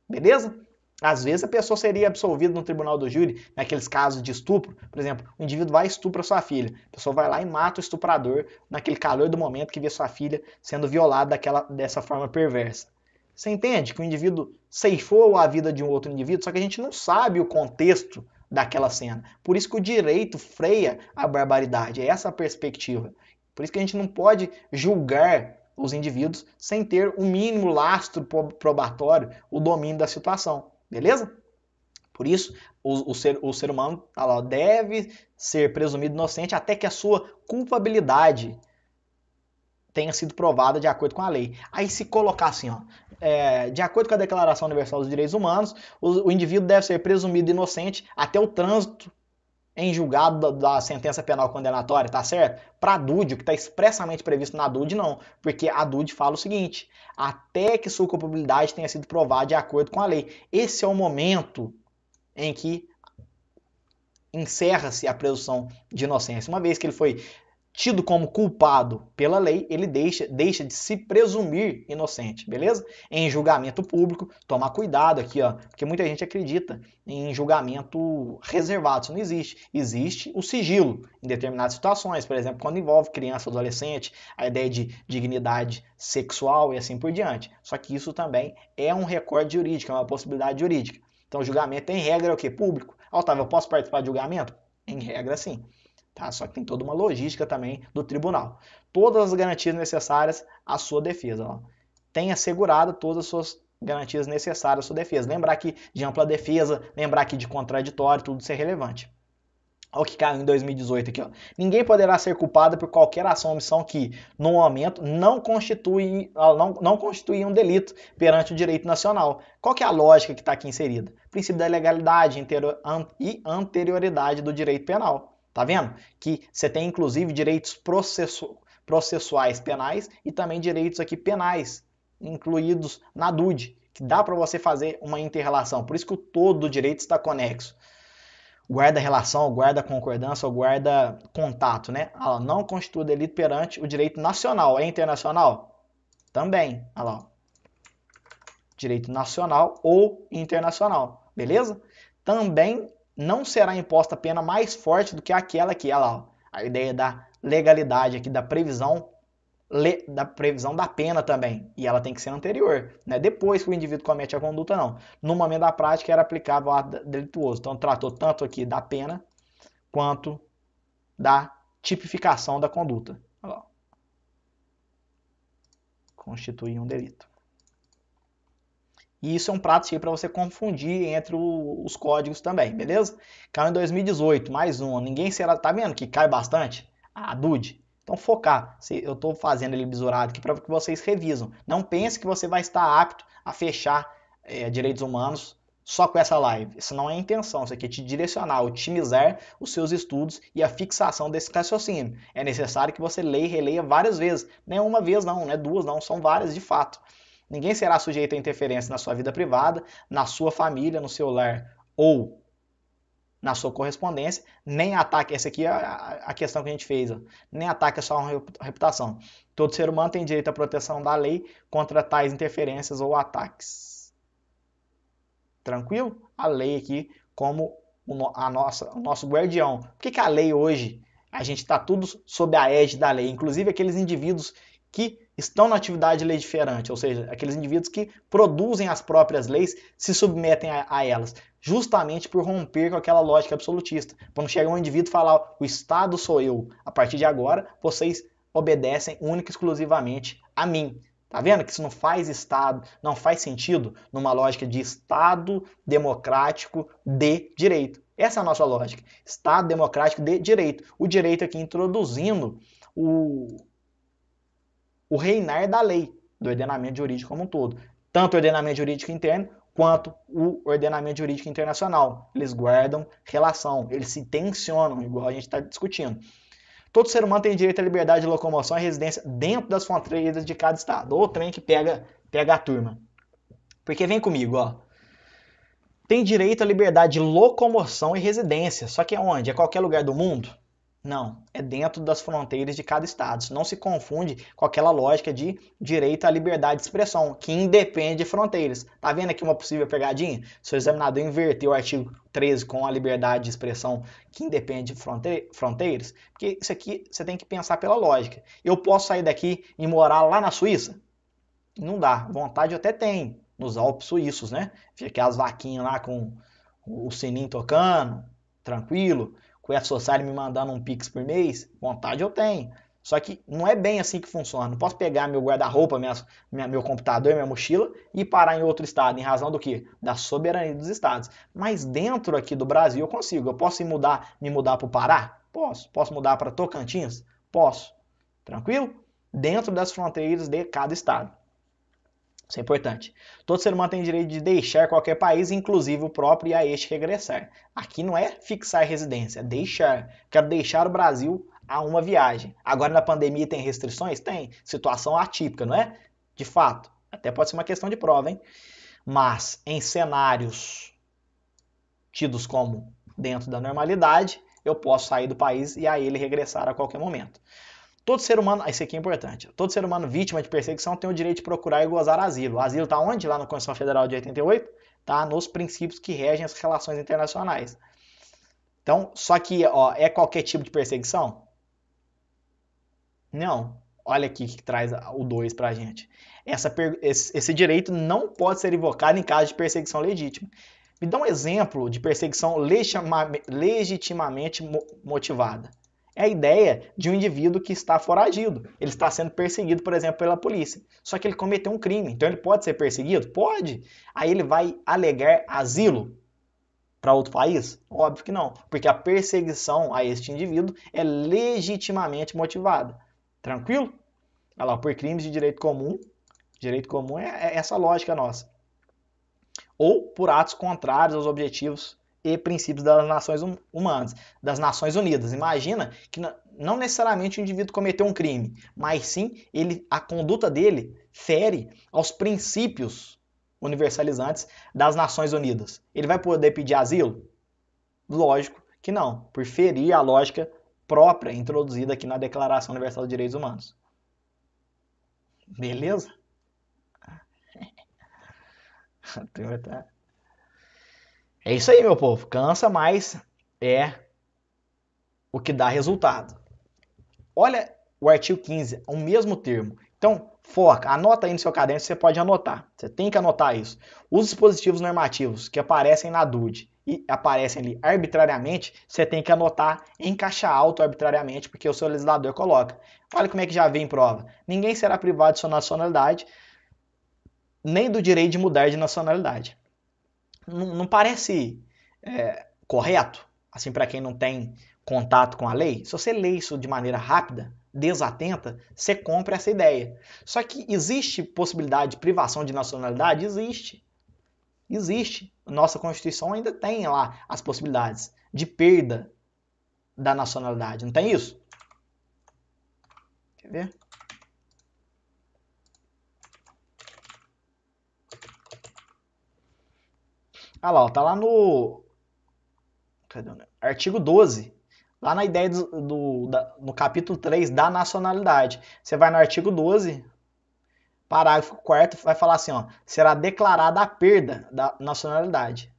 Beleza? Às vezes a pessoa seria absolvida no tribunal do júri, naqueles casos de estupro. Por exemplo, o indivíduo vai e estupra sua filha. A pessoa vai lá e mata o estuprador naquele calor do momento que vê sua filha sendo violada daquela, dessa forma perversa. Você entende que o indivíduo ceifou a vida de um outro indivíduo, só que a gente não sabe o contexto daquela cena. Por isso que o direito freia a barbaridade. É essa a perspectiva. Por isso que a gente não pode julgar os indivíduos sem ter o um mínimo lastro probatório, o domínio da situação. Beleza? Por isso, o, o, ser, o ser humano tá lá, deve ser presumido inocente até que a sua culpabilidade tenha sido provada de acordo com a lei. Aí se colocar assim, ó, é, de acordo com a Declaração Universal dos Direitos Humanos, o, o indivíduo deve ser presumido inocente até o trânsito em é julgado da, da sentença penal condenatória, tá certo? Para a DUD, o que está expressamente previsto na DUD, não, porque a DUD fala o seguinte: até que sua culpabilidade tenha sido provada de acordo com a lei. Esse é o momento em que encerra-se a presunção de inocência. Uma vez que ele foi tido como culpado pela lei, ele deixa, deixa de se presumir inocente, beleza? Em julgamento público, tomar cuidado aqui, ó, porque muita gente acredita em julgamento reservado, isso não existe. Existe o sigilo em determinadas situações, por exemplo, quando envolve criança, ou adolescente, a ideia de dignidade sexual e assim por diante. Só que isso também é um recorde jurídico, é uma possibilidade jurídica. Então, julgamento em regra é o quê? Público. Ah, Otávio, eu posso participar de julgamento? Em regra, sim. Tá? Só que tem toda uma logística também do tribunal. Todas as garantias necessárias à sua defesa. Ó. Tem assegurado todas as suas garantias necessárias à sua defesa. Lembrar que de ampla defesa, lembrar que de contraditório, tudo isso é relevante. Olha o que caiu em 2018 aqui. Ó. Ninguém poderá ser culpado por qualquer ação ou omissão que, no momento, não constitui, não, não constitui um delito perante o direito nacional. Qual que é a lógica que está aqui inserida? princípio da legalidade e anterioridade do direito penal. Tá vendo? Que você tem inclusive direitos processu processuais penais e também direitos aqui penais incluídos na DUD, que dá para você fazer uma interrelação. Por isso que o todo do direito está conexo. Guarda relação, guarda concordância, ou guarda contato, né? Ela não constitui delito perante o direito nacional, é internacional? Também, olha lá. Direito nacional ou internacional, beleza? Também não será imposta pena mais forte do que aquela que ela, a ideia da legalidade aqui da previsão le, da previsão da pena também, e ela tem que ser anterior, né? Depois que o indivíduo comete a conduta não. No momento da prática era aplicável ao delituoso. Então tratou tanto aqui da pena quanto da tipificação da conduta. Constituir um delito. E isso é um prato cheio para você confundir entre o, os códigos também, beleza? Caiu em 2018, mais um. Ninguém será. Tá vendo que cai bastante? Ah, Dude. Então focar. Eu estou fazendo ele bisurado aqui para que vocês revisam. Não pense que você vai estar apto a fechar é, direitos humanos só com essa live. Isso não é a intenção, isso aqui é te direcionar, otimizar os seus estudos e a fixação desse raciocínio. É necessário que você leia e releia várias vezes. Não é uma vez não, não é duas não, são várias de fato. Ninguém será sujeito a interferência na sua vida privada, na sua família, no seu lar ou na sua correspondência, nem ataque. Essa aqui é a questão que a gente fez. Ó. Nem ataque a sua reputação. Todo ser humano tem direito à proteção da lei contra tais interferências ou ataques. Tranquilo? A lei aqui como a nossa, o nosso guardião. Por que, que é a lei hoje, a gente está tudo sob a égide da lei? Inclusive aqueles indivíduos que estão na atividade legiferante, ou seja, aqueles indivíduos que produzem as próprias leis, se submetem a, a elas, justamente por romper com aquela lógica absolutista. Quando chega um indivíduo e falar, o Estado sou eu, a partir de agora vocês obedecem única e exclusivamente a mim. Tá vendo que isso não faz Estado, não faz sentido numa lógica de Estado democrático de direito. Essa é a nossa lógica. Estado democrático de direito. O direito aqui introduzindo o, o reinar da lei, do ordenamento jurídico como um todo. Tanto o ordenamento jurídico interno quanto o ordenamento jurídico internacional. Eles guardam relação, eles se tensionam, igual a gente está discutindo. Todo ser humano tem direito à liberdade de locomoção e residência dentro das fronteiras de cada estado. Ou trem que pega, pega a turma. Porque vem comigo, ó. Tem direito à liberdade de locomoção e residência. Só que é onde? É qualquer lugar do mundo? Não, é dentro das fronteiras de cada estado. Isso não se confunde com aquela lógica de direito à liberdade de expressão, que independe de fronteiras. Tá vendo aqui uma possível pegadinha? Se o examinador inverteu o artigo 13 com a liberdade de expressão que independe de fronteiras, porque isso aqui você tem que pensar pela lógica. Eu posso sair daqui e morar lá na Suíça? Não dá. Vontade eu até tem nos Alpes suíços, né? Fica as vaquinhas lá com o sininho tocando, tranquilo com a Society me mandando um Pix por mês, vontade eu tenho. Só que não é bem assim que funciona. Não posso pegar meu guarda-roupa, meu computador, minha mochila e parar em outro estado, em razão do que? Da soberania dos estados. Mas dentro aqui do Brasil eu consigo. Eu posso mudar, me mudar para o Pará? Posso. Posso mudar para Tocantins? Posso. Tranquilo? Dentro das fronteiras de cada estado. Isso é importante. Todo ser humano tem direito de deixar qualquer país, inclusive o próprio, e a este regressar. Aqui não é fixar residência, é deixar. Quero deixar o Brasil a uma viagem. Agora na pandemia tem restrições? Tem. Situação atípica, não é? De fato. Até pode ser uma questão de prova, hein? Mas em cenários tidos como dentro da normalidade, eu posso sair do país e a ele regressar a qualquer momento. Todo ser humano, ah, isso aqui é importante, todo ser humano vítima de perseguição tem o direito de procurar e gozar asilo. O asilo está onde? Lá na Constituição Federal de 88? Está nos princípios que regem as relações internacionais. Então, só que ó, é qualquer tipo de perseguição? Não. Olha aqui que traz o 2 para a gente. Essa, esse, direito não pode ser invocado em caso de perseguição legítima. Me dá um exemplo de perseguição legitima, legitimamente motivada é a ideia de um indivíduo que está foragido. Ele está sendo perseguido, por exemplo, pela polícia. Só que ele cometeu um crime, então ele pode ser perseguido? Pode. Aí ele vai alegar asilo para outro país? Óbvio que não, porque a perseguição a este indivíduo é legitimamente motivada. Tranquilo? Olha lá, por crimes de direito comum. Direito comum é, é essa lógica nossa. Ou por atos contrários aos objetivos e princípios das Nações Humanas, das Nações Unidas. Imagina que não necessariamente o indivíduo cometeu um crime, mas sim ele, a conduta dele fere aos princípios universalizantes das Nações Unidas. Ele vai poder pedir asilo? Lógico que não, por ferir a lógica própria introduzida aqui na Declaração Universal dos Direitos Humanos. Beleza? A é isso aí, meu povo. Cansa, mas é o que dá resultado. Olha o artigo 15, é o mesmo termo. Então, foca, anota aí no seu caderno, você pode anotar. Você tem que anotar isso. Os dispositivos normativos que aparecem na DUD e aparecem ali arbitrariamente, você tem que anotar em caixa alto arbitrariamente, porque o seu legislador coloca. Olha como é que já vem em prova. Ninguém será privado de sua nacionalidade, nem do direito de mudar de nacionalidade não, parece é, correto, assim, para quem não tem contato com a lei? Se você lê isso de maneira rápida, desatenta, você compra essa ideia. Só que existe possibilidade de privação de nacionalidade? Existe. Existe. Nossa Constituição ainda tem lá as possibilidades de perda da nacionalidade, não tem isso? Quer ver? Ah lá, ó, tá lá no. Cadê o Artigo 12. Lá na ideia do, do da, no capítulo 3 da nacionalidade. Você vai no artigo 12, parágrafo 4, vai falar assim: ó, será declarada a perda da nacionalidade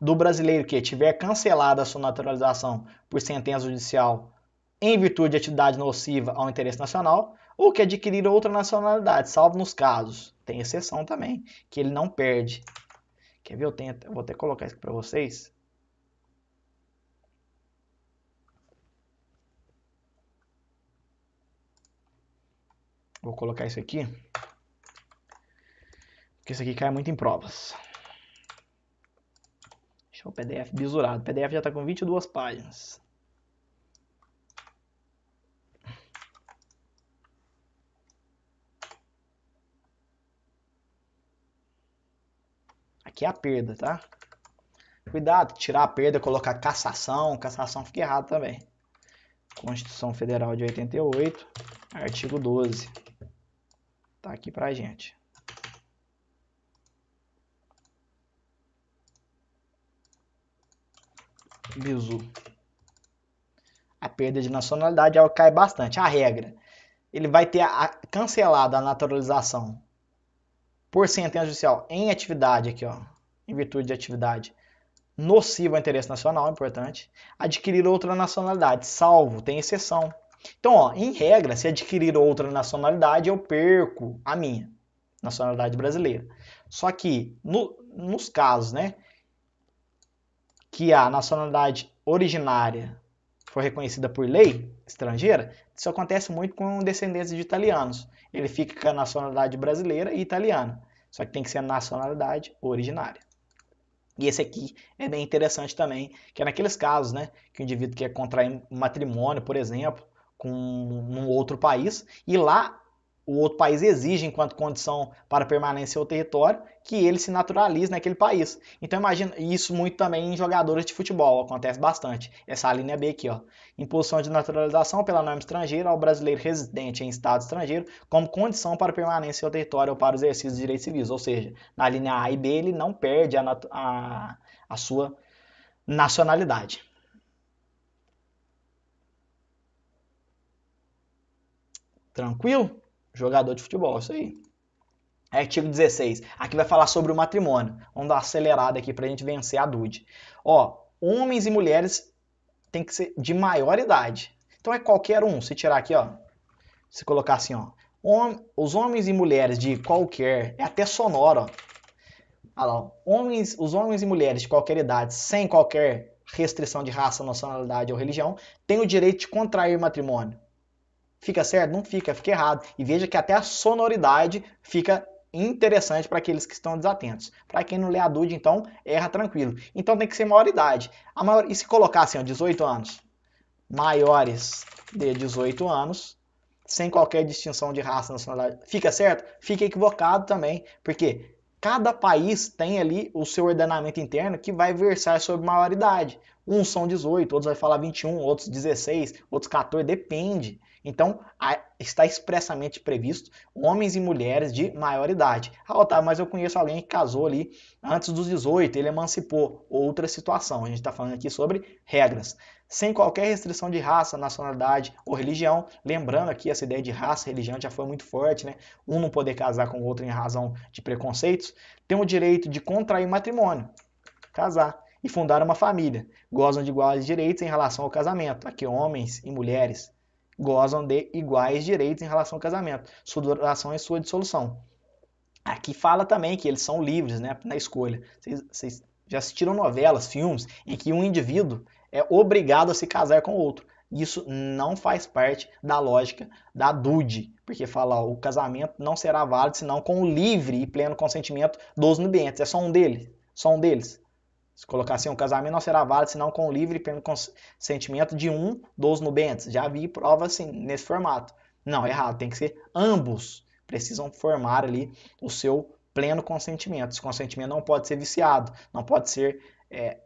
do brasileiro que tiver cancelada a sua naturalização por sentença judicial em virtude de atividade nociva ao interesse nacional ou que adquirir outra nacionalidade, salvo nos casos, tem exceção também, que ele não perde Quer ver? Eu, tenho, vou até colocar isso para vocês. Vou colocar isso aqui. Porque isso aqui cai muito em provas. Deixa o PDF bisurado. O PDF já está com 22 páginas. Aqui é a perda, tá? Cuidado, tirar a perda, colocar cassação. Cassação fica errado também. Constituição Federal de 88, artigo 12. Tá aqui pra gente. Bizu. A perda de nacionalidade é cai bastante. A regra. Ele vai ter a, a, cancelado a naturalização por sentença judicial em atividade aqui, ó, em virtude de atividade nociva ao interesse nacional, importante, adquirir outra nacionalidade, salvo, tem exceção. Então, ó, em regra, se adquirir outra nacionalidade, eu perco a minha nacionalidade brasileira. Só que no, nos casos, né, que a nacionalidade originária for reconhecida por lei estrangeira, isso acontece muito com descendentes de italianos. Ele fica com a nacionalidade brasileira e italiana. Só que tem que ser a nacionalidade originária. E esse aqui é bem interessante também, que é naqueles casos, né, que o indivíduo quer contrair matrimônio, por exemplo, com um outro país, e lá o outro país exige enquanto condição para permanência ao território, que ele se naturalize naquele país. Então imagina isso muito também em jogadores de futebol, acontece bastante. Essa linha B aqui, ó. Imposição de naturalização pela norma estrangeira ao brasileiro residente em estado estrangeiro como condição para permanência ao território ou para o exercício de direitos civis, ou seja, na linha A e B ele não perde a, a, a sua nacionalidade. Tranquilo? jogador de futebol, isso aí. É artigo 16. Aqui vai falar sobre o matrimônio. Vamos dar uma acelerada aqui para a gente vencer a dude. Ó, homens e mulheres tem que ser de maior idade. Então é qualquer um. Se tirar aqui, ó, se colocar assim, ó, hom os homens e mulheres de qualquer, é até sonoro, ó. Olha lá, ó. homens, os homens e mulheres de qualquer idade, sem qualquer restrição de raça, nacionalidade ou religião, têm o direito de contrair matrimônio Fica certo? Não fica, fica errado. E veja que até a sonoridade fica interessante para aqueles que estão desatentos. Para quem não lê a dúvida então, erra tranquilo. Então tem que ser maioridade. A maior... E se colocar assim, ó, 18 anos? Maiores de 18 anos, sem qualquer distinção de raça, nacionalidade. Fica certo? Fica equivocado também, porque cada país tem ali o seu ordenamento interno que vai versar sobre maioridade. Uns são 18, outros vai falar 21, outros 16, outros 14, depende. Então, está expressamente previsto homens e mulheres de maior idade. Ah, Otávio, mas eu conheço alguém que casou ali antes dos 18, ele emancipou. Outra situação. A gente está falando aqui sobre regras. Sem qualquer restrição de raça, nacionalidade ou religião. Lembrando aqui, essa ideia de raça e religião já foi muito forte, né? Um não poder casar com o outro em razão de preconceitos. Tem o direito de contrair matrimônio, casar e fundar uma família. Gozam de iguais direitos em relação ao casamento. Aqui, homens e mulheres gozam de iguais direitos em relação ao casamento, sua duração e sua dissolução. Aqui fala também que eles são livres né, na escolha. Vocês, já assistiram novelas, filmes, em que um indivíduo é obrigado a se casar com outro. Isso não faz parte da lógica da DUD, porque fala ó, o casamento não será válido senão com o livre e pleno consentimento dos nubientes. É só um deles, só um deles. Se colocar assim, um casamento não será válido senão com o livre consentimento de um dos nubentes. Já vi prova assim, nesse formato. Não, é errado, tem que ser ambos. Precisam formar ali o seu pleno consentimento. Esse consentimento não pode ser viciado, não pode ser é,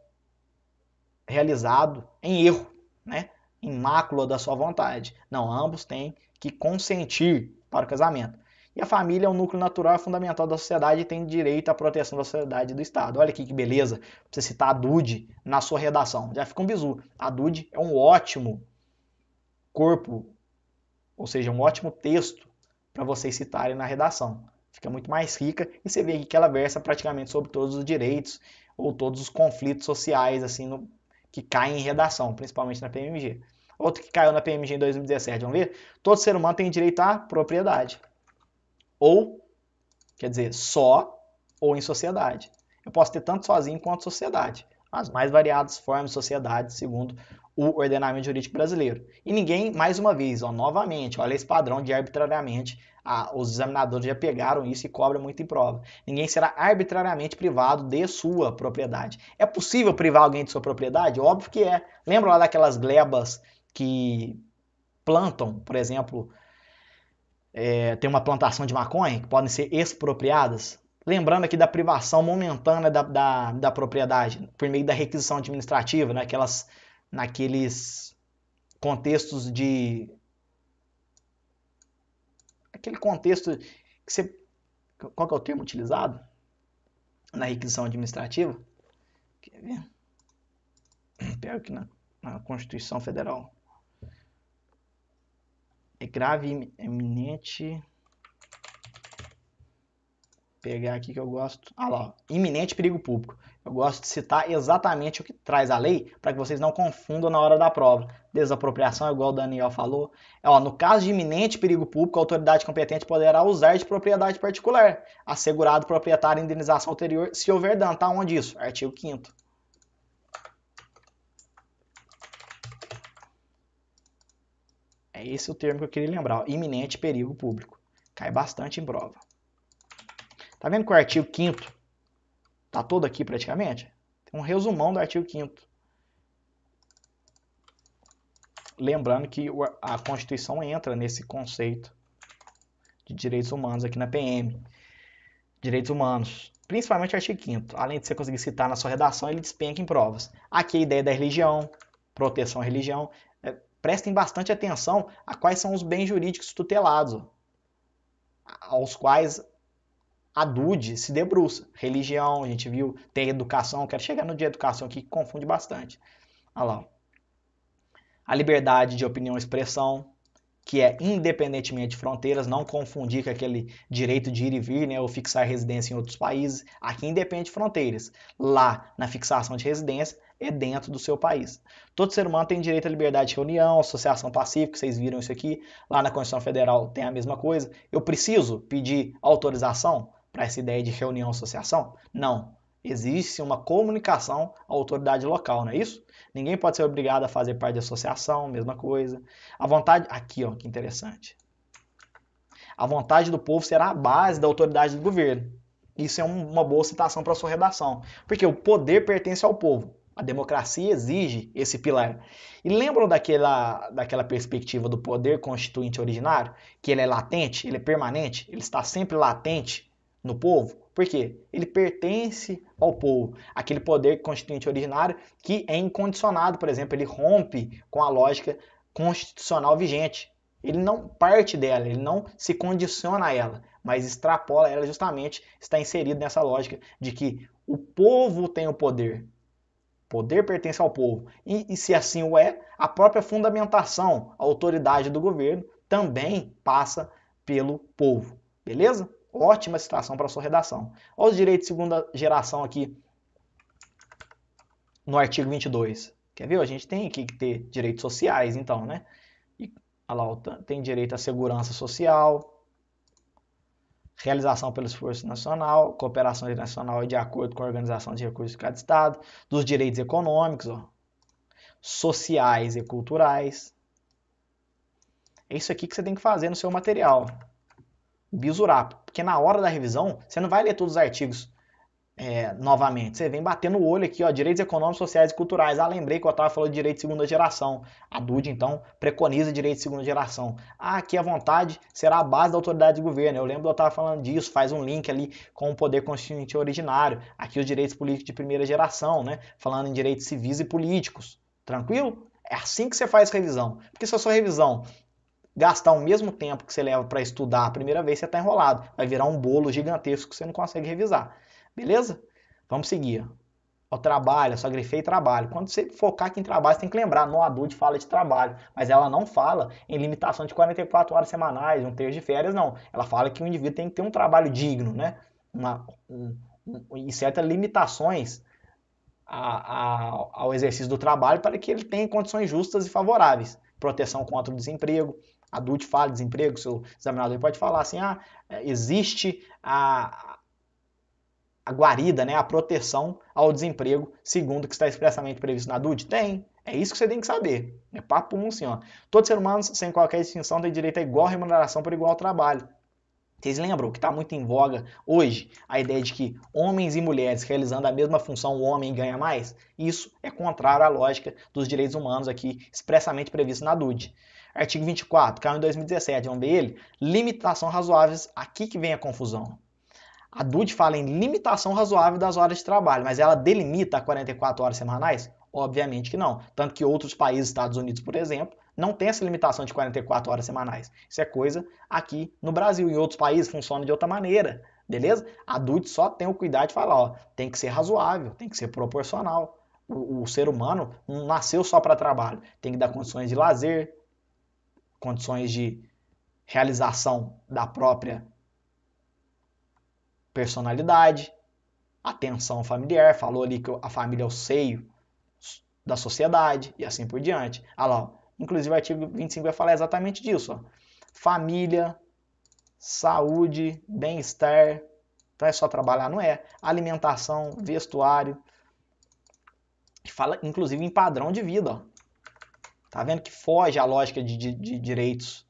realizado em erro, né? em mácula da sua vontade. Não, ambos têm que consentir para o casamento. E a família é um núcleo natural é fundamental da sociedade e tem direito à proteção da sociedade e do Estado. Olha aqui que beleza, você citar a Dude na sua redação. Já fica um bizu. A Dude é um ótimo corpo, ou seja, um ótimo texto para vocês citarem na redação. Fica muito mais rica e você vê que ela versa praticamente sobre todos os direitos ou todos os conflitos sociais assim no, que caem em redação, principalmente na PMG. Outro que caiu na PMG em 2017, vamos ver? Todo ser humano tem direito à propriedade. Ou, quer dizer, só ou em sociedade. Eu posso ter tanto sozinho quanto sociedade. As mais variadas formas de sociedade, segundo o ordenamento jurídico brasileiro. E ninguém, mais uma vez, ó, novamente, olha esse padrão de arbitrariamente, a, os examinadores já pegaram isso e cobram muito em prova. Ninguém será arbitrariamente privado de sua propriedade. É possível privar alguém de sua propriedade? Óbvio que é. Lembra lá daquelas glebas que plantam, por exemplo, é, tem uma plantação de maconha que podem ser expropriadas. Lembrando aqui da privação momentânea da, da, da propriedade, por meio da requisição administrativa, né? aquelas naqueles contextos de. Aquele contexto que você. Qual que é o termo utilizado? Na requisição administrativa? Quer ver? Pega aqui na, na Constituição Federal é grave, eminente. É pegar aqui que eu gosto. Ah lá, iminente perigo público. Eu gosto de citar exatamente o que traz a lei para que vocês não confundam na hora da prova. Desapropriação, igual o Daniel falou. É, ó, no caso de iminente perigo público, a autoridade competente poderá usar de propriedade particular, assegurado proprietário indenização anterior, se houver dano. Tá onde isso? Artigo 5 É esse o termo que eu queria lembrar, ó, iminente perigo público. Cai bastante em prova. Tá vendo que o artigo 5 tá todo aqui praticamente? Tem um resumão do artigo 5 Lembrando que a Constituição entra nesse conceito de direitos humanos aqui na PM. Direitos humanos, principalmente o artigo 5 Além de você conseguir citar na sua redação, ele despenca em provas. Aqui a ideia da religião, proteção à religião prestem bastante atenção a quais são os bens jurídicos tutelados, aos quais a DUD se debruça. Religião, a gente viu, tem educação, quero chegar no de educação aqui que confunde bastante. Olha lá. A liberdade de opinião e expressão, que é independentemente de fronteiras, não confundir com aquele direito de ir e vir, né, ou fixar residência em outros países. Aqui independe de fronteiras. Lá, na fixação de residência, é dentro do seu país. Todo ser humano tem direito à liberdade de reunião, associação pacífica, vocês viram isso aqui. Lá na Constituição Federal tem a mesma coisa. Eu preciso pedir autorização para essa ideia de reunião, associação? Não. Existe uma comunicação à autoridade local, não é isso? Ninguém pode ser obrigado a fazer parte de associação, mesma coisa. A vontade. Aqui, ó, que interessante. A vontade do povo será a base da autoridade do governo. Isso é uma boa citação para sua redação, porque o poder pertence ao povo. A democracia exige esse pilar. E lembram daquela, daquela perspectiva do poder constituinte originário? Que ele é latente, ele é permanente, ele está sempre latente no povo? Por quê? Ele pertence ao povo. Aquele poder constituinte originário que é incondicionado, por exemplo, ele rompe com a lógica constitucional vigente. Ele não parte dela, ele não se condiciona a ela, mas extrapola ela justamente, está inserido nessa lógica de que o povo tem o poder, Poder pertence ao povo. E, e, se assim o é, a própria fundamentação, a autoridade do governo também passa pelo povo. Beleza? Ótima citação para sua redação. Olha os direitos de segunda geração aqui no artigo 22. Quer ver? A gente tem aqui que ter direitos sociais, então, né? E, olha lá, tem direito à segurança social, realização pelo esforço nacional, cooperação internacional de acordo com a organização de recursos de cada estado, dos direitos econômicos, ó, sociais e culturais. É isso aqui que você tem que fazer no seu material. bisurar, porque na hora da revisão você não vai ler todos os artigos é, novamente. Você vem batendo o olho aqui, ó, direitos econômicos, sociais e culturais. Ah, lembrei que eu estava falando de direito de segunda geração. A DUD, então, preconiza direito de segunda geração. Ah, aqui a vontade será a base da autoridade de governo. Eu lembro eu estava falando disso, faz um link ali com o poder constituinte originário. Aqui os direitos políticos de primeira geração, né? Falando em direitos civis e políticos. Tranquilo? É assim que você faz revisão. Porque se a sua revisão gastar o mesmo tempo que você leva para estudar a primeira vez, você está enrolado. Vai virar um bolo gigantesco que você não consegue revisar. Beleza? Vamos seguir. o trabalho, só grifei trabalho. Quando você focar aqui em trabalho, você tem que lembrar, no adulto fala de trabalho, mas ela não fala em limitação de 44 horas semanais, um terço de férias, não. Ela fala que o indivíduo tem que ter um trabalho digno, né? Uma, um, um, e certas limitações a, a, ao exercício do trabalho para que ele tenha condições justas e favoráveis. Proteção contra o desemprego, adulto fala desemprego, seu examinador pode falar assim, ah, existe a, a guarida, né, a proteção ao desemprego, segundo o que está expressamente previsto na DUD? Tem. É isso que você tem que saber. É papo um sim, ó. Todos seres humanos, sem qualquer distinção, têm direito a igual remuneração por igual trabalho. Vocês lembram que está muito em voga hoje a ideia de que homens e mulheres realizando a mesma função, o homem ganha mais? Isso é contrário à lógica dos direitos humanos aqui expressamente previsto na DUD. Artigo 24, caiu em 2017, vamos ver ele? Limitação razoáveis, aqui que vem a confusão. A DUD fala em limitação razoável das horas de trabalho, mas ela delimita 44 horas semanais? Obviamente que não. Tanto que outros países, Estados Unidos, por exemplo, não tem essa limitação de 44 horas semanais. Isso é coisa aqui no Brasil. Em outros países funciona de outra maneira, beleza? A DUT só tem o cuidado de falar, ó, tem que ser razoável, tem que ser proporcional. O, o ser humano não nasceu só para trabalho. Tem que dar condições de lazer, condições de realização da própria personalidade, atenção familiar, falou ali que a família é o seio da sociedade e assim por diante. Ah lá, inclusive o artigo 25 vai falar exatamente disso. Ó. Família, saúde, bem-estar, Então é só trabalhar, não é. Alimentação, vestuário. Fala, inclusive, em padrão de vida. Ó. Tá vendo que foge à lógica de, de, de direitos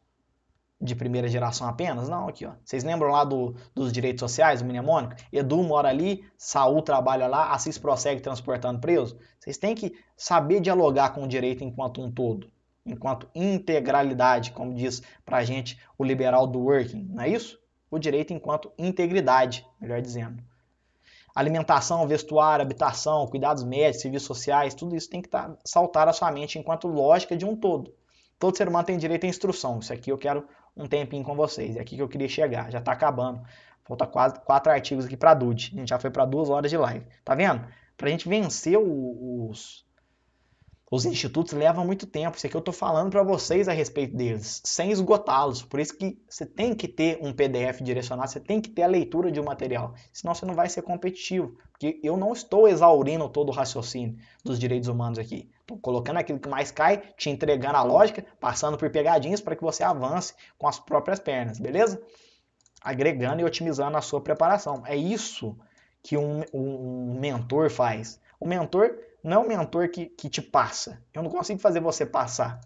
de primeira geração apenas? Não, aqui, ó. Vocês lembram lá do, dos direitos sociais, o mnemônico? Edu mora ali, Saul trabalha lá, Assis prossegue transportando preso. Vocês têm que saber dialogar com o direito enquanto um todo, enquanto integralidade, como diz pra gente o liberal do working, não é isso? O direito enquanto integridade, melhor dizendo. Alimentação, vestuário, habitação, cuidados médicos, serviços sociais, tudo isso tem que tá, saltar à sua mente enquanto lógica de um todo. Todo ser humano tem direito à instrução. Isso aqui eu quero um tempinho com vocês. É aqui que eu queria chegar, já está acabando. Falta quase quatro artigos aqui para Dude, A gente já foi para duas horas de live. Tá vendo? Para a gente vencer os, os institutos leva muito tempo. Isso aqui eu estou falando para vocês a respeito deles, sem esgotá-los. Por isso que você tem que ter um PDF direcionado, você tem que ter a leitura de um material. Senão você não vai ser competitivo. Porque eu não estou exaurindo todo o raciocínio dos direitos humanos aqui colocando aquilo que mais cai, te entregando a uhum. lógica, passando por pegadinhas para que você avance com as próprias pernas, beleza? Agregando e otimizando a sua preparação. É isso que um, um mentor faz. O mentor não é o mentor que, que te passa. Eu não consigo fazer você passar.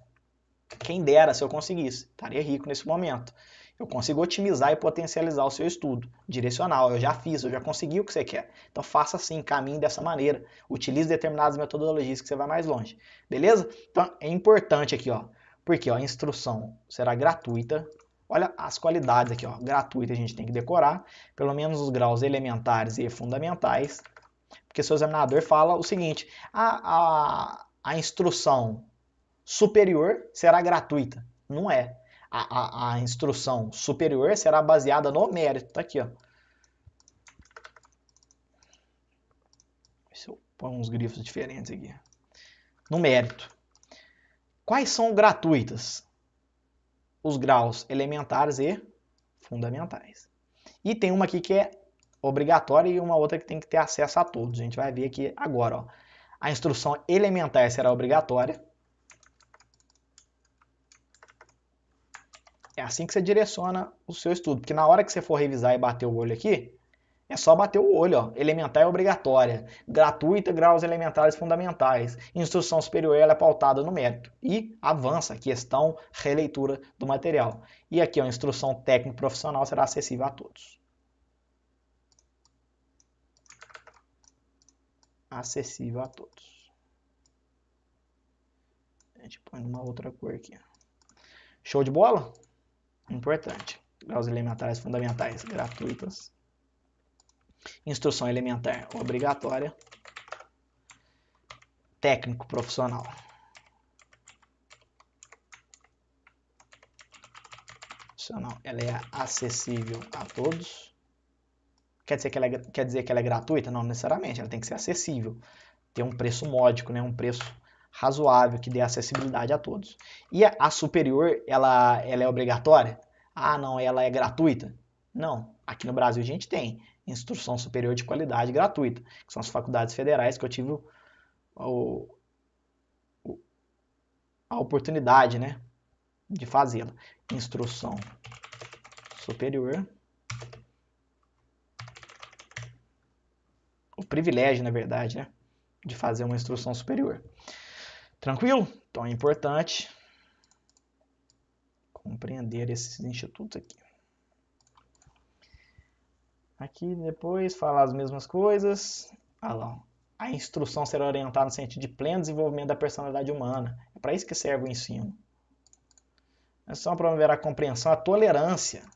Quem dera se eu conseguisse, estaria rico nesse momento eu consigo otimizar e potencializar o seu estudo. Direcional, eu já fiz, eu já consegui o que você quer. Então faça assim, caminhe dessa maneira, utilize determinadas metodologias que você vai mais longe. Beleza? Então é importante aqui, ó, porque ó, a instrução será gratuita. Olha as qualidades aqui, ó, gratuita a gente tem que decorar, pelo menos os graus elementares e fundamentais, porque seu examinador fala o seguinte: a, a, a instrução superior será gratuita. Não é a, a, a instrução superior será baseada no mérito. Está aqui, ó. Se eu pôr uns grifos diferentes aqui. No mérito. Quais são gratuitas? Os graus elementares e fundamentais. E tem uma aqui que é obrigatória e uma outra que tem que ter acesso a todos. A gente vai ver aqui agora. Ó. A instrução elementar será obrigatória É assim que você direciona o seu estudo, porque na hora que você for revisar e bater o olho aqui, é só bater o olho, ó. Elementar é obrigatória, gratuita, graus elementares fundamentais. Instrução superior ela é pautada no mérito e avança questão, releitura do material. E aqui, ó, instrução técnico profissional será acessível a todos. Acessível a todos. A gente põe uma outra cor aqui. Show de bola? Importante. Graus elementares fundamentais gratuitas. Instrução elementar obrigatória. Técnico profissional. Profissional. Ela é acessível a todos. Quer dizer que ela é, quer dizer que ela é gratuita? Não necessariamente. Ela tem que ser acessível. Ter um preço módico, né? um preço razoável, que dê acessibilidade a todos. E a, superior, ela, ela é obrigatória? Ah, não, ela é gratuita? Não. Aqui no Brasil a gente tem instrução superior de qualidade gratuita, que são as faculdades federais que eu tive o, o, a oportunidade né, de fazê-la. Instrução superior. O privilégio, na verdade, né, de fazer uma instrução superior. Tranquilo? Então é importante compreender esses institutos aqui. Aqui depois falar as mesmas coisas. Ah, lá. A instrução será orientada no sentido de pleno desenvolvimento da personalidade humana. É para isso que serve o ensino. É só promover a compreensão, a tolerância.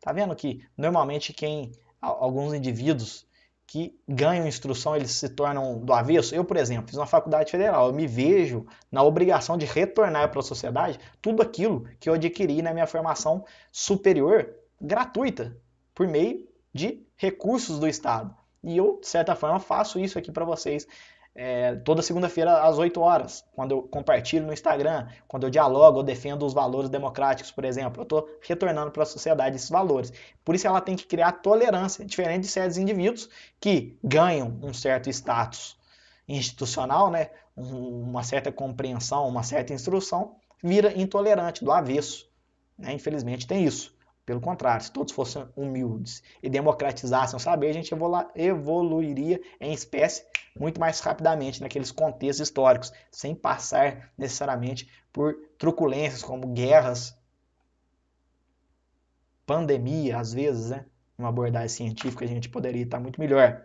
Tá vendo que normalmente quem alguns indivíduos que ganham instrução, eles se tornam do avesso. Eu, por exemplo, fiz uma faculdade federal, eu me vejo na obrigação de retornar para a sociedade tudo aquilo que eu adquiri na minha formação superior gratuita, por meio de recursos do Estado. E eu, de certa forma, faço isso aqui para vocês é, toda segunda-feira às 8 horas, quando eu compartilho no Instagram, quando eu dialogo, eu defendo os valores democráticos, por exemplo, eu estou retornando para a sociedade esses valores. Por isso ela tem que criar tolerância, diferente de certos indivíduos que ganham um certo status institucional, né? uma certa compreensão, uma certa instrução, vira intolerante do avesso. Né? Infelizmente tem isso. Pelo contrário, se todos fossem humildes e democratizassem o saber, a gente evoluiria em espécie muito mais rapidamente naqueles contextos históricos, sem passar necessariamente por truculências como guerras, pandemia, às vezes, né? Uma abordagem científica a gente poderia estar muito melhor.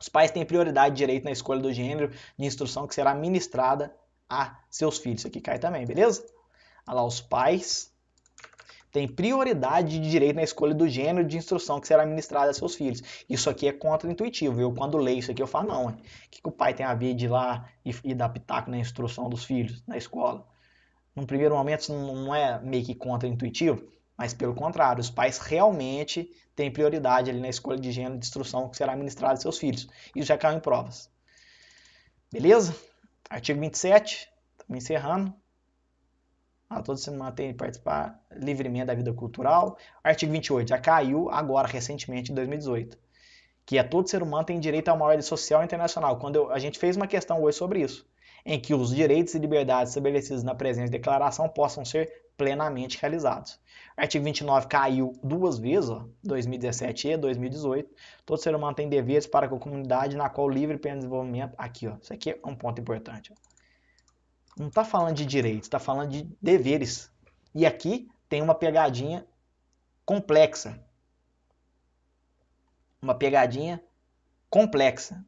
Os pais têm prioridade de direito na escolha do gênero de instrução que será ministrada a seus filhos. Isso aqui cai também, beleza? Olha lá, os pais tem prioridade de direito na escolha do gênero de instrução que será ministrada a seus filhos. Isso aqui é contra-intuitivo. Eu, quando leio isso aqui, eu falo, não, o que, que o pai tem a ver de ir lá e, e dar pitaco na instrução dos filhos na escola? Num primeiro momento, isso não é meio que contra-intuitivo, mas pelo contrário, os pais realmente têm prioridade ali na escolha de gênero de instrução que será ministrada a seus filhos. Isso já caiu em provas. Beleza? Artigo 27, estamos encerrando a ah, todos se mantêm participar livremente da vida cultural. Artigo 28, já caiu agora, recentemente, em 2018, que a é todo ser humano tem direito a uma ordem social internacional. Quando eu, a gente fez uma questão hoje sobre isso, em que os direitos e liberdades estabelecidos na presente declaração possam ser plenamente realizados. Artigo 29 caiu duas vezes, ó, 2017 e 2018. Todo ser humano tem deveres para com a comunidade na qual livre e pleno desenvolvimento. Aqui, ó, isso aqui é um ponto importante. Ó. Não está falando de direitos, está falando de deveres. E aqui tem uma pegadinha complexa. Uma pegadinha complexa.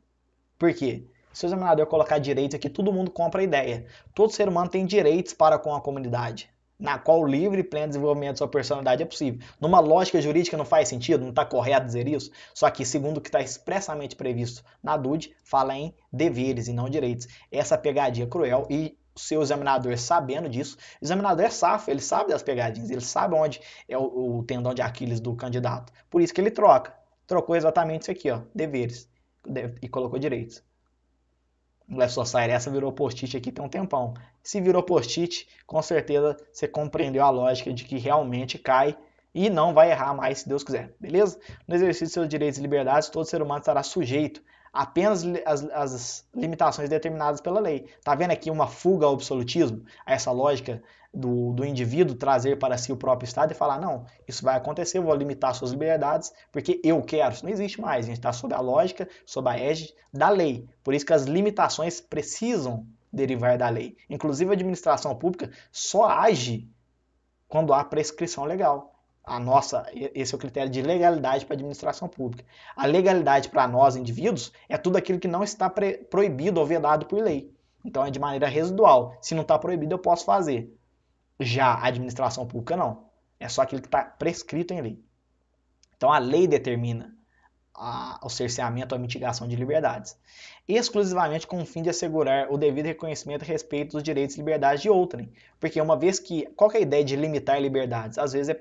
Por quê? Se o examinador colocar direitos aqui, todo mundo compra a ideia. Todo ser humano tem direitos para com a comunidade, na qual o livre e pleno desenvolvimento de sua personalidade é possível. Numa lógica jurídica não faz sentido, não está correto dizer isso, só que segundo o que está expressamente previsto na DUD, fala em deveres e não direitos. Essa pegadinha é cruel e seu examinador sabendo disso. O examinador é safo, ele sabe das pegadinhas, ele sabe onde é o, o tendão de Aquiles do candidato. Por isso que ele troca. Trocou exatamente isso aqui, ó, deveres, e colocou direitos. Left Society, essa virou post-it aqui tem um tempão. Se virou post-it, com certeza você compreendeu a lógica de que realmente cai e não vai errar mais se Deus quiser, beleza? No exercício de seus direitos e liberdades, todo ser humano estará sujeito apenas as, as, limitações determinadas pela lei. Tá vendo aqui uma fuga ao absolutismo, essa lógica do, do indivíduo trazer para si o próprio Estado e falar: não, isso vai acontecer, eu vou limitar suas liberdades porque eu quero. Isso não existe mais, a gente está sob a lógica, sob a égide da lei. Por isso que as limitações precisam derivar da lei. Inclusive, a administração pública só age quando há prescrição legal a nossa, esse é o critério de legalidade para a administração pública. A legalidade para nós, indivíduos, é tudo aquilo que não está proibido ou vedado por lei. Então é de maneira residual. Se não está proibido, eu posso fazer. Já a administração pública, não. É só aquilo que está prescrito em lei. Então a lei determina a, o cerceamento ou a mitigação de liberdades, exclusivamente com o fim de assegurar o devido reconhecimento a respeito dos direitos e liberdades de outrem. Porque uma vez que. Qual que é a ideia de limitar liberdades? Às vezes é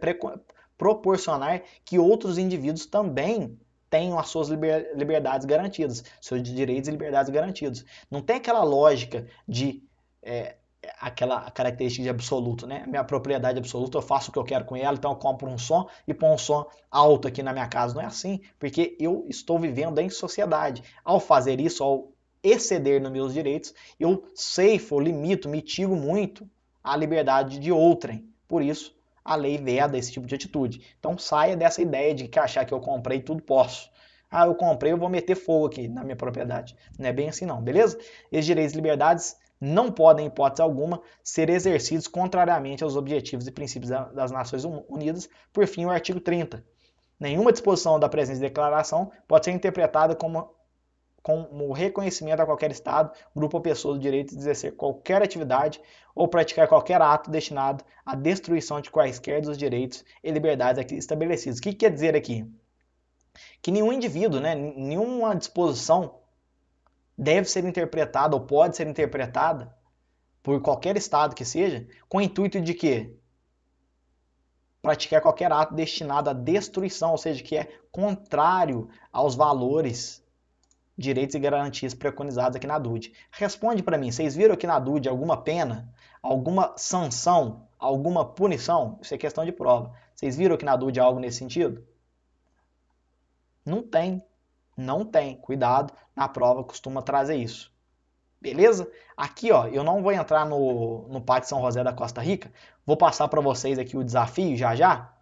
proporcionar que outros indivíduos também tenham as suas liberdades garantidas, seus direitos e liberdades garantidos. Não tem aquela lógica de é, aquela característica de absoluto, né? Minha propriedade é absoluta, eu faço o que eu quero com ela, então eu compro um som e põe um som alto aqui na minha casa. Não é assim, porque eu estou vivendo em sociedade. Ao fazer isso, ao exceder nos meus direitos, eu ceifo, limito, mitigo muito a liberdade de outrem. Por isso, a lei veda esse tipo de atitude. Então saia dessa ideia de que achar que eu comprei tudo posso. Ah, eu comprei, eu vou meter fogo aqui na minha propriedade. Não é bem assim não, beleza? Esses direitos e liberdades não podem, em hipótese alguma, ser exercidos contrariamente aos objetivos e princípios das Nações Unidas. Por fim, o artigo 30. Nenhuma disposição da presente declaração pode ser interpretada como com o reconhecimento a qualquer Estado, grupo ou pessoa do direito de exercer qualquer atividade ou praticar qualquer ato destinado à destruição de quaisquer dos direitos e liberdades aqui estabelecidos. O que quer dizer aqui? Que nenhum indivíduo, né, nenhuma disposição deve ser interpretada ou pode ser interpretada por qualquer Estado que seja, com o intuito de quê? Praticar qualquer ato destinado à destruição, ou seja, que é contrário aos valores direitos e garantias preconizados aqui na DUD. Responde para mim, vocês viram aqui na DUD alguma pena, alguma sanção, alguma punição? Isso é questão de prova. Vocês viram aqui na DUD algo nesse sentido? Não tem. Não tem. Cuidado, na prova costuma trazer isso. Beleza? Aqui, ó, eu não vou entrar no, no Pátio São José da Costa Rica. Vou passar para vocês aqui o desafio já já,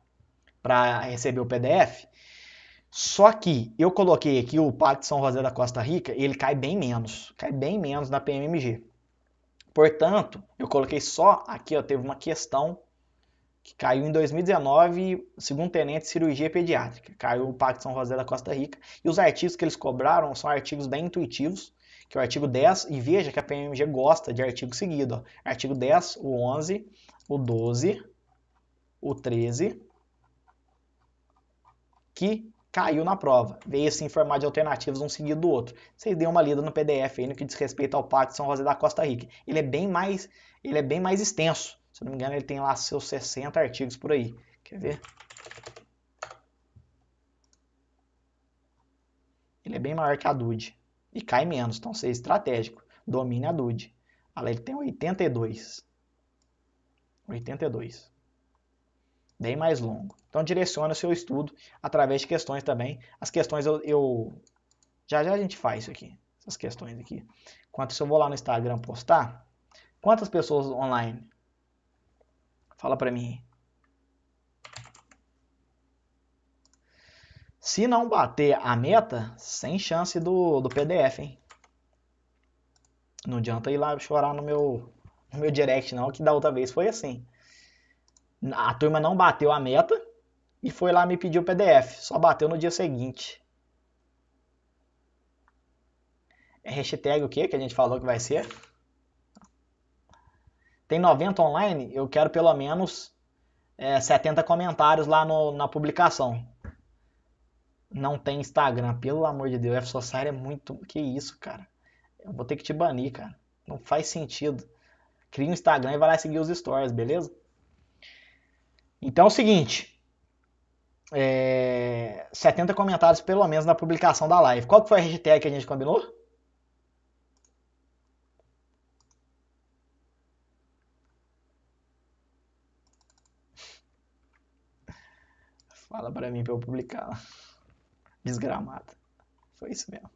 para receber o PDF. Só que eu coloquei aqui o Pacto de São José da Costa Rica, ele cai bem menos, cai bem menos na PMMG. Portanto, eu coloquei só aqui, ó, teve uma questão que caiu em 2019, segundo tenente, cirurgia pediátrica. Caiu o Pacto de São José da Costa Rica. E os artigos que eles cobraram são artigos bem intuitivos, que é o artigo 10, e veja que a PMMG gosta de artigo seguido. Ó. Artigo 10, o 11, o 12, o 13, que caiu na prova. Veio se informar de alternativas um seguido do outro. Vocês dêem uma lida no PDF aí no que diz respeito ao Pacto de São José da Costa Rica. Ele é bem mais, ele é bem mais extenso. Se não me engano, ele tem lá seus 60 artigos por aí. Quer ver? Ele é bem maior que a Dude E cai menos, então seja estratégico. Domine a Dude Ela ele tem 82. 82 bem mais longo. Então direciona o seu estudo através de questões também. As questões eu, eu... já já a gente faz isso aqui, essas questões aqui. Quanto se eu vou lá no Instagram postar, quantas pessoas online? Fala para mim. Se não bater a meta, sem chance do, do PDF, hein? Não adianta ir lá chorar no meu, no meu direct, não, que da outra vez foi assim. A turma não bateu a meta e foi lá me pedir o PDF. Só bateu no dia seguinte. É hashtag o que que a gente falou que vai ser? Tem 90 online? Eu quero pelo menos é, 70 comentários lá no, na publicação. Não tem Instagram, pelo amor de Deus. F Society é muito. Que isso, cara? Eu vou ter que te banir, cara. Não faz sentido. Cria um Instagram e vai lá seguir os stories, beleza? Então é o seguinte, é, 70 comentários pelo menos na publicação da live. Qual que foi a hashtag que a gente combinou? Fala para mim para eu publicar. Desgramado. Foi isso mesmo.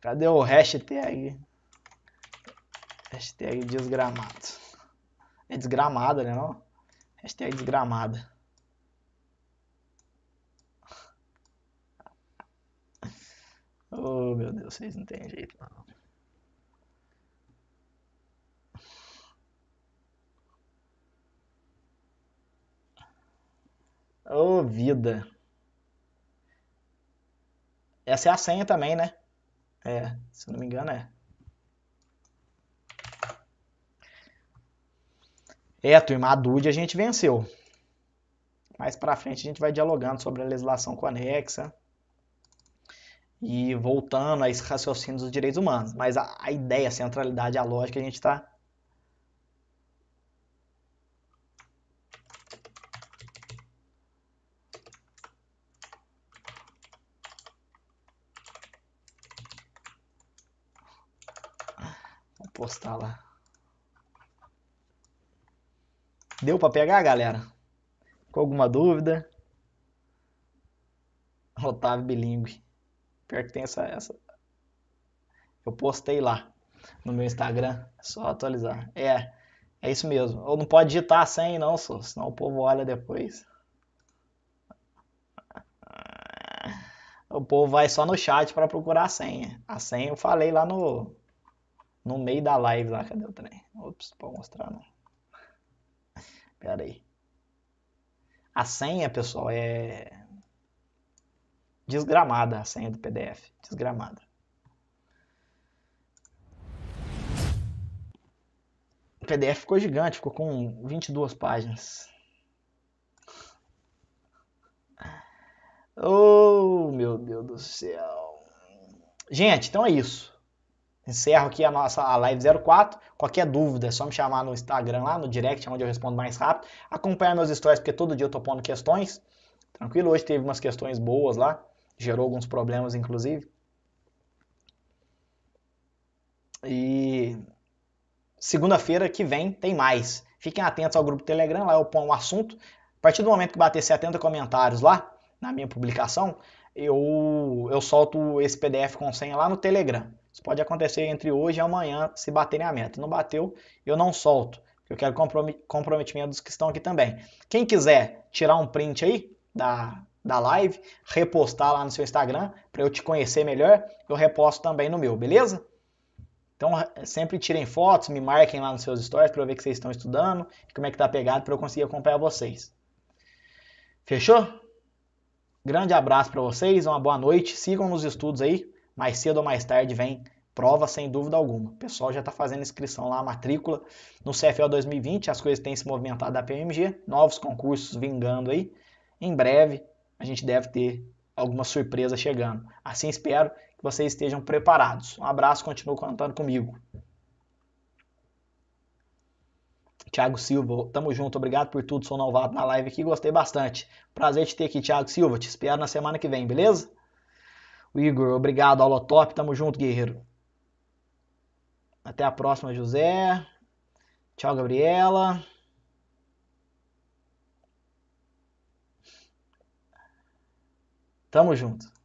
Cadê o hashtag? Hashtag desgramado. É desgramada, né não? Hashtag é desgramada. Oh, meu Deus, vocês não tem jeito, não. Oh, vida. Essa é a senha também, né? É, se não me engano, é. É, turma, Adude a gente venceu. Mais para frente a gente vai dialogando sobre a legislação conexa e voltando a esse raciocínio dos direitos humanos. Mas a, a ideia, a centralidade, a lógica, a gente está postar lá. Deu para pegar, galera? Com alguma dúvida? Otávio Bilingue. Pior que tem essa, essa. Eu postei lá no meu Instagram. É só atualizar. É, é isso mesmo. Ou não pode digitar a senha, não, só, senão o povo olha depois. O povo vai só no chat para procurar a senha. A senha eu falei lá no no meio da live lá, cadê o trem? Ops, não mostrar não. Pera aí. A senha, pessoal, é desgramada a senha do PDF, desgramada. O PDF ficou gigante, ficou com 22 páginas. Oh, meu Deus do céu. Gente, então é isso. Encerro aqui a nossa a live 04. Qualquer dúvida é só me chamar no Instagram lá, no direct, onde eu respondo mais rápido. Acompanhar meus stories, porque todo dia eu tô pondo questões. Tranquilo, hoje teve umas questões boas lá, gerou alguns problemas inclusive. E segunda-feira que vem tem mais. Fiquem atentos ao grupo Telegram, lá eu ponho o um assunto. A partir do momento que bater 70 comentários lá, na minha publicação, eu, eu solto esse PDF com senha lá no Telegram. Isso pode acontecer entre hoje e amanhã se baterem a meta. Não bateu, eu não solto. Eu quero comprometimento dos que estão aqui também. Quem quiser tirar um print aí da, da live, repostar lá no seu Instagram para eu te conhecer melhor, eu reposto também no meu, beleza? Então sempre tirem fotos, me marquem lá nos seus stories para eu ver que vocês estão estudando, como é que tá pegado para eu conseguir acompanhar vocês. Fechou? Grande abraço para vocês, uma boa noite. Sigam nos estudos aí mais cedo ou mais tarde vem prova, sem dúvida alguma. O pessoal já está fazendo inscrição lá, matrícula. No CFL 2020, as coisas têm se movimentado da PMG, novos concursos vingando aí. Em breve, a gente deve ter alguma surpresa chegando. Assim espero que vocês estejam preparados. Um abraço, continue contando comigo. Tiago Silva, tamo junto, obrigado por tudo, sou novato na live aqui, gostei bastante. Prazer te ter aqui, Tiago Silva, te espero na semana que vem, beleza? O Igor, obrigado, top, Tamo junto, guerreiro. Até a próxima, José. Tchau, Gabriela. Tamo junto.